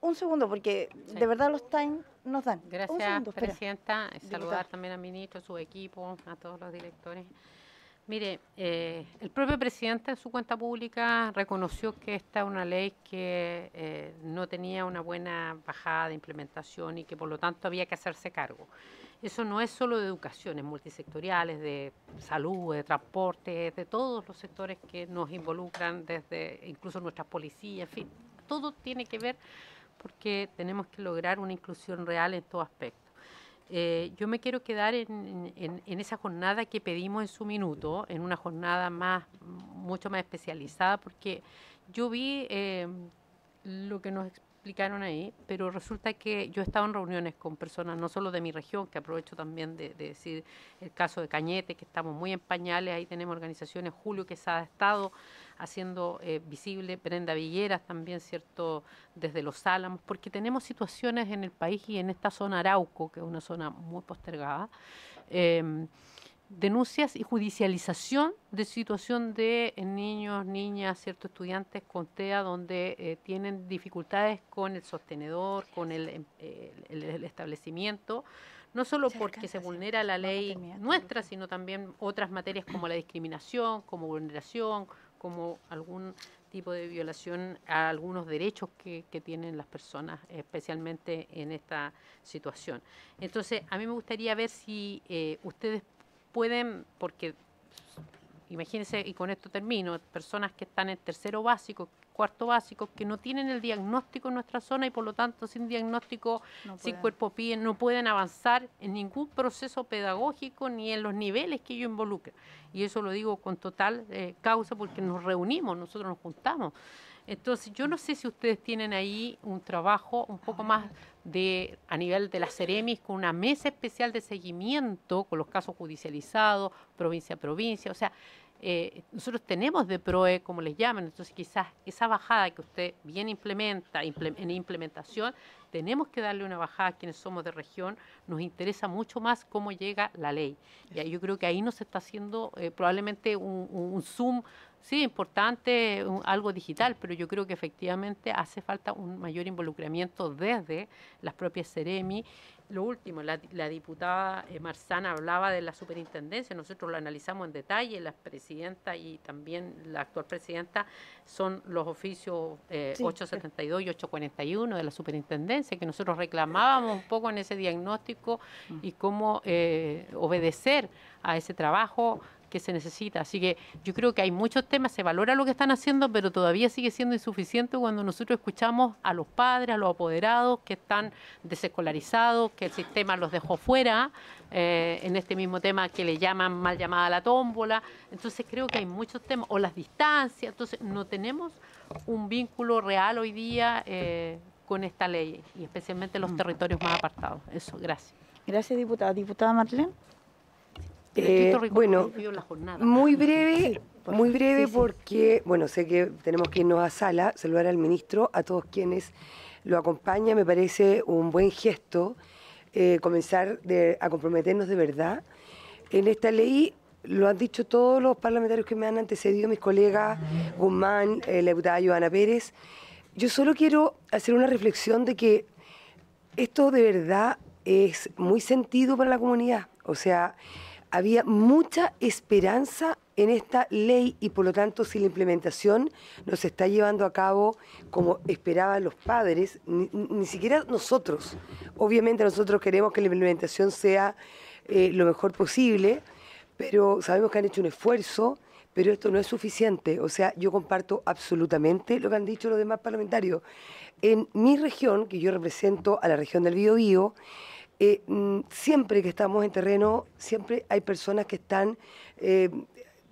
[SPEAKER 1] Un segundo, porque de verdad los time nos dan. Gracias, Presidenta.
[SPEAKER 15] Saludar también al ministro, a su equipo, a todos los directores. Mire, eh, el propio presidente en su cuenta pública reconoció que esta es una ley que eh, no tenía una buena bajada de implementación y que por lo tanto había que hacerse cargo. Eso no es solo de educación, es multisectorial, de salud, de transporte, de todos los sectores que nos involucran, desde incluso nuestras policías, en fin, todo tiene que ver porque tenemos que lograr una inclusión real en todo aspecto. Eh, yo me quiero quedar en, esa jornada que pedimos en su minuto, en una jornada más, mucho más especializada, porque yo vi eh, lo que nos explicaron ahí, pero resulta que yo he estado en reuniones con personas, no solo de mi región, que aprovecho también de, decir el caso de Cañete, que estamos muy en pañales, ahí tenemos organizaciones, Julio que se ha estado haciendo eh, visible Brenda Villeras también, ¿cierto?, desde Los Álamos, porque tenemos situaciones en el país y en esta zona Arauco, que es una zona muy postergada, em, denuncias y judicialización de situación de eh, niños, niñas, cierto estudiantes con TEA donde eh, tienen dificultades con el sostenedor, con em, el, establecimiento, no solo porque se vulnera la ley nuestra, sino también otras materias como la discriminación, como vulneración, como algún tipo de violación a algunos derechos que, tienen las personas, especialmente en esta situación. Entonces, a mí me gustaría ver si eh, ustedes pueden, porque imagínense, y con esto termino, personas que están en tercero básico, cuarto básico que no tienen el diagnóstico en nuestra zona y por lo tanto sin diagnóstico, sin cuerpo pie, no pueden avanzar en ningún proceso pedagógico ni en los niveles que ellos involucra. Y eso lo digo con total eh, causa porque nos reunimos, nosotros nos juntamos. Entonces, yo no sé si ustedes tienen ahí un trabajo un poco más de a nivel de las Ceremis con una mesa especial de seguimiento con los casos judicializados, provincia a provincia, o sea, eh, nosotros tenemos de PROE, como les llaman, entonces quizás esa bajada que usted bien implementa en implementación, tenemos que darle una bajada a quienes somos de región, nos interesa mucho más cómo llega la ley. Y yo creo que ahí nos está haciendo eh, probablemente un, zoom, sí, importante, algo digital, pero yo creo que efectivamente hace falta un mayor involucramiento desde las propias Ceremi lo último, la, diputada eh, Marzana hablaba de la superintendencia, nosotros lo analizamos en detalle, la presidenta y también la actual presidenta son los oficios 872 eh, y 841 de la superintendencia, que nosotros reclamábamos un poco en ese diagnóstico mm. y cómo eh, obedecer a ese trabajo que se necesita. Así que yo creo que hay muchos temas, se valora lo que están haciendo, pero todavía sigue siendo insuficiente cuando nosotros escuchamos a los padres, a los apoderados que están desescolarizados, que el sistema los dejó fuera, eh, en este mismo tema que le llaman mal llamada la tómbola. Entonces creo que hay muchos temas, o las distancias, entonces no tenemos un vínculo real hoy día eh, con esta ley y especialmente los mm. territorios más apartados. Eso, gracias.
[SPEAKER 1] Gracias, diputada. Diputada Marlene. Eh, bueno, muy breve, muy breve porque,
[SPEAKER 11] bueno, sé que tenemos que irnos a sala, saludar al ministro, a todos quienes lo acompañan, me parece un buen gesto eh, comenzar a comprometernos de verdad. En esta ley lo han dicho todos los parlamentarios que me han antecedido, mis colegas Guzmán, eh, la diputada Joana Pérez. Yo solo quiero hacer una reflexión de que esto de verdad es muy sentido para la comunidad. O sea, había mucha esperanza en esta ley y por lo tanto si la implementación no se está llevando a cabo como esperaban los padres, ni, siquiera nosotros, obviamente nosotros queremos que la implementación sea eh, lo mejor posible, pero sabemos que han hecho un esfuerzo, pero esto no es suficiente. O sea, yo comparto absolutamente lo que han dicho los demás parlamentarios. En mi región, que yo represento a la región del Bío Bío, eh, mm, siempre que estamos en terreno, siempre hay personas que están eh,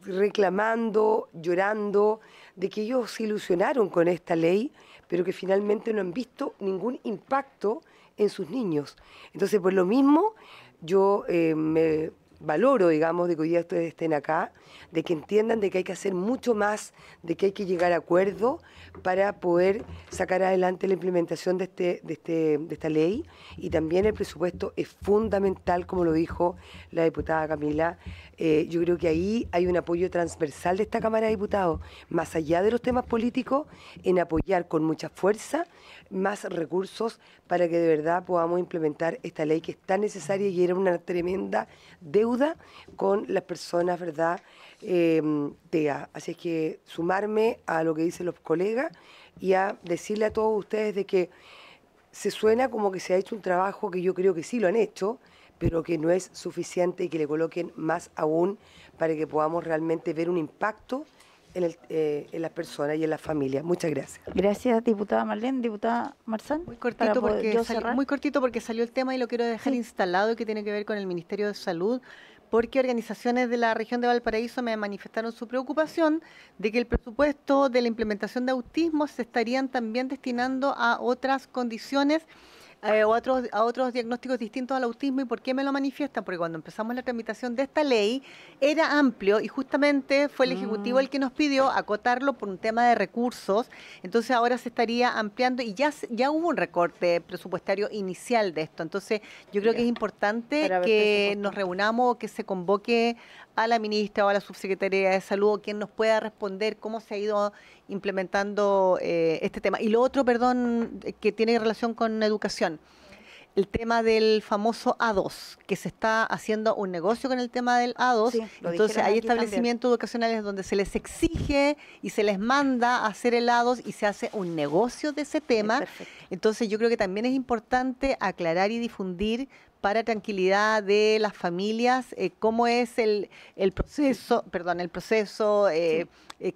[SPEAKER 11] reclamando, llorando, de que ellos se ilusionaron con esta ley, pero que finalmente no han visto ningún impacto en sus niños. Entonces, por lo mismo, yo eh, me valoro, digamos, de que hoy día ustedes estén acá, de que entiendan de que hay que hacer mucho más, de que hay que llegar a acuerdo para poder sacar adelante la implementación de, este, de, este, esta ley y también el presupuesto es fundamental, como lo dijo la diputada Camila. Eh, yo creo que ahí hay un apoyo transversal de esta Cámara de Diputados, más allá de los temas políticos, en apoyar con mucha fuerza más recursos para que de verdad podamos implementar esta ley que es tan necesaria y era una tremenda deuda con las personas, ¿verdad? Eh, Así es que sumarme a lo que dicen los colegas y a decirle a todos ustedes de que se suena como que se ha hecho un trabajo que yo creo que sí lo han hecho, pero que no es suficiente y que le coloquen más aún para que podamos realmente ver un impacto en, eh, las personas y en las familias. Muchas gracias.
[SPEAKER 3] Gracias,
[SPEAKER 1] diputada Marlene, diputada
[SPEAKER 3] Marzán. Muy cortito, porque salió, muy cortito porque salió el tema y lo quiero dejar instalado que tiene que ver con el Ministerio de Salud porque organizaciones de la región de Valparaíso me manifestaron su preocupación de que el presupuesto de la implementación de autismo se estarían también destinando a otras condiciones eh, a, otros, a otros diagnósticos distintos al autismo y por qué me lo manifiestan, porque cuando empezamos la tramitación de esta ley era amplio y justamente fue el mm. Ejecutivo el que nos pidió acotarlo por un tema de recursos, entonces ahora se estaría ampliando y ya, ya hubo un recorte presupuestario inicial de esto, entonces yo creo que es importante que nos reunamos, que se convoque a la ministra o a la subsecretaría de salud o quien nos pueda responder cómo se ha ido implementando eh, este tema. Y lo otro, perdón, que tiene relación con educación. El tema del famoso A2, que se está haciendo un negocio con el tema del A2. Entonces, hay establecimientos educacionales donde se les exige y se les manda a hacer el A2 y se hace un negocio de ese tema. Entonces, yo creo que también es importante aclarar y difundir para tranquilidad de las familias, eh, cómo es el, proceso, perdón, el proceso, eh, eh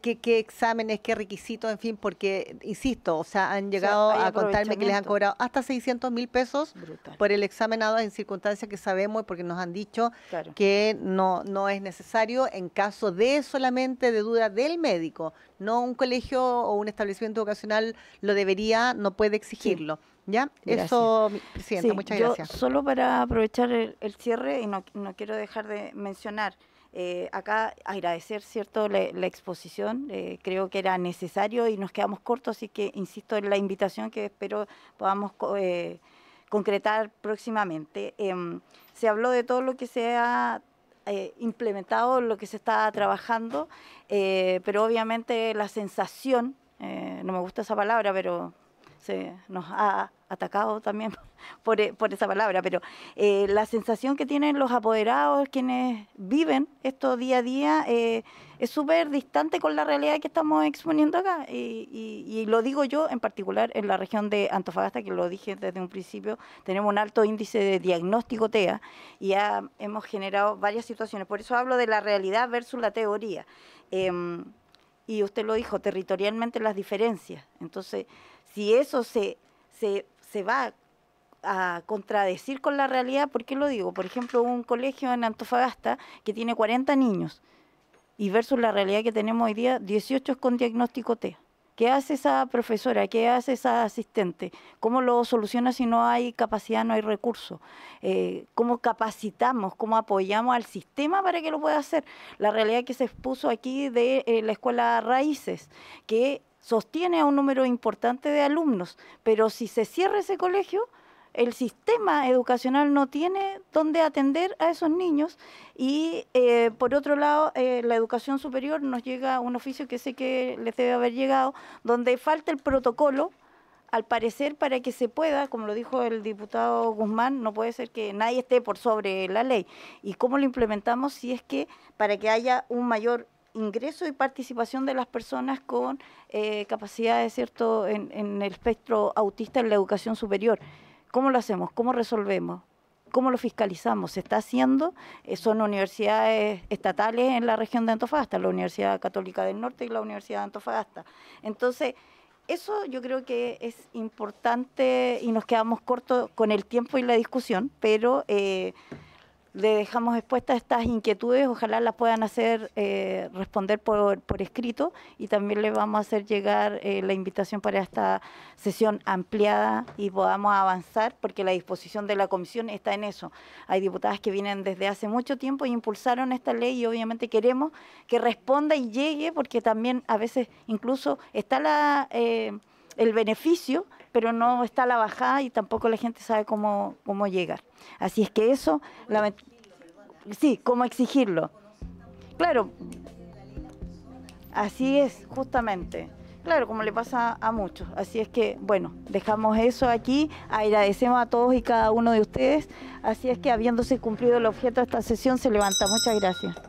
[SPEAKER 3] qué, exámenes, qué requisitos, en fin, porque, insisto, o sea, han llegado a contarme que les han cobrado hasta 600 mil pesos por el examenado en circunstancias que sabemos porque nos han dicho que no, es necesario en caso de solamente de duda del médico, no un colegio o un establecimiento educacional lo debería, no puede exigirlo. ¿Ya? Eso, sí, muchas gracias. solo para aprovechar el,
[SPEAKER 1] cierre, y no, no, quiero dejar de mencionar, eh, acá agradecer, ¿cierto?, la, exposición, eh, creo que era necesario y nos quedamos cortos, así que insisto en la invitación que espero podamos eh, concretar próximamente. Em, se habló de todo lo que se ha implementado, lo que se está trabajando, pero obviamente la sensación, no me gusta esa palabra, pero nos ha atacado también eh, por, esa palabra, pero eh, la sensación que tienen los apoderados, quienes viven esto día a día, eh, es súper distante con la realidad que estamos exponiendo acá. Y, lo digo yo en particular en la región de Antofagasta, que lo dije desde un principio, tenemos un alto índice de diagnóstico TEA y ya hemos generado varias situaciones. Por eso hablo de la realidad versus la teoría. Em, y usted lo dijo, territorialmente las diferencias. Entonces, si eso se, se, va a contradecir con la realidad, ¿por qué lo digo? Por ejemplo, un colegio en Antofagasta que tiene 40 niños y versus la realidad que tenemos hoy día, 18 con diagnóstico T. ¿Qué hace esa profesora? ¿Qué hace esa asistente? ¿Cómo lo soluciona si no hay capacidad, no hay recursos? Eh, ¿Cómo capacitamos, cómo apoyamos al sistema para que lo pueda hacer? La realidad que se expuso aquí de eh, la escuela Raíces, que sostiene a un número importante de alumnos, pero si se cierra ese colegio, el sistema educacional no tiene dónde atender a esos niños y eh, por otro lado eh, la educación superior nos llega a un oficio que sé que les debe haber llegado, donde falta el protocolo al parecer para que se pueda, como lo dijo el diputado Guzmán, no puede ser que nadie esté por sobre la ley. ¿Y cómo lo implementamos si es que para que haya un mayor ingreso y participación de las personas con eh, capacidades ¿cierto? En, el espectro autista en la educación superior. ¿Cómo lo hacemos? ¿Cómo resolvemos? ¿Cómo lo fiscalizamos? ¿Se está haciendo? Eh, son universidades estatales en la región de Antofagasta, la Universidad Católica del Norte y la Universidad de Antofagasta. Entonces, eso yo creo que es importante y nos quedamos cortos con el tiempo y la discusión, pero... Eh, le dejamos expuestas estas inquietudes, ojalá las puedan hacer eh, responder por, por, escrito y también le vamos a hacer llegar eh, la invitación para esta sesión ampliada y podamos avanzar porque la disposición de la comisión está en eso. Hay diputadas que vienen desde hace mucho tiempo y impulsaron esta ley y obviamente queremos que responda y llegue porque también a veces incluso está la, eh, el beneficio pero no está la bajada y tampoco la gente sabe cómo, cómo llegar. Así es que eso, la, sí, cómo exigirlo. Claro, así es, justamente. Claro, como le pasa a muchos. Así es que, bueno, dejamos eso aquí. Agradecemos a todos y cada uno de ustedes. Así es que, habiéndose cumplido el objeto de esta sesión, se levanta. Muchas gracias.